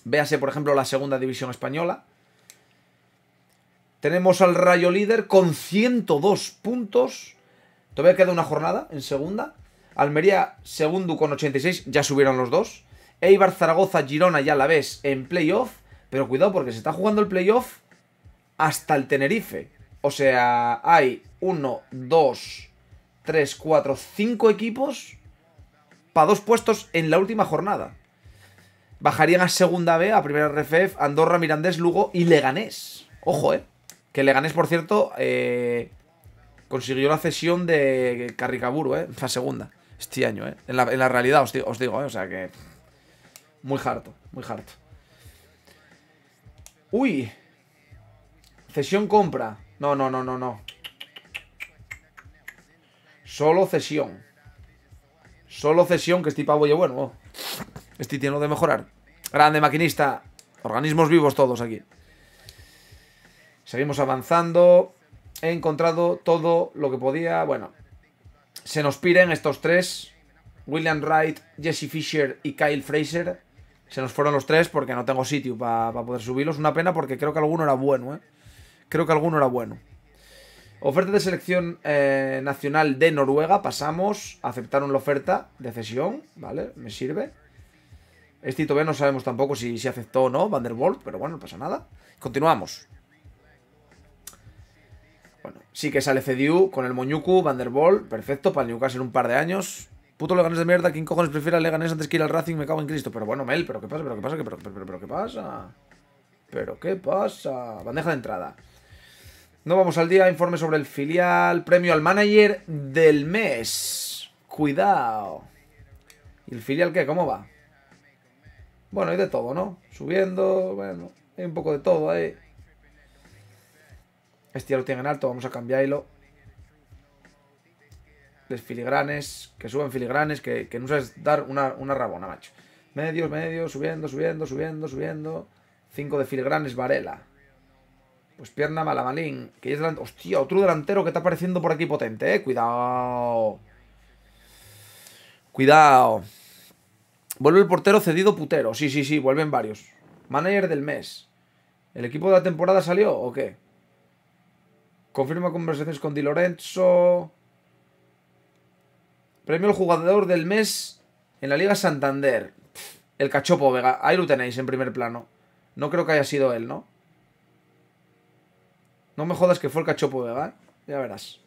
Véase, por ejemplo, la segunda división española. Tenemos al Rayo líder con 102 puntos. Todavía queda una jornada en segunda. Almería, segundo con 86, ya subieron los dos. Eibar, Zaragoza, Girona ya la ves en playoff. Pero cuidado porque se está jugando el playoff hasta el Tenerife. O sea, hay uno, 2, 3, cuatro, cinco equipos para dos puestos en la última jornada. Bajarían a segunda B, a primera RFF, Andorra, Mirandés, Lugo y Leganés. Ojo, eh. Que Leganés, por cierto, eh, consiguió la cesión de Carricaburo, eh. La segunda. Este año, eh. En la, realidad, os, os digo, eh. O sea que... Muy harto, muy harto. Uy. Cesión compra. No, no, no, no, no. Solo cesión. Solo cesión que estoy pavo ya bueno. Este tiene de mejorar. Grande maquinista. Organismos vivos todos aquí. Seguimos avanzando. He encontrado todo lo que podía. Bueno. Se nos piren estos tres. William Wright, Jesse Fisher y Kyle Fraser. Se nos fueron los tres porque no tengo sitio para poder subirlos. Una pena porque creo que alguno era bueno, ¿eh? Creo que alguno era bueno. Oferta de selección nacional de Noruega, pasamos, aceptaron la oferta de cesión, ¿vale? Me sirve. Este B no sabemos tampoco si, si aceptó o no Van pero bueno, no pasa nada. Continuamos. Bueno, sí que sale Cediu con el Moñuku, Van perfecto, para Newcastle en un par de años. Puto Leganés de mierda, ¿quién cojones prefiere al Leganés antes que ir al Racing? Me cago en Cristo. Pero bueno, Mel, ¿pero qué pasa? ¿Pero qué pasa? pero, pero qué pasa? ¿Pero qué pasa? Bandeja de entrada. No vamos al día, informe sobre el filial, premio al manager del mes. Cuidado. ¿Y el filial qué? ¿Cómo va? Bueno, hay de todo, ¿no? Subiendo, bueno, hay un poco de todo ahí. Este ya lo tienen alto, vamos a cambiarlo. Los filigranes, que suben filigranes, que, no sabes dar una, una rabona, macho. Medios, medios, subiendo, subiendo, subiendo, subiendo. Cinco de filigranes, Varela. Pues pierna mala, Que es Hostia, otro delantero que está apareciendo por aquí potente, eh. Cuidado. Cuidado. Vuelve el portero cedido putero. Sí, sí, sí, vuelven varios. Manager del mes. ¿El equipo de la temporada salió o qué? Confirma conversaciones con Di Lorenzo. Premio al jugador del mes en la Liga Santander. El cachopo Vega. Ahí lo tenéis en primer plano. No creo que haya sido él, ¿no? No me jodas que fue el cachopo Vega, ¿eh? Ya verás.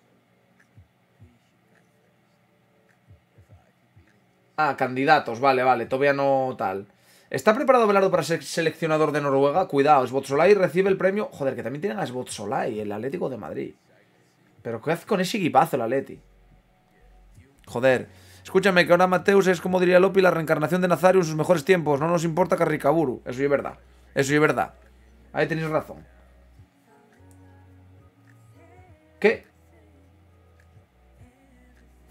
Ah, candidatos, vale, vale, todavía no tal. ¿Está preparado Velardo para ser seleccionador de Noruega? Cuidado, Sbotsolai recibe el premio... Joder, que también tienen a Sbotsolai, el Atlético de Madrid. Pero ¿qué hace con ese equipazo el Atleti? Joder. Escúchame, que ahora Mateus es, como diría Lopi, la reencarnación de Nazario en sus mejores tiempos. No nos importa Carricaburu. Eso es verdad. Eso es verdad. Ahí tenéis razón. ¿Qué?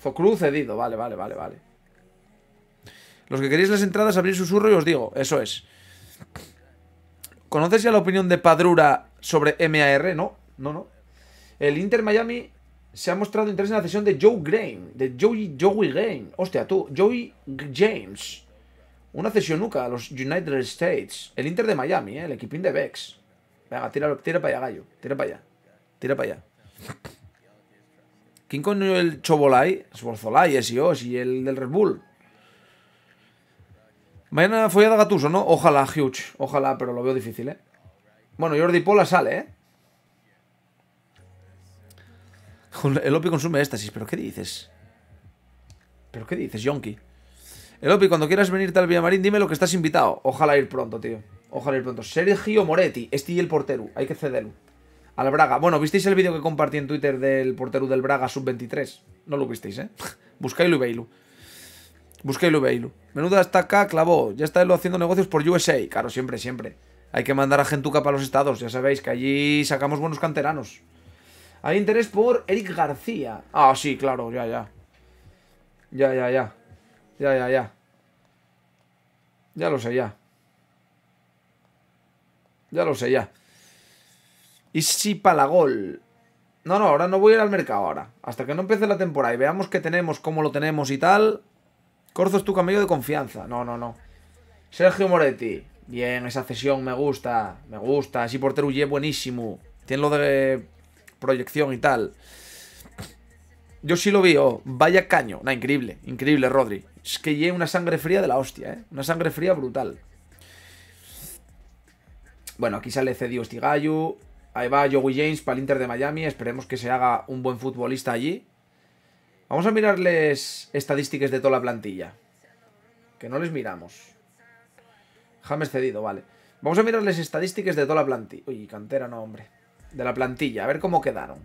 Zocru cedido, vale, vale, vale, vale. Los que queréis las entradas, abrir susurro y os digo, eso es. ¿Conoces ya la opinión de Padrura sobre MAR? No, no, no. El Inter Miami se ha mostrado interés en la cesión de Joe Grain. de Joey, Joey Hostia, tú, Joey James. Una cesión nunca a los United States. El Inter de Miami, eh, el equipín de Vex. Venga, tira, tira para allá, gallo. Tira para allá. Tira para allá. ¿Quién coño el Chobolai? Sborzolai, es eh, y el del Red Bull. Mañana follada Gatuso, ¿no? Ojalá, Huge. Ojalá, pero lo veo difícil, ¿eh? Bueno, Jordi Pola sale, ¿eh? El Opi consume éstasis pero ¿qué dices? ¿Pero qué dices, Yonki? El Opi, cuando quieras venirte al Villamarín, dime lo que estás invitado. Ojalá ir pronto, tío. Ojalá ir pronto. Sergio Moretti, este y el portero. Hay que cederlo al Braga. Bueno, ¿visteis el vídeo que compartí en Twitter del portero del Braga sub-23? No lo visteis, ¿eh? Buscáislo y veilo. Buscáislo y veilo. Menuda estaca clavó. Ya está él haciendo negocios por USA. Claro, siempre, siempre. Hay que mandar a Gentuca para los estados. Ya sabéis que allí sacamos buenos canteranos. Hay interés por Eric García. Ah, sí, claro, ya, ya. Ya, ya, ya. Ya, ya, ya. Ya lo sé, ya. Ya lo sé, ya. Y si gol No, no, ahora no voy a ir al mercado ahora. Hasta que no empiece la temporada y veamos qué tenemos, cómo lo tenemos y tal. Corzo es tu camello de confianza. No, no, no. Sergio Moretti. Bien, esa cesión me gusta. Me gusta. Ese portero es buenísimo. Tiene lo de proyección y tal. Yo sí lo vi, vaya caño. Nah, increíble, increíble, Rodri. Es que lleve una sangre fría de la hostia, ¿eh? Una sangre fría brutal. Bueno, aquí sale CD Ostigayu. Ahí va Joey James para el Inter de Miami. Esperemos que se haga un buen futbolista allí. Vamos a mirarles estadísticas de toda la plantilla. Que no les miramos. James cedido, vale. Vamos a mirarles estadísticas de toda la plantilla. Uy, cantera no, hombre. De la plantilla, a ver cómo quedaron.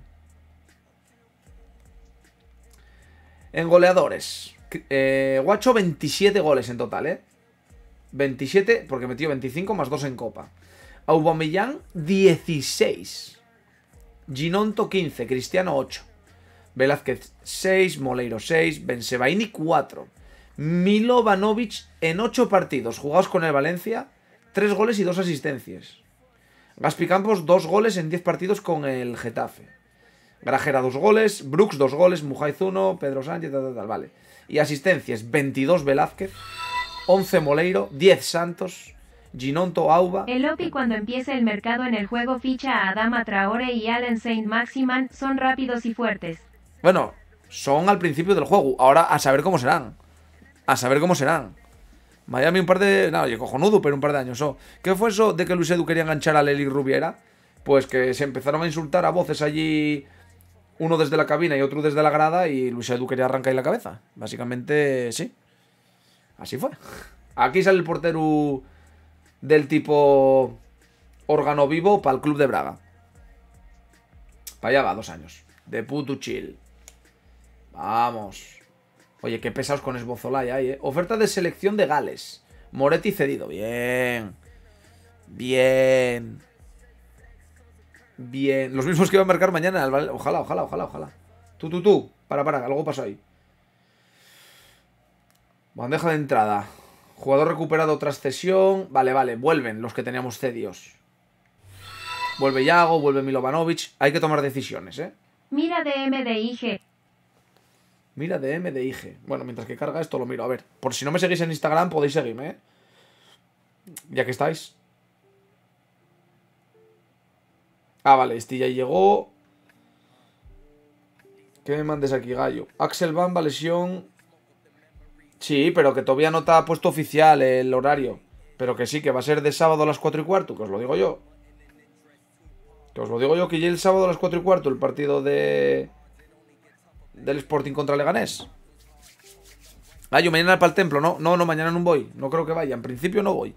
En goleadores. Eh, Guacho, 27 goles en total, ¿eh? 27, porque metió 25 más 2 en Copa. Aubameyang 16. Ginonto 15, Cristiano 8. Velázquez 6, Moleiro 6, Bensebaini 4. Milovanovic en 8 partidos jugados con el Valencia, 3 goles y 2 asistencias. Gaspi Campos 2 goles en 10 partidos con el Getafe. Grajera 2 goles, Brooks 2 goles, Mujaiz 1, Pedro Sánchez, tal, vale. Y asistencias 22 Velázquez, 11 Moleiro, 10 Santos, Ginonto Auba. El OPI cuando empiece el mercado en el juego ficha a Adama Traore y Allen Saint Maximan, son rápidos y fuertes. Bueno, son al principio del juego, ahora a saber cómo serán. A saber cómo serán. Miami un par de... No, yo cojonudo, pero un par de años. Oh. ¿Qué fue eso de que Luis Edu quería enganchar a Lely Rubiera? Pues que se empezaron a insultar a voces allí uno desde la cabina y otro desde la grada y Luis Edu quería arrancar ahí la cabeza. Básicamente, sí. Así fue. Aquí sale el portero del tipo órgano vivo para el club de Braga. Para allá va, dos años. De puto chill. Vamos. Oye, qué pesados con Esbozolay hay ¿eh? Oferta de selección de Gales. Moretti cedido. Bien. Bien. Bien. Los mismos que iban a marcar mañana. Ojalá, ojalá, ojalá, ojalá. Tú, tú, tú. Para, para, algo pasa ahí. Bandeja de entrada. Jugador recuperado tras cesión. Vale, vale, vuelven los que teníamos cedios. Vuelve Yago, vuelve Milovanovic. Hay que tomar decisiones, ¿eh? Mira de de Mira de de Bueno, mientras que carga esto lo miro. A ver, por si no me seguís en Instagram podéis seguirme, ¿eh? Ya que estáis. Ah, vale, este ya llegó. ¿Qué me mandes aquí, gallo. Axel Bamba, lesión. Sí, pero que todavía no está puesto oficial el horario. Pero que sí, que va a ser de sábado a las 4 y cuarto, que os lo digo yo. Que os lo digo yo, que ya el sábado a las 4 y cuarto el partido de... Del Sporting contra Leganés. Ah, yo mañana para el templo, no, no, no, mañana no voy. No creo que vaya, en principio no voy.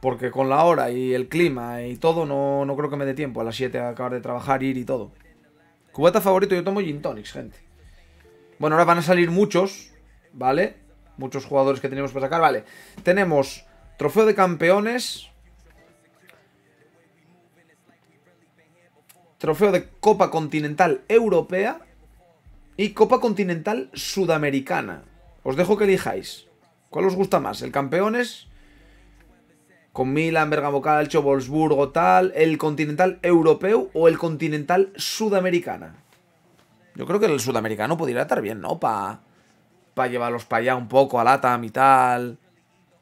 Porque con la hora y el clima y todo, no, no creo que me dé tiempo a las 7 a acabar de trabajar, ir y todo. Cubata favorito, yo tomo gin tonics, gente. Bueno, ahora van a salir muchos, ¿vale? Muchos jugadores que tenemos para sacar, vale. Tenemos trofeo de campeones. Trofeo de Copa Continental Europea y Copa Continental Sudamericana. Os dejo que elijáis. ¿Cuál os gusta más? ¿El Campeones? Con Milan, Bergamo Calcio, Wolfsburgo, tal. ¿El Continental Europeo o el Continental Sudamericana? Yo creo que el Sudamericano podría estar bien, ¿no? Para para llevarlos para allá un poco, a LATAM y tal.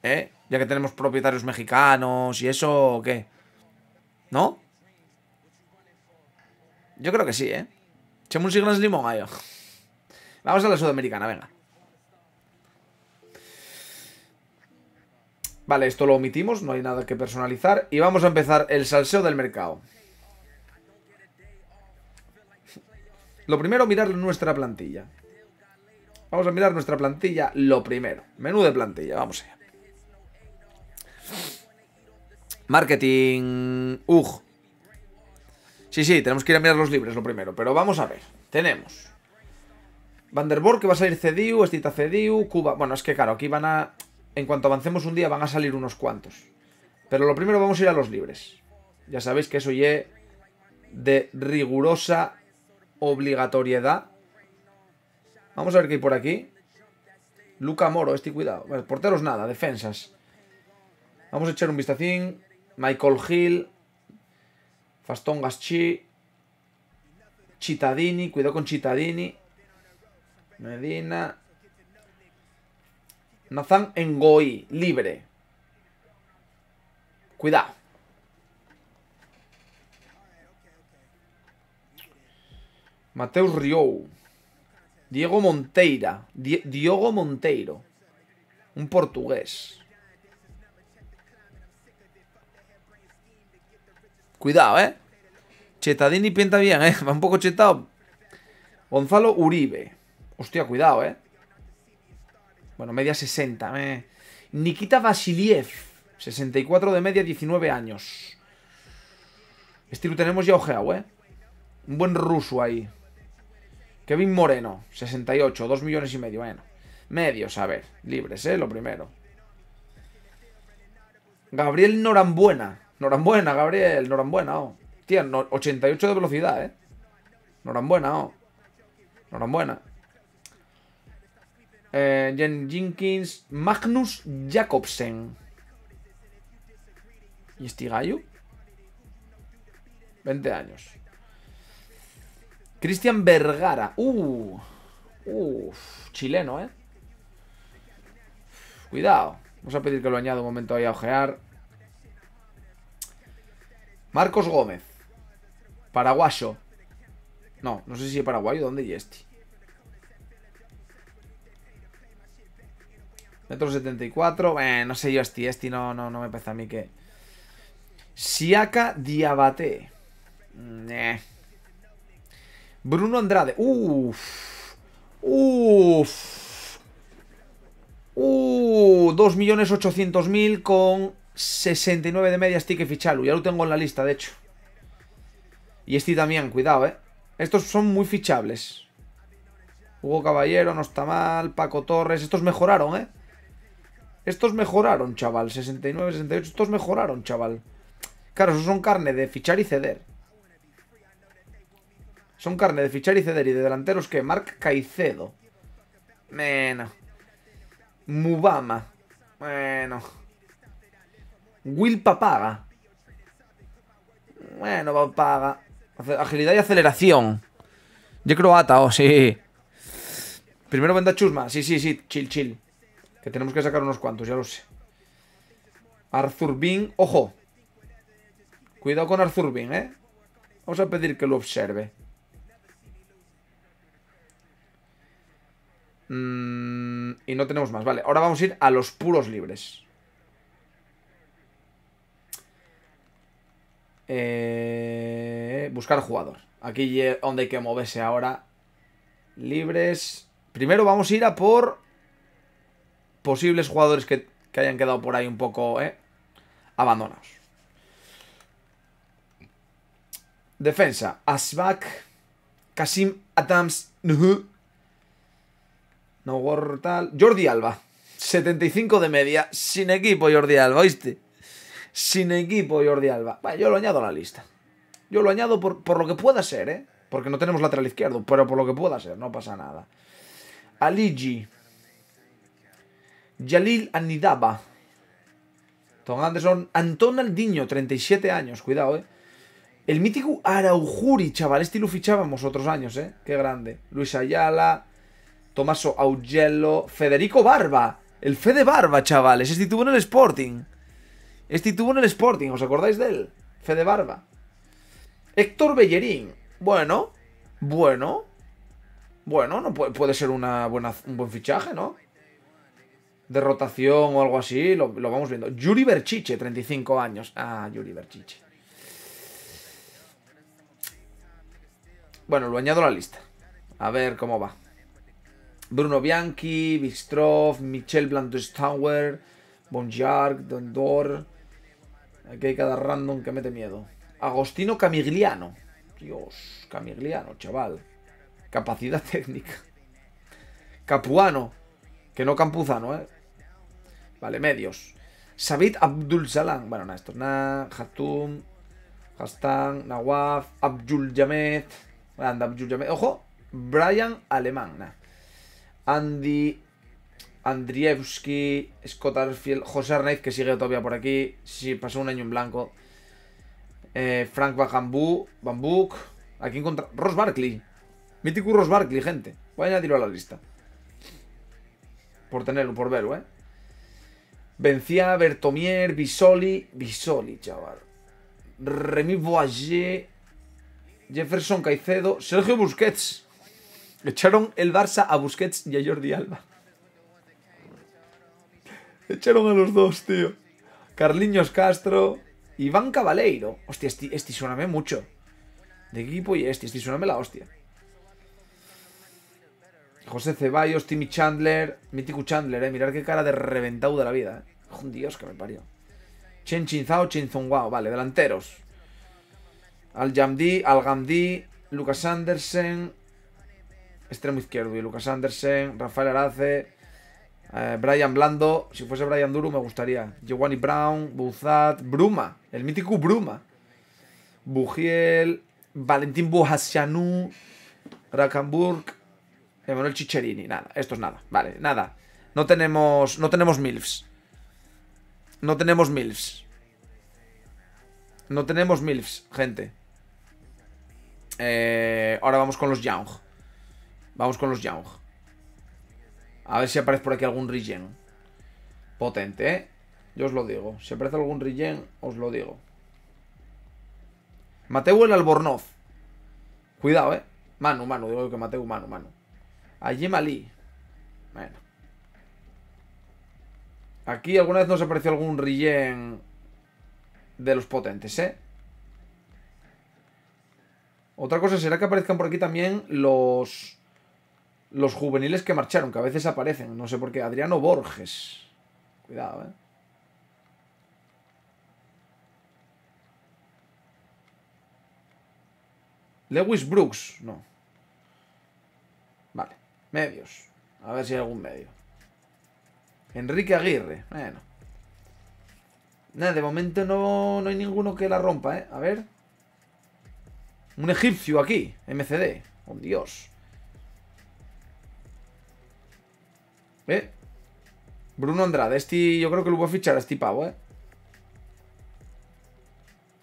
¿Eh? Ya que tenemos propietarios mexicanos y eso, ¿o qué? ¿No? Yo creo que sí, ¿eh? Chemos siglas limón, Vamos a la sudamericana, venga. Vale, esto lo omitimos, no hay nada que personalizar. Y vamos a empezar el salseo del mercado. Lo primero, mirar nuestra plantilla. Vamos a mirar nuestra plantilla lo primero. Menú de plantilla, vamos allá. Marketing. Ugh. Sí, sí, tenemos que ir a mirar los libres lo primero. Pero vamos a ver. Tenemos. Vanderborg, que va a salir Cediu, Estita Cediu, Cuba. Bueno, es que claro, aquí van a. En cuanto avancemos un día van a salir unos cuantos. Pero lo primero vamos a ir a los libres. Ya sabéis que eso ye de rigurosa obligatoriedad Vamos a ver qué hay por aquí. Luca Moro, este cuidado. porteros nada, defensas. Vamos a echar un vistacín. Michael Hill. Fastón Gaschi. Chitadini, cuidado con Chitadini. Medina. Nazan Engoy, libre. Cuidado. Mateus Riou. Diego Monteira. Diogo Monteiro. Un portugués. Cuidado, ¿eh? Chetadini pinta bien, ¿eh? Va un poco chetado. Gonzalo Uribe. Hostia, cuidado, ¿eh? Bueno, media 60. Eh. Nikita Vasiliev. 64 de media, 19 años. Estilo tenemos ya ojeado, ¿eh? Un buen ruso ahí. Kevin Moreno, 68, 2 millones y medio. Bueno, medios, a ver, libres, ¿eh? Lo primero. Gabriel Norambuena. Norambuena, Gabriel, Norambuena, oh. Tía, 88 de velocidad, ¿eh? Norambuena, oh. Norambuena. Eh, Jen Jenkins, Magnus Jacobsen. ¿Y este gallo? 20 años. Cristian Vergara. Uh, uh, chileno, ¿eh? Cuidado. Vamos a pedir que lo añada un momento ahí a ojear. Marcos Gómez. Paraguayo. No, no sé si es paraguayo. ¿Dónde y este? Metro 74. Eh, no sé yo, este. Este no, no, no me parece a mí que... Siaka Diabate. Mm, eh. Bruno Andrade. Uf. Uf. Uh, 2.800.000 con 69 de medias tiene que Ya lo tengo en la lista, de hecho. Y este también, cuidado, eh. Estos son muy fichables. Hugo Caballero, no está mal. Paco Torres. Estos mejoraron, eh. Estos mejoraron, chaval. 69, 68. Estos mejoraron, chaval. Claro, esos son carne de fichar y ceder. Son carne de fichar y ceder y de delanteros que Mark Caicedo. Bueno. Mubama. Bueno. Will Papaga. Bueno, Papaga. Agilidad y aceleración. Yo creo Ata, oh, sí. Primero venda Chusma. Sí, sí, sí. Chill, chill. Que tenemos que sacar unos cuantos, ya lo sé. Arthur Bean. Ojo. Cuidado con Arthur Bean, ¿eh? Vamos a pedir que lo observe. Mm, y no tenemos más. Vale, ahora vamos a ir a los puros libres. Eh, buscar jugador. Aquí donde hay que moverse ahora. Libres. Primero vamos a ir a por posibles jugadores que, que hayan quedado por ahí un poco eh, abandonados. Defensa. Asbak. Kasim Adams. Nuhu. No Gortal. Jordi Alba. 75 de media. Sin equipo, Jordi Alba, ¿oíste? Sin equipo, Jordi Alba. yo lo añado a la lista. Yo lo añado por, lo que pueda ser, ¿eh? Porque no tenemos lateral izquierdo, pero por lo que pueda ser, no pasa nada. Aligi. Jalil Anidaba. Tom Anderson. Anton Aldiño, 37 años, cuidado, ¿eh? El mítico Araujuri, chaval. Este lo fichábamos otros años, ¿eh? Qué grande. Luis Ayala. Tomaso Augello, Federico Barba. El Fede Barba, chavales. Este tuvo en el Sporting. Este tuvo en el Sporting, ¿os acordáis de él? Fede Barba. Héctor Bellerín. Bueno, bueno. Bueno, no puede, ser una buena, un buen fichaje, ¿no? De rotación o algo así, lo, lo vamos viendo. Yuri Berchiche, 35 años. Ah, Yuri Berchiche. Bueno, lo añado a la lista. A ver cómo va. Bruno Bianchi, Bistroff, Michel Blandenstauer, Bonjark, Dondor. Aquí hay cada random que mete miedo. Agostino Camigliano. Dios, Camigliano, chaval. Capacidad técnica. Capuano. Que no Campuzano, ¿eh? Vale, medios. Sabit Abdul Salam. Bueno, nada, esto nada. Hatum. Hastan. Nawaf. Abdul Yamed. Anda, Abdul Ojo. Brian Alemán. Andy, Andrievski, Scott Arfield, José Arnaiz, que sigue todavía por aquí. Sí, pasó un año en blanco. Eh, Frank Bajambú, Bambuk. Aquí contra. Ross Barkley. Mítico Ross Barkley, gente. Voy a añadirlo a la lista. Por tenerlo, por verlo, ¿eh? Vencía Bertomier, Bisoli. Bisoli, chaval. Remy Boyer. Jefferson Caicedo. Sergio Busquets. Echaron el Barça a Busquets y a Jordi Alba. Echaron a los dos, tío. Carliños Castro, Iván Cabaleiro. Hostia, este, este suename mucho. De equipo y este, este suename la hostia. José Ceballos, Timmy Chandler, Mítico Chandler, eh. Mirar qué cara de reventado de la vida, eh. Dios, que me parió. Chen Chinzao, Chen Zongwao. Vale, delanteros. Al Jamdi, Al Gamdi, Lucas Andersen, extremo izquierdo. Y Lucas Andersen, Rafael Arace, eh, Brian Blando. Si fuese Brian Duro me gustaría. Giovanni Brown, Buzat, Bruma. El mítico Bruma. Bugiel, Valentín Bojasianu, Rakamburg, Emanuel Chicherini. Nada, esto es nada. Vale, nada. No tenemos, no tenemos MILFs. No tenemos MILFs. No tenemos MILFs, gente. Eh, ahora vamos con los Young. Vamos con los Young. A ver si aparece por aquí algún regen. Potente, ¿eh? Yo os lo digo. Si aparece algún regen, os lo digo. Mateo el Albornoz. Cuidado, ¿eh? Mano, mano. Digo que Mateu, mano. mano. Ayem Bueno. Aquí alguna vez nos apareció algún regen de los potentes, ¿eh? Otra cosa será que aparezcan por aquí también los los juveniles que marcharon, que a veces aparecen. No sé por qué. Adriano Borges. Cuidado, eh. Lewis Brooks, no. Vale, medios. A ver si hay algún medio. Enrique Aguirre, bueno. Nada, de momento no, hay ninguno que la rompa, ¿eh? A ver. Un egipcio aquí, MCD. Oh, Dios. ¿Ve? Eh, Bruno Andrade. Este, yo creo que lo voy a fichar a este pavo, ¿eh?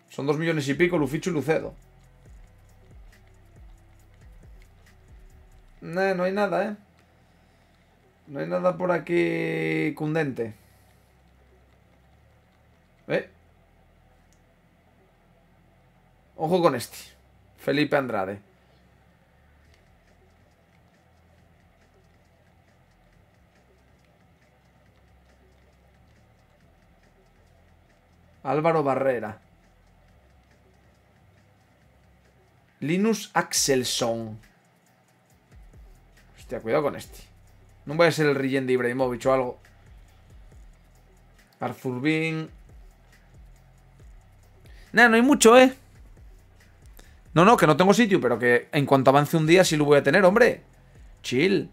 Son dos millones y pico, ficho y Lucedo. no hay nada, ¿eh? No hay nada por aquí cundente. ¿ve? Eh. Ojo con este. Felipe Andrade. Álvaro Barrera. Linus Axelson. Hostia, cuidado con este. No voy a ser el Rigen de Ibrahimovic o algo. Arthur Bean. Nada, no hay mucho, ¿eh? No, no, que no tengo sitio, pero que en cuanto avance un día sí lo voy a tener, hombre. Chill.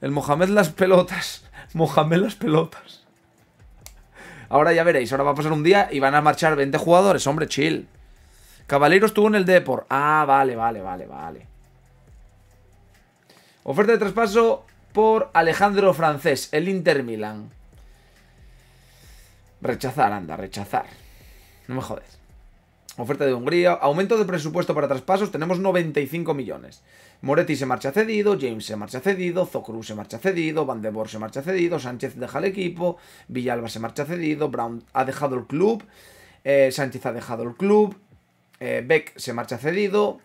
El Mohamed las pelotas. Mohamed las pelotas. Ahora ya veréis, ahora va a pasar un día y van a marchar 20 jugadores. Hombre, chill. Caballero estuvo en el Depor. Ah, vale, vale, vale, vale. Oferta de traspaso por Alejandro Francés, el Inter Milan. Rechazar, anda, rechazar. No me jodes. Oferta de Hungría. Aumento de presupuesto para traspasos. Tenemos 95 millones. Moretti se marcha cedido, James se marcha cedido, Zocru se marcha cedido, Van de Boer se marcha cedido, Sánchez deja el equipo, Villalba se marcha cedido, Brown ha dejado el club, eh, Sánchez ha dejado el club, eh, Beck se marcha cedido,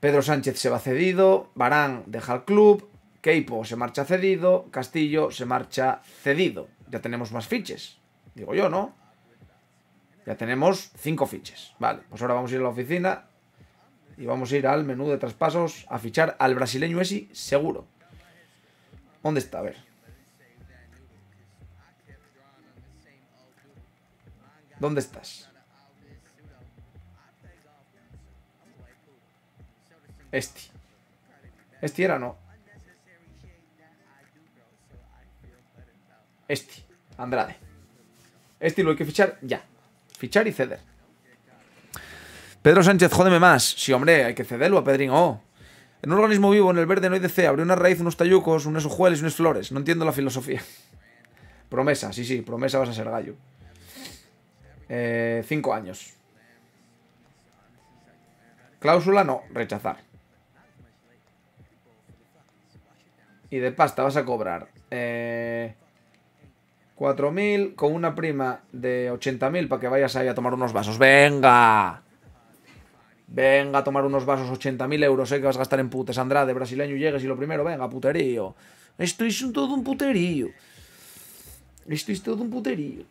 Pedro Sánchez se va cedido, Barán deja el club, Keipo se marcha cedido, Castillo se marcha cedido. Ya tenemos más fiches, digo yo, ¿no? Ya tenemos cinco fiches. Vale, pues ahora vamos a ir a la oficina y vamos a ir al menú de traspasos a fichar al brasileño Esi, seguro. ¿Dónde está? A ver. ¿Dónde estás? Este. Este era, no. Este. Andrade. Este lo hay que fichar ya. Fichar y ceder. Pedro Sánchez, jódeme más. Sí, hombre, hay que cederlo a Pedrín. Oh. En un organismo vivo, en el verde, no hay C Abre una raíz, unos tallucos, unos y unas flores. No entiendo la filosofía. Promesa, sí, sí, promesa vas a ser gallo. Eh, cinco años. Cláusula no, rechazar. Y de pasta vas a cobrar eh, Cuatro mil con una prima de 80.000 para que vayas ahí a tomar unos vasos. ¡Venga! Venga a tomar unos vasos 80.000 euros, ¿eh? que vas a gastar en putes, Andrade, brasileño, llegues y lo primero, venga, puterío. Esto es todo un puterío. Esto es todo un puterío.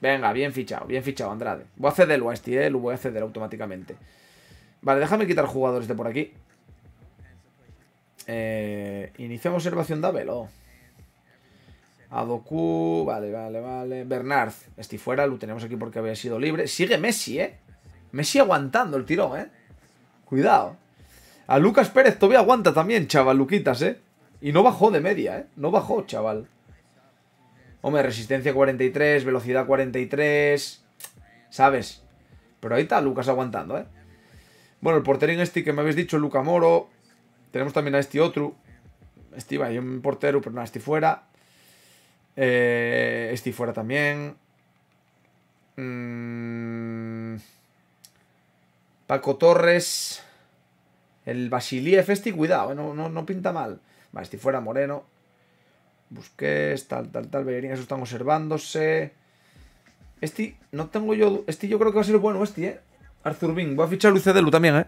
Venga, bien fichado, bien fichado, Andrade. Voy a cederlo a este, ¿eh? Lo voy a ceder automáticamente. Vale, déjame quitar jugadores de por aquí. Eh, iniciamos observación de oh Adoku, vale, vale, vale. Bernard, este fuera, lo tenemos aquí porque había sido libre. Sigue Messi, ¿eh? Messi aguantando el tirón, ¿eh? Cuidado. A Lucas Pérez todavía aguanta también, chaval, Luquitas, ¿eh? Y no bajó de media, ¿eh? No bajó, chaval. Hombre, resistencia 43, velocidad 43. ¿Sabes? Pero ahí está Lucas aguantando, ¿eh? Bueno, el portero en este que me habéis dicho, Luca Moro. Tenemos también a este otro. Este va hay un portero, pero no, este fuera. Eh, este fuera también. Mmm Paco Torres. El Basiliev, este, cuidado, eh, no, pinta mal. Vale, si fuera Moreno. Busqués, tal, tal, tal. Bellerín, eso están observándose. Este, no tengo yo... Este yo creo que va a ser bueno, este, ¿eh? Arthur Bing, Voy a fichar a Lu también, ¿eh?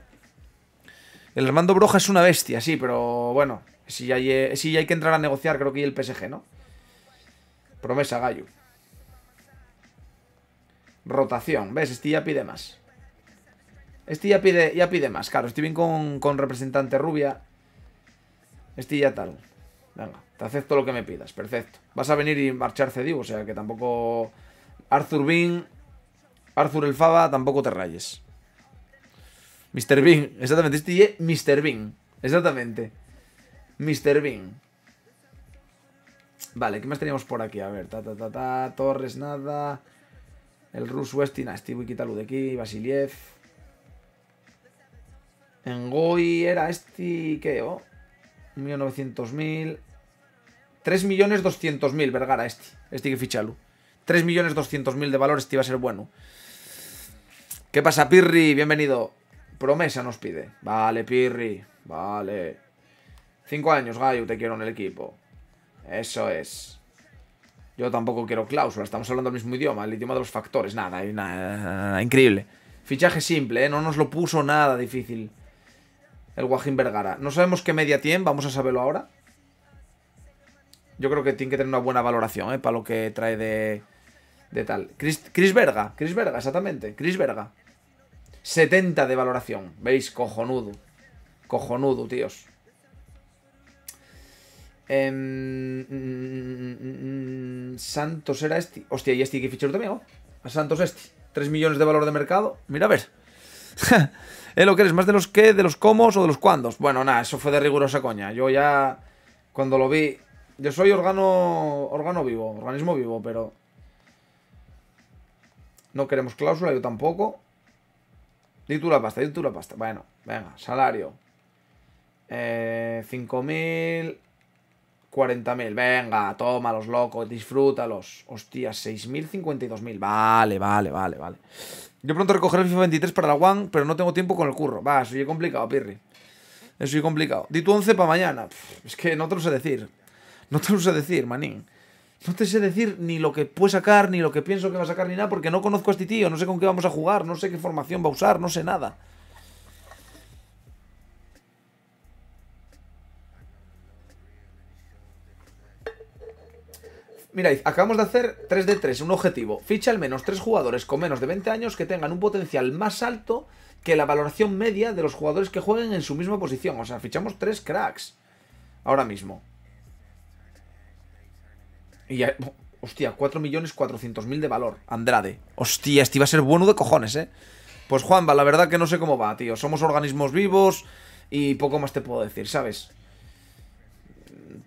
El Armando Broja es una bestia, sí, pero bueno. Si ya hay, eh, si ya hay que entrar a negociar, creo que hay el PSG, ¿no? Promesa, Gallo. Rotación. ¿Ves? Este ya pide más. Este ya pide, pide más, claro. Estoy bien con, representante rubia. Este ya tal. Venga, te acepto lo que me pidas, perfecto. Vas a venir y marchar digo. o sea que tampoco... Arthur Bean, Arthur el tampoco te rayes. Mr. Bean, exactamente, este Mr. Bean, exactamente. Mr. Bean. Vale, ¿qué más teníamos por aquí? A ver, ta ta ta ta, Torres nada. El Rus Westin, este voy a quitarlo de aquí, Basiliev. En GOI era este, ¿qué? Oh, 1.900.000. 3.200.000, Vergara, este. Este que fichalo 3.200.000 de valor, este iba a ser bueno. ¿Qué pasa, Pirri? Bienvenido. Promesa nos pide. Vale, Pirri. Vale. Cinco años, Gaio, te quiero en el equipo. Eso es. Yo tampoco quiero cláusula, estamos hablando el mismo idioma, el idioma de los factores. Nada, nada, nada, nada increíble. Fichaje simple, ¿eh? No nos lo puso nada difícil el Guajín Vergara. No sabemos qué media tiene, vamos a saberlo ahora. Yo creo que tiene que tener una buena valoración, ¿eh? Para lo que trae de, de tal. Chris, Verga, Chris Verga, exactamente. Chris Verga. 70 de valoración. ¿Veis? Cojonudo. Cojonudo, tíos. Em, Santos era este. Hostia, ¿y este que fichero también? Oh? A Santos este. 3 millones de valor de mercado. Mira, a ver. Eh, lo que eres, más de los qué, de los cómo o de los cuándos. Bueno, nada, eso fue de rigurosa coña. Yo ya, cuando lo vi... Yo soy órgano, órgano vivo, organismo vivo, pero... No queremos cláusula, yo tampoco. Dí tú la pasta, dí tú la pasta. Bueno, venga, salario. Eh, 5.000... 40.000, venga, tómalos, loco, disfrútalos. Hostia, 6.052.000. Vale, vale, vale, vale. Yo pronto recogeré el FIFA 23 para la One, pero no tengo tiempo con el curro. Va, soy complicado, Pirri. Eso complicado. Di tu 11 para mañana. es que no te lo sé decir. No te lo sé decir, manín. No te sé decir ni lo que puede sacar, ni lo que pienso que va a sacar, ni nada, porque no conozco a este tío, no sé con qué vamos a jugar, no sé qué formación va a usar, no sé nada. Mira, acabamos de hacer 3 de 3, un objetivo. Ficha al menos 3 jugadores con menos de 20 años que tengan un potencial más alto que la valoración media de los jugadores que jueguen en su misma posición. O sea, fichamos 3 cracks ahora mismo. Y ya... Hostia, 4.400.000 de valor. Andrade. Hostia, este iba a ser bueno de cojones, ¿eh? Pues Juanba, la verdad que no sé cómo va, tío. Somos organismos vivos y poco más te puedo decir, ¿sabes?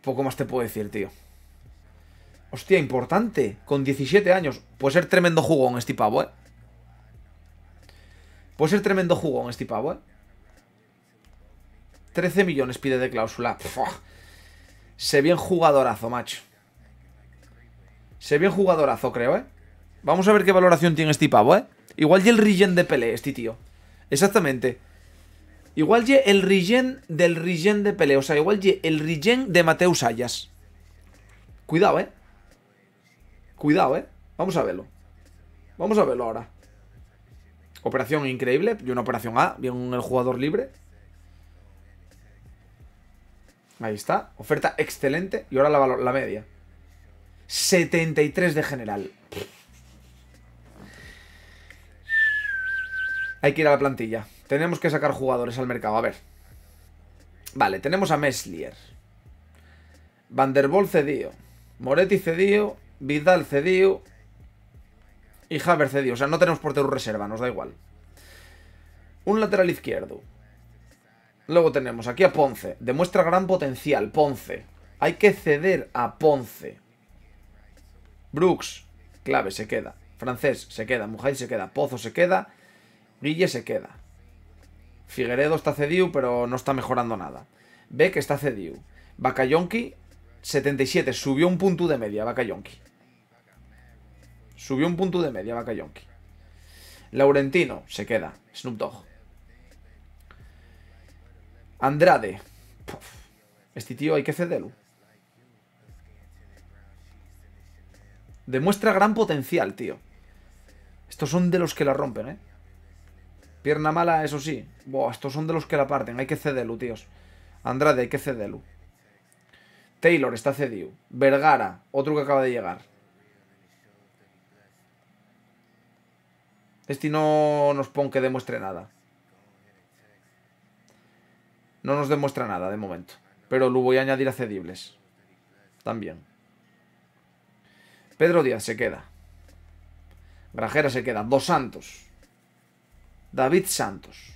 Poco más te puedo decir, tío. Hostia, importante. Con 17 años. Puede ser tremendo jugón este pavo, ¿eh? Puede ser tremendo jugón este pavo, ¿eh? 13 millones pide de cláusula. Se bien jugadorazo, macho. Se bien jugadorazo, creo, ¿eh? Vamos a ver qué valoración tiene este pavo, ¿eh? Igual y el regen de Pelé, este tío. Exactamente. Igual y el regen del regen de Pelé. O sea, igual y el regen de Mateus Ayas. Cuidado, ¿eh? Cuidado, ¿eh? Vamos a verlo. Vamos a verlo ahora. Operación increíble. Y una operación A. Bien el jugador libre. Ahí está. Oferta excelente. Y ahora la, la media. 73 de general. Hay que ir a la plantilla. Tenemos que sacar jugadores al mercado. A ver. Vale, tenemos a Messlier. Vanderbilt cedido. Moretti cedido. Vidal cedió, Y Haver cedió, O sea, no tenemos portero reserva, nos da igual. Un lateral izquierdo. Luego tenemos aquí a Ponce. Demuestra gran potencial, Ponce. Hay que ceder a Ponce. Brooks, clave, se queda. Francés, se queda. Mujay se queda. Pozo se queda. Guille se queda. Figueredo está cedido, pero no está mejorando nada. Beck está cedido. Bacayonki, 77. Subió un punto de media, Bacayonki. Subió un punto de media Bakayonki. Laurentino se queda. Snoop Dogg. Andrade. Este tío hay que cederlo. Demuestra gran potencial, tío. Estos son de los que la rompen, ¿eh? Pierna mala, eso sí. estos son de los que la parten. Hay que cederlo, tíos. Andrade, hay que cederlo. Taylor está cedido. Vergara, otro que acaba de llegar. Este no nos pone que demuestre nada. No nos demuestra nada de momento. Pero lo voy a añadir a cedibles. También. Pedro Díaz se queda. Grajera se queda. Dos Santos. David Santos.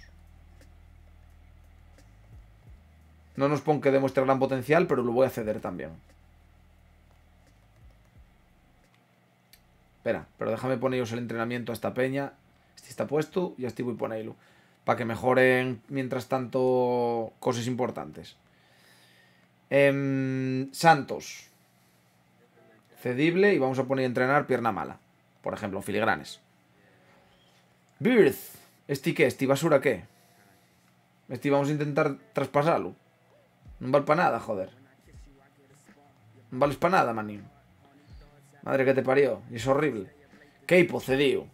No nos pone que demuestre gran potencial, pero lo voy a ceder también. Espera, pero déjame poneros el entrenamiento a esta peña. Este está puesto y este voy a Para que mejoren, mientras tanto, cosas importantes. Em, Santos. Cedible y vamos a poner a entrenar pierna mala. Por ejemplo, filigranes. Birth. ¿Este qué? ¿Este basura qué? Este vamos a intentar traspasarlo. No vale para nada, joder. No vales para nada, manín. Madre que te parió, es horrible. Keipo, cediu.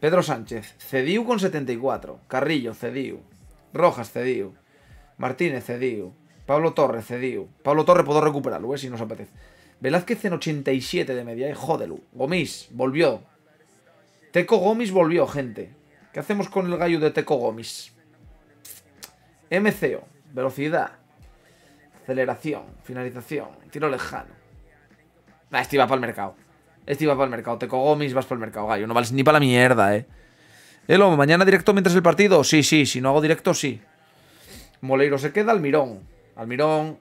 Pedro Sánchez, cediu con 74. Carrillo, cediu. Rojas, cediu. Martínez, cediu. Pablo Torres, cediu. Pablo Torres puedo recuperarlo, eh, si nos apetece. Velázquez en 87 de media, eh, Gomis, volvió. Teco Gomis volvió, gente. ¿Qué hacemos con el gallo de Teco Gomis? MCO, velocidad, aceleración, finalización, tiro lejano. Ah, este iba para el mercado. Este para el mercado, te cogomis, vas para el mercado, gallo. No vales ni para la mierda, eh. Elo, ¿mañana directo mientras el partido? Sí, sí, si no hago directo, sí. Moleiro se queda, Almirón. Almirón,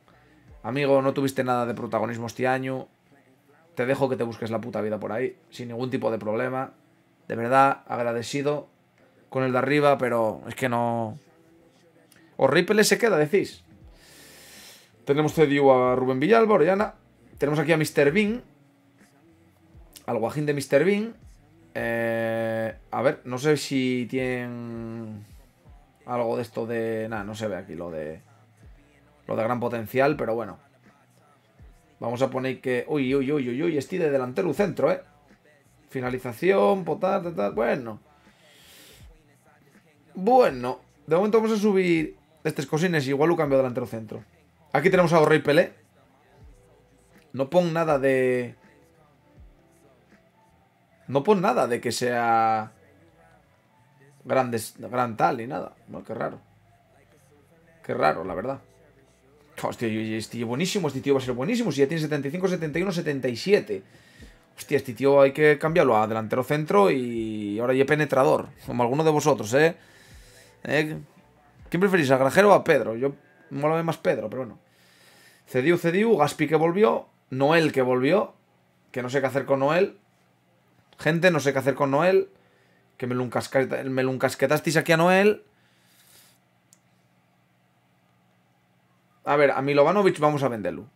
amigo, no tuviste nada de protagonismo este año. Te dejo que te busques la puta vida por ahí, sin ningún tipo de problema. De verdad, agradecido con el de arriba, pero es que no... ¿O Ripple se queda, decís? Tenemos cedido a Rubén Villalba, Tenemos aquí a Mr. Bean, al guajín de Mr. Bean. Eh, a ver, no sé si tienen algo de esto de... Nada, no se ve aquí lo de... Lo de gran potencial, pero bueno. Vamos a poner que... Uy, uy, uy, uy, uy, estoy de delantero centro, ¿eh? Finalización, potar, tal, Bueno. Bueno. De momento vamos a subir estas cosines. Igual lo cambio delantero centro. Aquí tenemos a Rey Pelé. No pon nada de... No por nada de que sea grandes, gran tal y nada. No, qué raro. Qué raro, la verdad. Hostia, este tío buenísimo, este tío va a ser buenísimo. Si ya tiene 75, 71, 77. Hostia, este tío hay que cambiarlo a delantero centro y ahora ya penetrador. Como alguno de vosotros, ¿eh? ¿Eh? ¿Quién preferís, a Granjero o a Pedro? Yo me mola veo más Pedro, pero bueno. Cediu, Cediu, Gaspi que volvió, Noel que volvió, que no sé qué hacer con Noel gente, no sé qué hacer con Noel. Que me lo, me encasquetasteis aquí a Noel. A ver, a Milovanovic vamos a venderlo.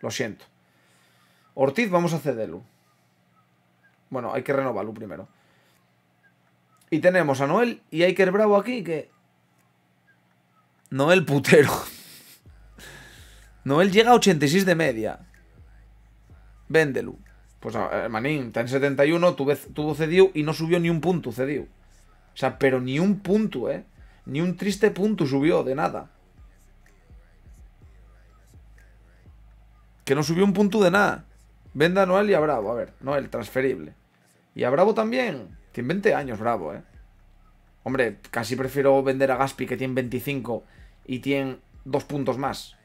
Lo siento. Ortiz vamos a cederlo. Bueno, hay que renovarlo primero. Y tenemos a Noel y Iker Bravo aquí que... Noel putero. Noel llega a 86 de media. Véndelo. Pues eh, Manín, en 71 tuvo Cediu y no subió ni un punto Cediu. O sea, pero ni un punto, ¿eh? Ni un triste punto subió, de nada. Que no subió un punto de nada. Venda a Noel y a Bravo, a ver, Noel, transferible. Y a Bravo también. Tiene 20 años, Bravo, ¿eh? Hombre, casi prefiero vender a Gaspi, que tiene 25 y tiene dos puntos más.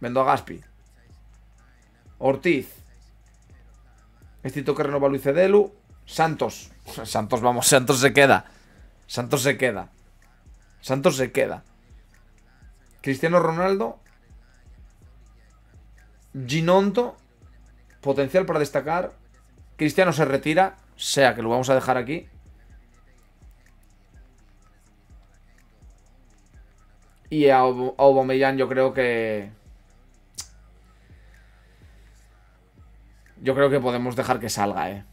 Vendo a Gaspi. Ortiz, Estito que renova Luis Cedelu. Santos. Santos, vamos, Santos se queda. Santos se queda. Santos se queda. Cristiano Ronaldo. Ginonto. Potencial para destacar. Cristiano se retira. Sea que lo vamos a dejar aquí. Y a Aubameyang yo creo que Yo creo que podemos dejar que salga, ¿eh?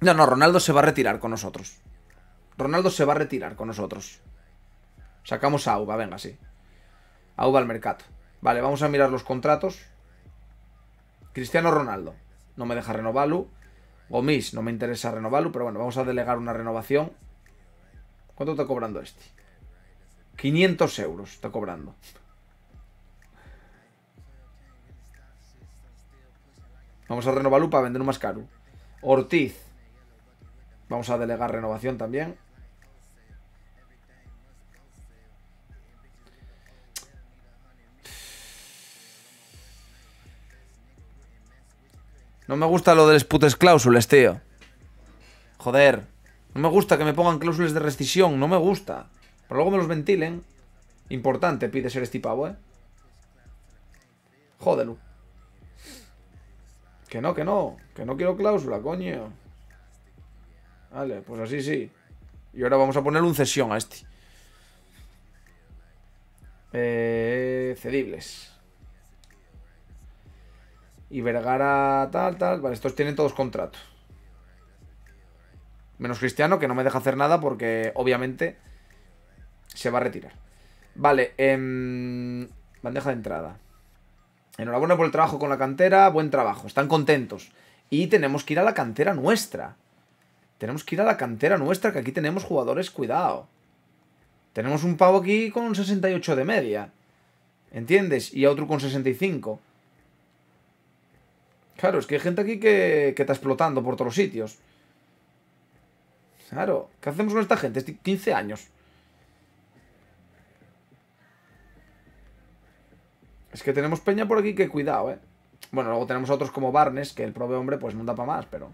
No, no, Ronaldo se va a retirar con nosotros. Ronaldo se va a retirar con nosotros. Sacamos a Uva, venga, sí. Uva al mercado. Vale, vamos a mirar los contratos. Cristiano Ronaldo. No me deja renovarlo. Gomis, no me interesa renovarlo, pero bueno, vamos a delegar una renovación. ¿Cuánto está cobrando este? 500 euros está cobrando. Vamos a renovarlo para vender más caro. Ortiz. Vamos a delegar renovación también. No me gusta lo de las putes cláusulas, tío. Joder. No me gusta que me pongan cláusulas de rescisión. No me gusta. Pero luego me los ventilen. Importante pide ser este pavo, eh. Jódelo. Que no, que no. Que no quiero cláusula, coño. Vale, pues así sí. Y ahora vamos a poner un cesión a este. Eh, cedibles. Y Vergara tal, tal. Vale, estos tienen todos contratos. Menos Cristiano, que no me deja hacer nada porque obviamente se va a retirar. Vale, eh, bandeja de entrada. Enhorabuena por el trabajo con la cantera, buen trabajo, están contentos. Y tenemos que ir a la cantera nuestra. Tenemos que ir a la cantera nuestra, que aquí tenemos jugadores, cuidado. Tenemos un pavo aquí con 68 de media. ¿Entiendes? Y a otro con 65. Claro, es que hay gente aquí que, que está explotando por todos los sitios. Claro, ¿qué hacemos con esta gente? 15 este años. Es que tenemos peña por aquí que cuidado, ¿eh? Bueno, luego tenemos otros como Barnes, que el provee, hombre pues no da para más, pero...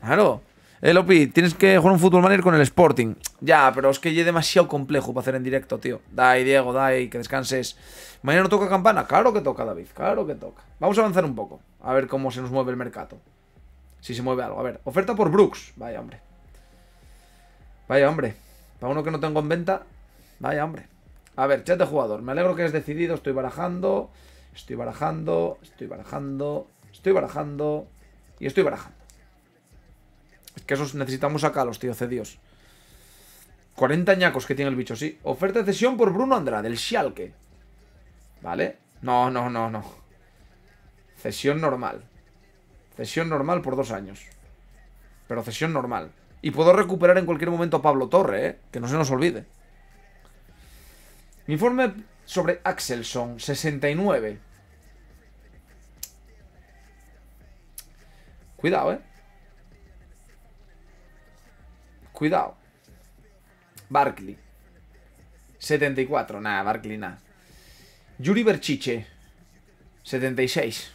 Claro. Eh, Lopi, tienes que jugar un fútbol manager con el Sporting. Ya, pero es que ya es demasiado complejo para hacer en directo, tío. Dai, Diego, dai, que descanses. ¿Mañana no toca campana? Claro que toca, David, claro que toca. Vamos a avanzar un poco, a ver cómo se nos mueve el mercado. Si se mueve algo. A ver, oferta por Brooks. Vaya, hombre. Vaya, hombre. Para uno que no tengo en venta, vaya, hombre. A ver, chat de jugador. Me alegro que has decidido. Estoy barajando. Estoy barajando. Estoy barajando. Estoy barajando. Y estoy barajando. Es que esos necesitamos acá, los tío. dios. 40 ñacos que tiene el bicho, sí. Oferta de cesión por Bruno Andrade, del Schalke. ¿Vale? No, no, no, no. Cesión normal. Cesión normal por dos años. Pero cesión normal. Y puedo recuperar en cualquier momento a Pablo Torre, ¿eh? Que no se nos olvide. Informe sobre Axelson, 69. Cuidado, ¿eh? Cuidado. Barkley. 74. Nada, Barkley nada. Yuri Berchiche. 76.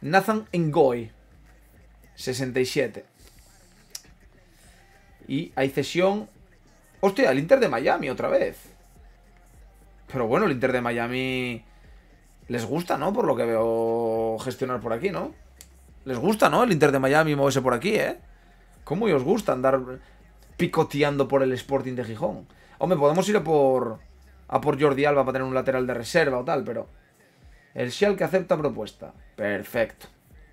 Nathan Engoy. 67. Y hay cesión... Hostia, el Inter de Miami otra vez. Pero bueno, el Inter de Miami les gusta, ¿no? Por lo que veo gestionar por aquí, ¿no? Les gusta, ¿no? El Inter de Miami moverse por aquí, ¿eh? ¿Cómo os gusta andar picoteando por el Sporting de Gijón? Hombre, podemos ir a por, a por Jordi Alba para tener un lateral de reserva o tal, pero... El Shell que acepta propuesta. Perfecto.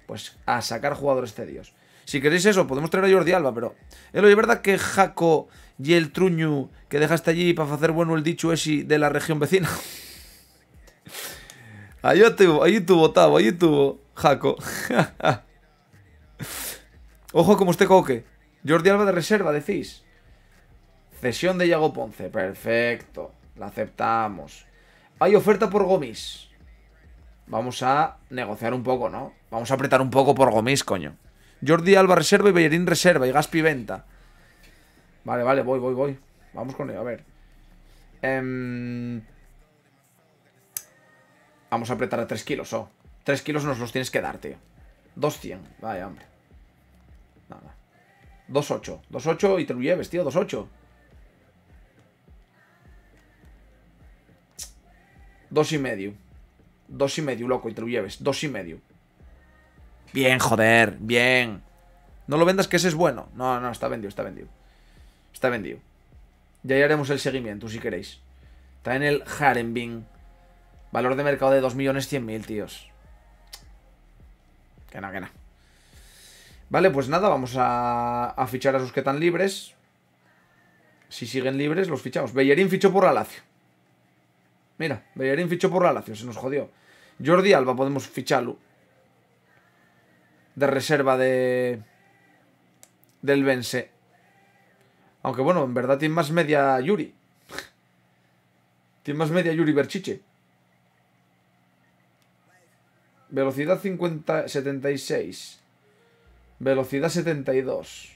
Pues a sacar jugadores Dios. Si queréis eso, podemos traer a Jordi Alba, pero... Es eh, verdad que Jaco y el truño que dejaste allí para hacer bueno el dicho ese de la región vecina. Ahí tuvo, ahí tuvo, Tavo, ahí tuvo, Jaco. Ojo como usted coque. Jordi Alba de reserva, decís. Cesión de Yago Ponce, perfecto. La aceptamos. Hay oferta por Gomis. Vamos a negociar un poco, ¿no? Vamos a apretar un poco por Gomis, coño. Jordi Alba reserva y Bellerín reserva y Gaspi venta. Vale, vale, voy, voy, voy. Vamos con ello, a ver. Em, vamos a apretar a 3 kilos, oh. 3 kilos nos los tienes que dar, tío. 200, vaya, hombre. Nada. 2.8. 2.8 y te lo lleves, tío, 2.8. 2 y medio. 2 y medio, loco, y te lo lleves. 2 y medio. Bien, joder, bien. No lo vendas que ese es bueno. No, no, está vendido, está vendido. Está vendido. Ya haremos el seguimiento, si queréis. Está en el Harenbin. Valor de mercado de 2.100.000, tíos. Que no, que no. Vale, pues nada, vamos a, fichar a esos que están libres. Si siguen libres, los fichamos. Bellerín fichó por la Lazio. Mira, Bellerín fichó por la Lazio, se nos jodió. Jordi Alba podemos ficharlo. De reserva de... Del Bense. Aunque bueno, en verdad tiene más media Yuri. tiene más media Yuri Berchiche. Velocidad 50, 76. Velocidad 72.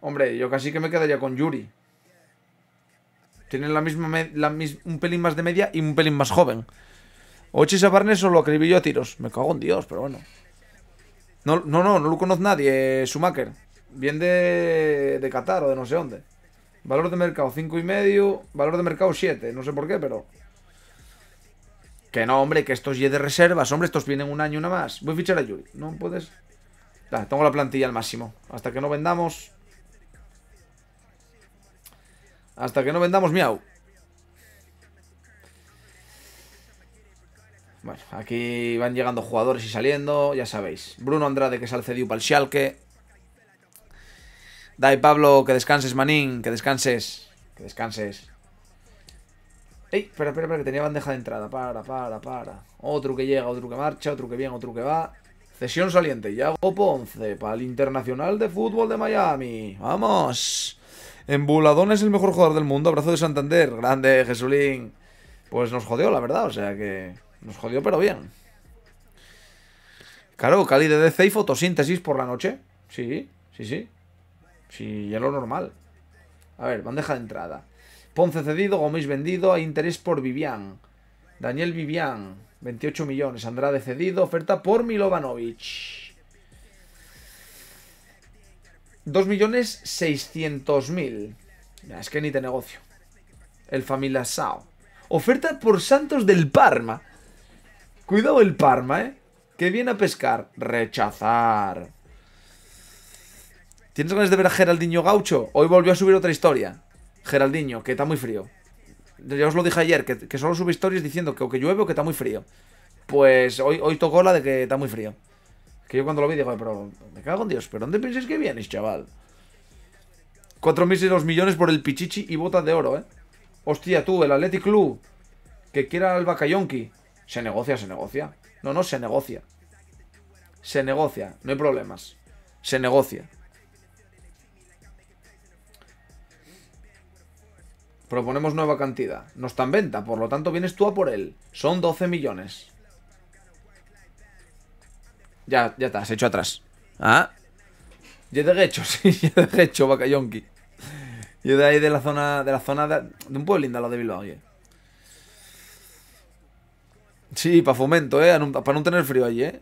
Hombre, yo casi que me quedaría con Yuri. Tienen la misma un pelín más de media y un pelín más joven. O o Barnes solo acribillo a tiros. Me cago en Dios, pero bueno. No, no, no, no lo conoce nadie, Schumacher. Viene de, Qatar o de no sé dónde. Valor de mercado 5,5. Valor de mercado 7. No sé por qué, pero... Que no, hombre, que estos y de reservas. Hombre, estos vienen un año, nada más. Voy a fichar a Yuri. No puedes... tengo la plantilla al máximo. Hasta que no vendamos... Hasta que no vendamos miau. Bueno, aquí van llegando jugadores y saliendo, ya sabéis. Bruno Andrade que es al para el Schalke. Dai, Pablo, que descanses, manín, que descanses. Que descanses. Ey, espera, espera, espera, que tenía bandeja de entrada. Para, para, para. Otro que llega, otro que marcha, otro que viene, otro que va. Cesión saliente, Yago Ponce, para el Internacional de Fútbol de Miami. ¡Vamos! Embuladón es el mejor jugador del mundo. Abrazo de Santander. Grande, Jesulín. Pues nos jodió, la verdad. O sea que nos jodió, pero bien. Claro, Cali de DC y fotosíntesis por la noche. Sí, sí, sí. Si sí, lo normal. A ver, bandeja de entrada. Ponce cedido, Gómez vendido, hay interés por Vivian. Daniel Vivian, 28 millones. Andrade cedido, oferta por Milovanovic. 2.600.000. Es que ni te negocio. El Familia Sao. Oferta por Santos del Parma. Cuidado el Parma, ¿eh? Que viene a pescar. Rechazar. ¿Tienes ganas de ver a Geraldinho Gaucho? Hoy volvió a subir otra historia. Geraldinho, que está muy frío. Ya os lo dije ayer, que, solo sube historias diciendo que o que llueve o que está muy frío. Pues hoy, tocó la de que está muy frío. Que yo cuando lo vi digo, pero me cago con Dios, ¿pero dónde pensáis que vienes, chaval? Cuatro y millones por el Pichichi y botas de oro, ¿eh? Hostia, tú, el Athletic Club, que quiera al bacayonki Se negocia, se negocia. No, no, se negocia. Se negocia, no hay problemas. Se negocia. Proponemos nueva cantidad. No está en venta, por lo tanto vienes tú a por él. Son 12 millones. Ya, ya te has hecho atrás. Ah. Yo de hecho, sí, yo de hecho, Bacayonki. Yo de ahí de la zona, de la zona de, de un pueblo de lo de Bilbao, oye. Sí, para fomento, eh, para no tener frío allí, eh.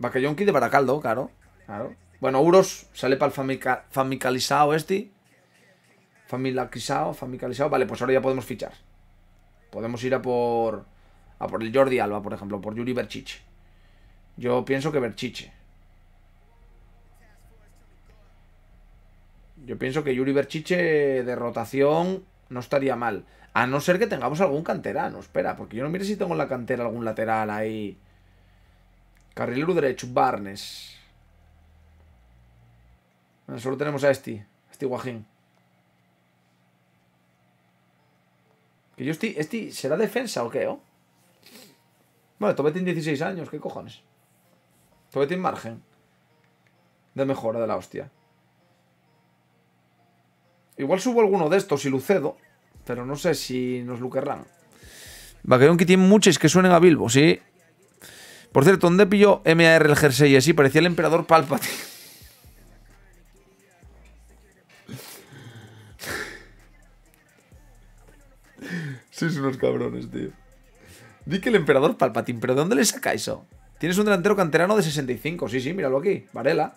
Bacayonki de Baracaldo, claro, claro. Bueno, Uros sale para el famicalizado este familia familiarizado. Vale, pues ahora ya podemos fichar. Podemos ir a por... A por el Jordi Alba, por ejemplo. Por Yuri Berchiche. Yo pienso que Berchiche. Yo pienso que Yuri Berchiche de rotación no estaría mal. A no ser que tengamos algún canterano. Espera, porque yo no mire si tengo en la cantera algún lateral ahí. Carrilero derecho, Barnes. solo tenemos a este. este guajín. Que yo estoy, ¿Este ¿será defensa o qué? o Bueno, Tobé tiene 16 años, ¿qué cojones? Tobé tiene margen de mejora de la hostia. Igual subo alguno de estos y Lucedo, pero no sé si nos lo querrán. un que tiene muchos que suenen a Bilbo, sí. Por cierto, ¿dónde pilló MAR el jersey así? Parecía el emperador Palpatine. son unos cabrones, tío. Di que el emperador Palpatín, pero ¿de dónde le saca eso? Tienes un delantero canterano de 65. Sí, sí, míralo aquí. Varela.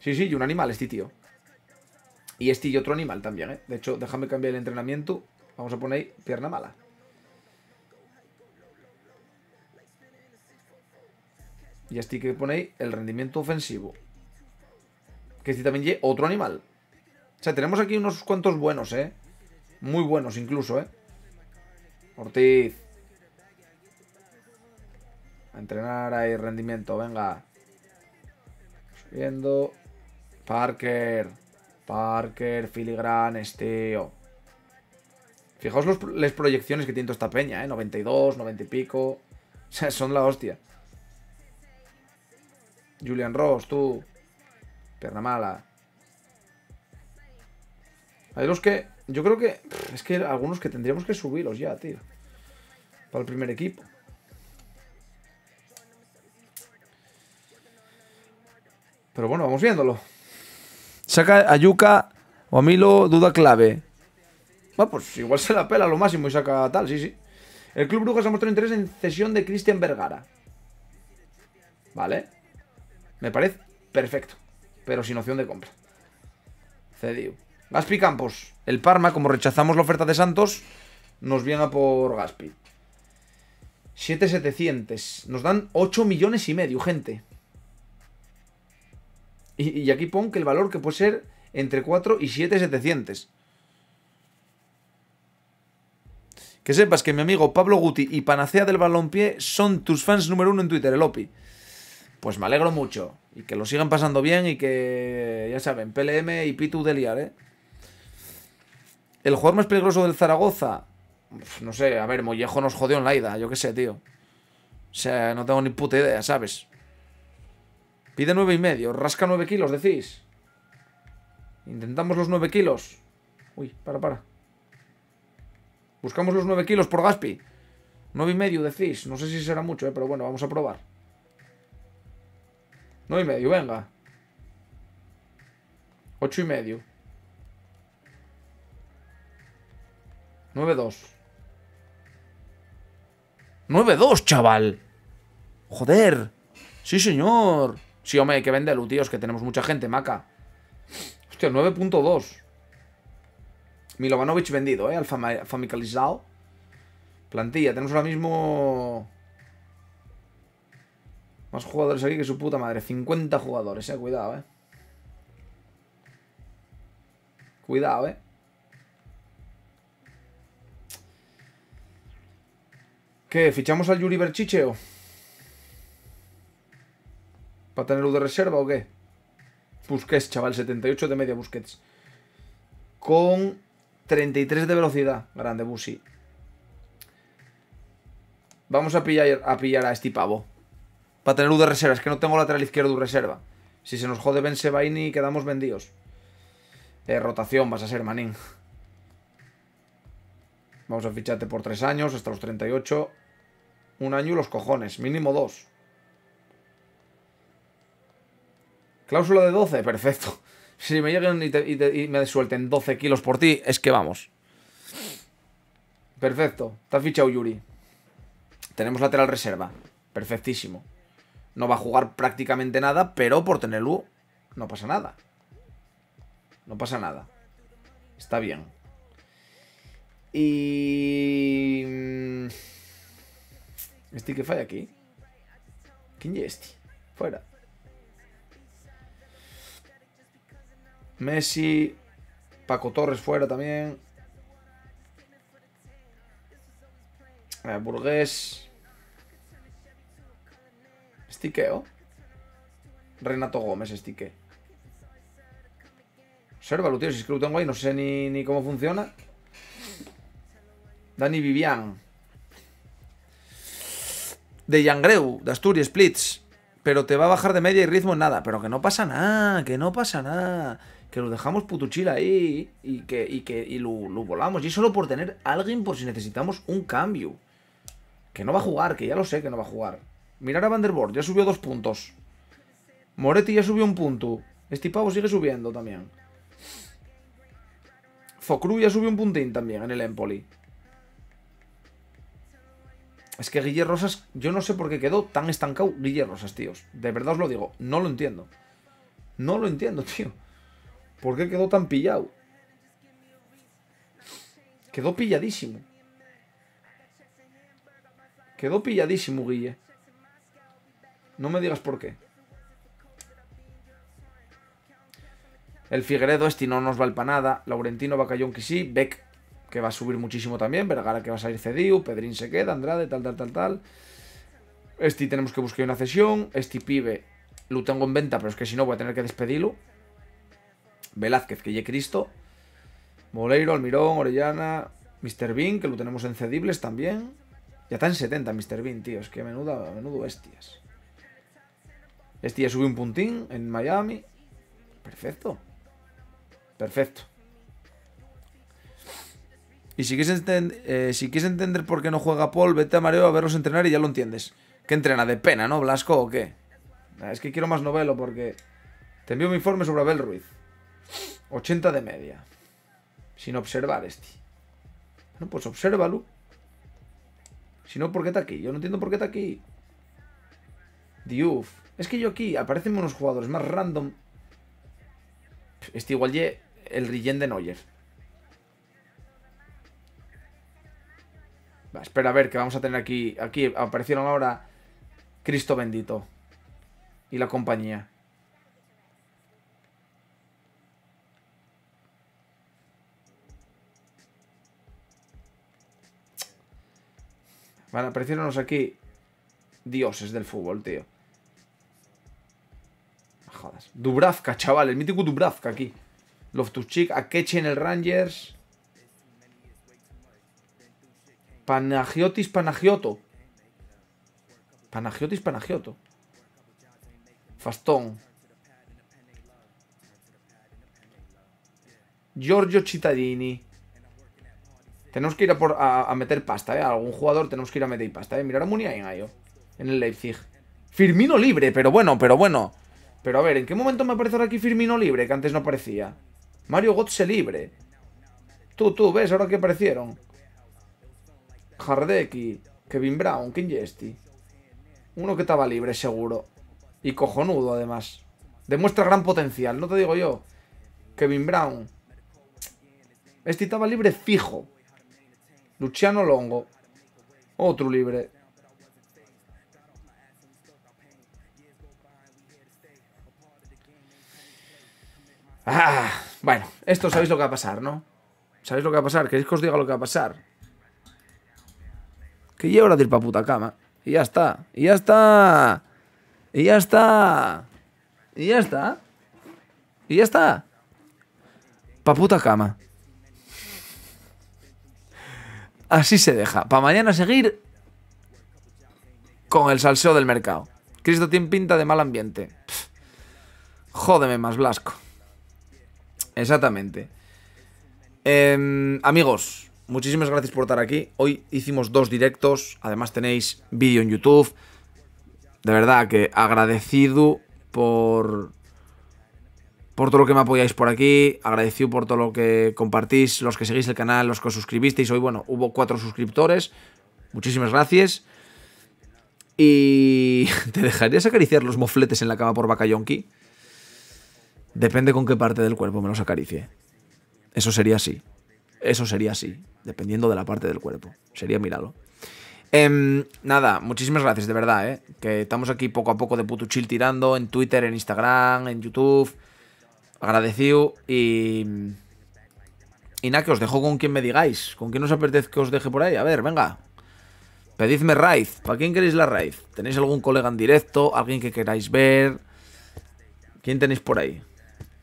Sí, sí, y un animal, este tío. Y este y otro animal también, ¿eh? De hecho, déjame cambiar el entrenamiento. Vamos a poner ahí pierna mala. Y este que pone el rendimiento ofensivo. Que este también lleve otro animal. O sea, tenemos aquí unos cuantos buenos, ¿eh? Muy buenos incluso, ¿eh? Ortiz. A entrenar ahí rendimiento, venga. Subiendo. Parker. Parker, Filigran, Esteo. Fijaos las proyecciones que tiene esta peña, ¿eh? 92, 90 y pico. O sea, son la hostia. Julian Ross, tú. Pierna mala. Hay los que yo creo que. Es que algunos que tendríamos que subirlos ya, tío. Para el primer equipo. Pero bueno, vamos viéndolo. Saca a Yuka o a Milo, duda clave. Bueno, ah, pues igual se la pela lo máximo y saca tal, sí, sí. El Club Brujas ha mostrado interés en cesión de Cristian Vergara. Vale. Me parece perfecto. Pero sin opción de compra. Cediu. Gaspi Campos. El Parma, como rechazamos la oferta de Santos, nos viene a por Gaspi. 7,700. Nos dan 8 millones y medio, gente. Y, aquí pon que el valor que puede ser entre 4 y 7,700. Que sepas que mi amigo Pablo Guti y Panacea del Balompié son tus fans número uno en Twitter, el OPI. Pues me alegro mucho. Y que lo sigan pasando bien y que, ya saben, PLM y Pitu de ¿eh? El jugador más peligroso del Zaragoza. no sé, a ver, Mollejo nos jodió en la ida, yo qué sé, tío. O sea, no tengo ni puta idea, ¿sabes? Pide nueve y medio, rasca nueve kilos, decís. Intentamos los nueve kilos. Uy, para, para. Buscamos los nueve kilos por Gaspi. 9 y medio, decís. No sé si será mucho, eh, pero bueno, vamos a probar. 9 y medio, venga. Ocho y medio. 9-2. 9-2, chaval. Joder. Sí, señor. Sí, hombre, hay que venderlo, tíos, que tenemos mucha gente, maca. Hostia, 9.2. Milovanovic vendido, ¿eh? Al Plantilla, tenemos ahora mismo... Más jugadores aquí que su puta madre. 50 jugadores, eh. Cuidado, eh. Cuidado, eh. ¿Qué? ¿Fichamos al Yuri Berchicheo? ¿Para tenerlo de reserva o qué? Busquets, chaval, 78 de media Busquets. Con 33 de velocidad. Grande, Busi. Vamos a pillar, a pillar a este pavo. Para U de reserva. Es que no tengo lateral izquierdo de reserva. Si se nos jode Ben Sebaini, quedamos vendidos. Eh, rotación vas a ser, manín. Vamos a ficharte por tres años, hasta los 38. Un año y los cojones, mínimo dos. Cláusula de 12, perfecto. Si me llegan y, me suelten 12 kilos por ti, es que vamos. Perfecto, te has fichado Yuri. Tenemos lateral reserva, perfectísimo. No va a jugar prácticamente nada, pero por tenerlo, no pasa nada. No pasa nada. Está bien. Y... Mm, este que falla aquí. ¿Quién es este? Fuera. Messi. Paco Torres fuera también. Eh, Burgués. Estiqueo. Renato Gómez, estique. lo tío. Si es que lo tengo ahí, no sé ni, ni cómo funciona. Dani Vivian. De Yangreu, de Asturias, Splits. Pero te va a bajar de media y ritmo en nada. Pero que no pasa nada, que no pasa nada. Que lo dejamos putuchila ahí y que, y que y lo, volamos. Y solo por tener alguien por si necesitamos un cambio. Que no va a jugar, que ya lo sé que no va a jugar. Mirar a Vanderbilt, ya subió dos puntos. Moretti ya subió un punto. Este sigue subiendo también. Focru ya subió un puntín también en el Empoli. Es que Guillermo Rosas, yo no sé por qué quedó tan estancado Guillermo Rosas, tíos. De verdad os lo digo, no lo entiendo. No lo entiendo, tío. ¿Por qué quedó tan pillado? Quedó pilladísimo. Quedó pilladísimo, Guille. No me digas por qué. El Figueredo, este no nos va para nada. Laurentino, Bacallón, que sí. Beck, que va a subir muchísimo también, Vergara que va a salir cedido, Pedrín se queda, Andrade, tal, tal, tal, tal. Este tenemos que buscar una cesión, este pibe lo tengo en venta, pero es que si no voy a tener que despedirlo. Velázquez, que ye Cristo. Moleiro, Almirón, Orellana, Mr. Bean, que lo tenemos en cedibles también. Ya está en 70 Mr. Bean, tío, es que menuda, menudo bestias. Este ya subió un puntín en Miami. Perfecto. Perfecto. Y eh, si quieres, entender por qué no juega Paul, vete a Mareo a verlos entrenar y ya lo entiendes. ¿Qué entrena? ¿De pena, no, Blasco, o qué? Ah, es que quiero más novelo porque... Te envío mi informe sobre Abel Ruiz. 80 de media. Sin observar este. No pues obsérvalo. Si no, ¿por qué está aquí? Yo no entiendo por qué está aquí. Diuf. Es que yo aquí aparecen unos jugadores más random. Este igual ye el rillén de Neuer. Espera a ver, que vamos a tener aquí... Aquí aparecieron ahora Cristo bendito. Y la compañía. Vale, aparecieron aquí dioses del fútbol, tío. Jodas. Dubravka, chaval. El mítico Dubravka aquí. to chick Akeche en el Rangers... Panagiotis Panagioto. Panagiotis Panagioto. Fastón. Giorgio Cittadini. Tenemos que ir a, meter pasta, ¿eh? algún jugador tenemos que ir a meter pasta, ¿eh? Mirar a Munia en Ayo. Oh, en el Leipzig. Firmino libre, pero bueno, pero bueno. Pero a ver, ¿en qué momento me aparece aquí Firmino libre? Que antes no aparecía. Mario Götze libre. Tú, tú, ¿ves? Ahora que aparecieron. Hardeki, Kevin Brown, King Jesty. Uno que estaba libre, seguro. Y cojonudo, además. Demuestra gran potencial, no te digo yo. Kevin Brown. Este estaba libre fijo. Luciano Longo. Otro libre. Ah, bueno, esto sabéis lo que va a pasar, ¿no? ¿Sabéis lo que va a pasar? ¿Queréis que os diga lo que va a pasar? que ya hora de ir puta cama. Y ya está, y ya está, y ya está, y ya está, y ya está. Pa' puta cama. Así se deja. Para mañana seguir con el salseo del mercado. Cristo tiene pinta de mal ambiente. Jódeme más, Blasco. Exactamente. Em, amigos, muchísimas gracias por estar aquí. Hoy hicimos dos directos, además tenéis vídeo en YouTube. De verdad que agradecido por por todo lo que me apoyáis por aquí, agradecido por todo lo que compartís, los que seguís el canal, los que os suscribisteis. Hoy, bueno, hubo cuatro suscriptores. Muchísimas gracias. Y te dejarías acariciar los mofletes en la cama por Bacayonki. Depende con qué parte del cuerpo me los acaricie. Eso sería así. Eso sería así, dependiendo de la parte del cuerpo. Sería míralo. Em, nada, muchísimas gracias, de verdad, ¿eh? Que estamos aquí poco a poco de puto chill tirando en Twitter, en Instagram, en YouTube. Agradecido y. Y nada, que os dejo con quien me digáis. ¿Con quién os apetezco que os deje por ahí? A ver, venga. Pedidme raíz ¿Para quién queréis la raíz ¿Tenéis algún colega en directo? ¿Alguien que queráis ver? ¿Quién tenéis por ahí?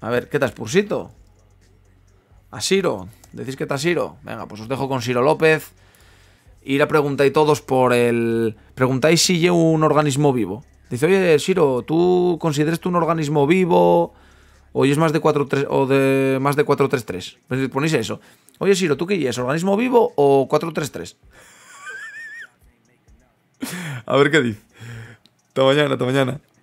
A ver, ¿qué tal, Pursito? Asiro. ¿Decís que está Siro? Venga, pues os dejo con Siro López. Y la preguntáis todos por el... Preguntáis si llevo un organismo vivo. Dice, oye, Siro, ¿tú consideras tú un organismo vivo? O es más de 4-3 o de más de 4-3-3. Pues ponéis eso. Oye, Siro, ¿tú qué es? ¿Organismo vivo o 4-3-3? A ver qué dice. Hasta mañana, hasta mañana.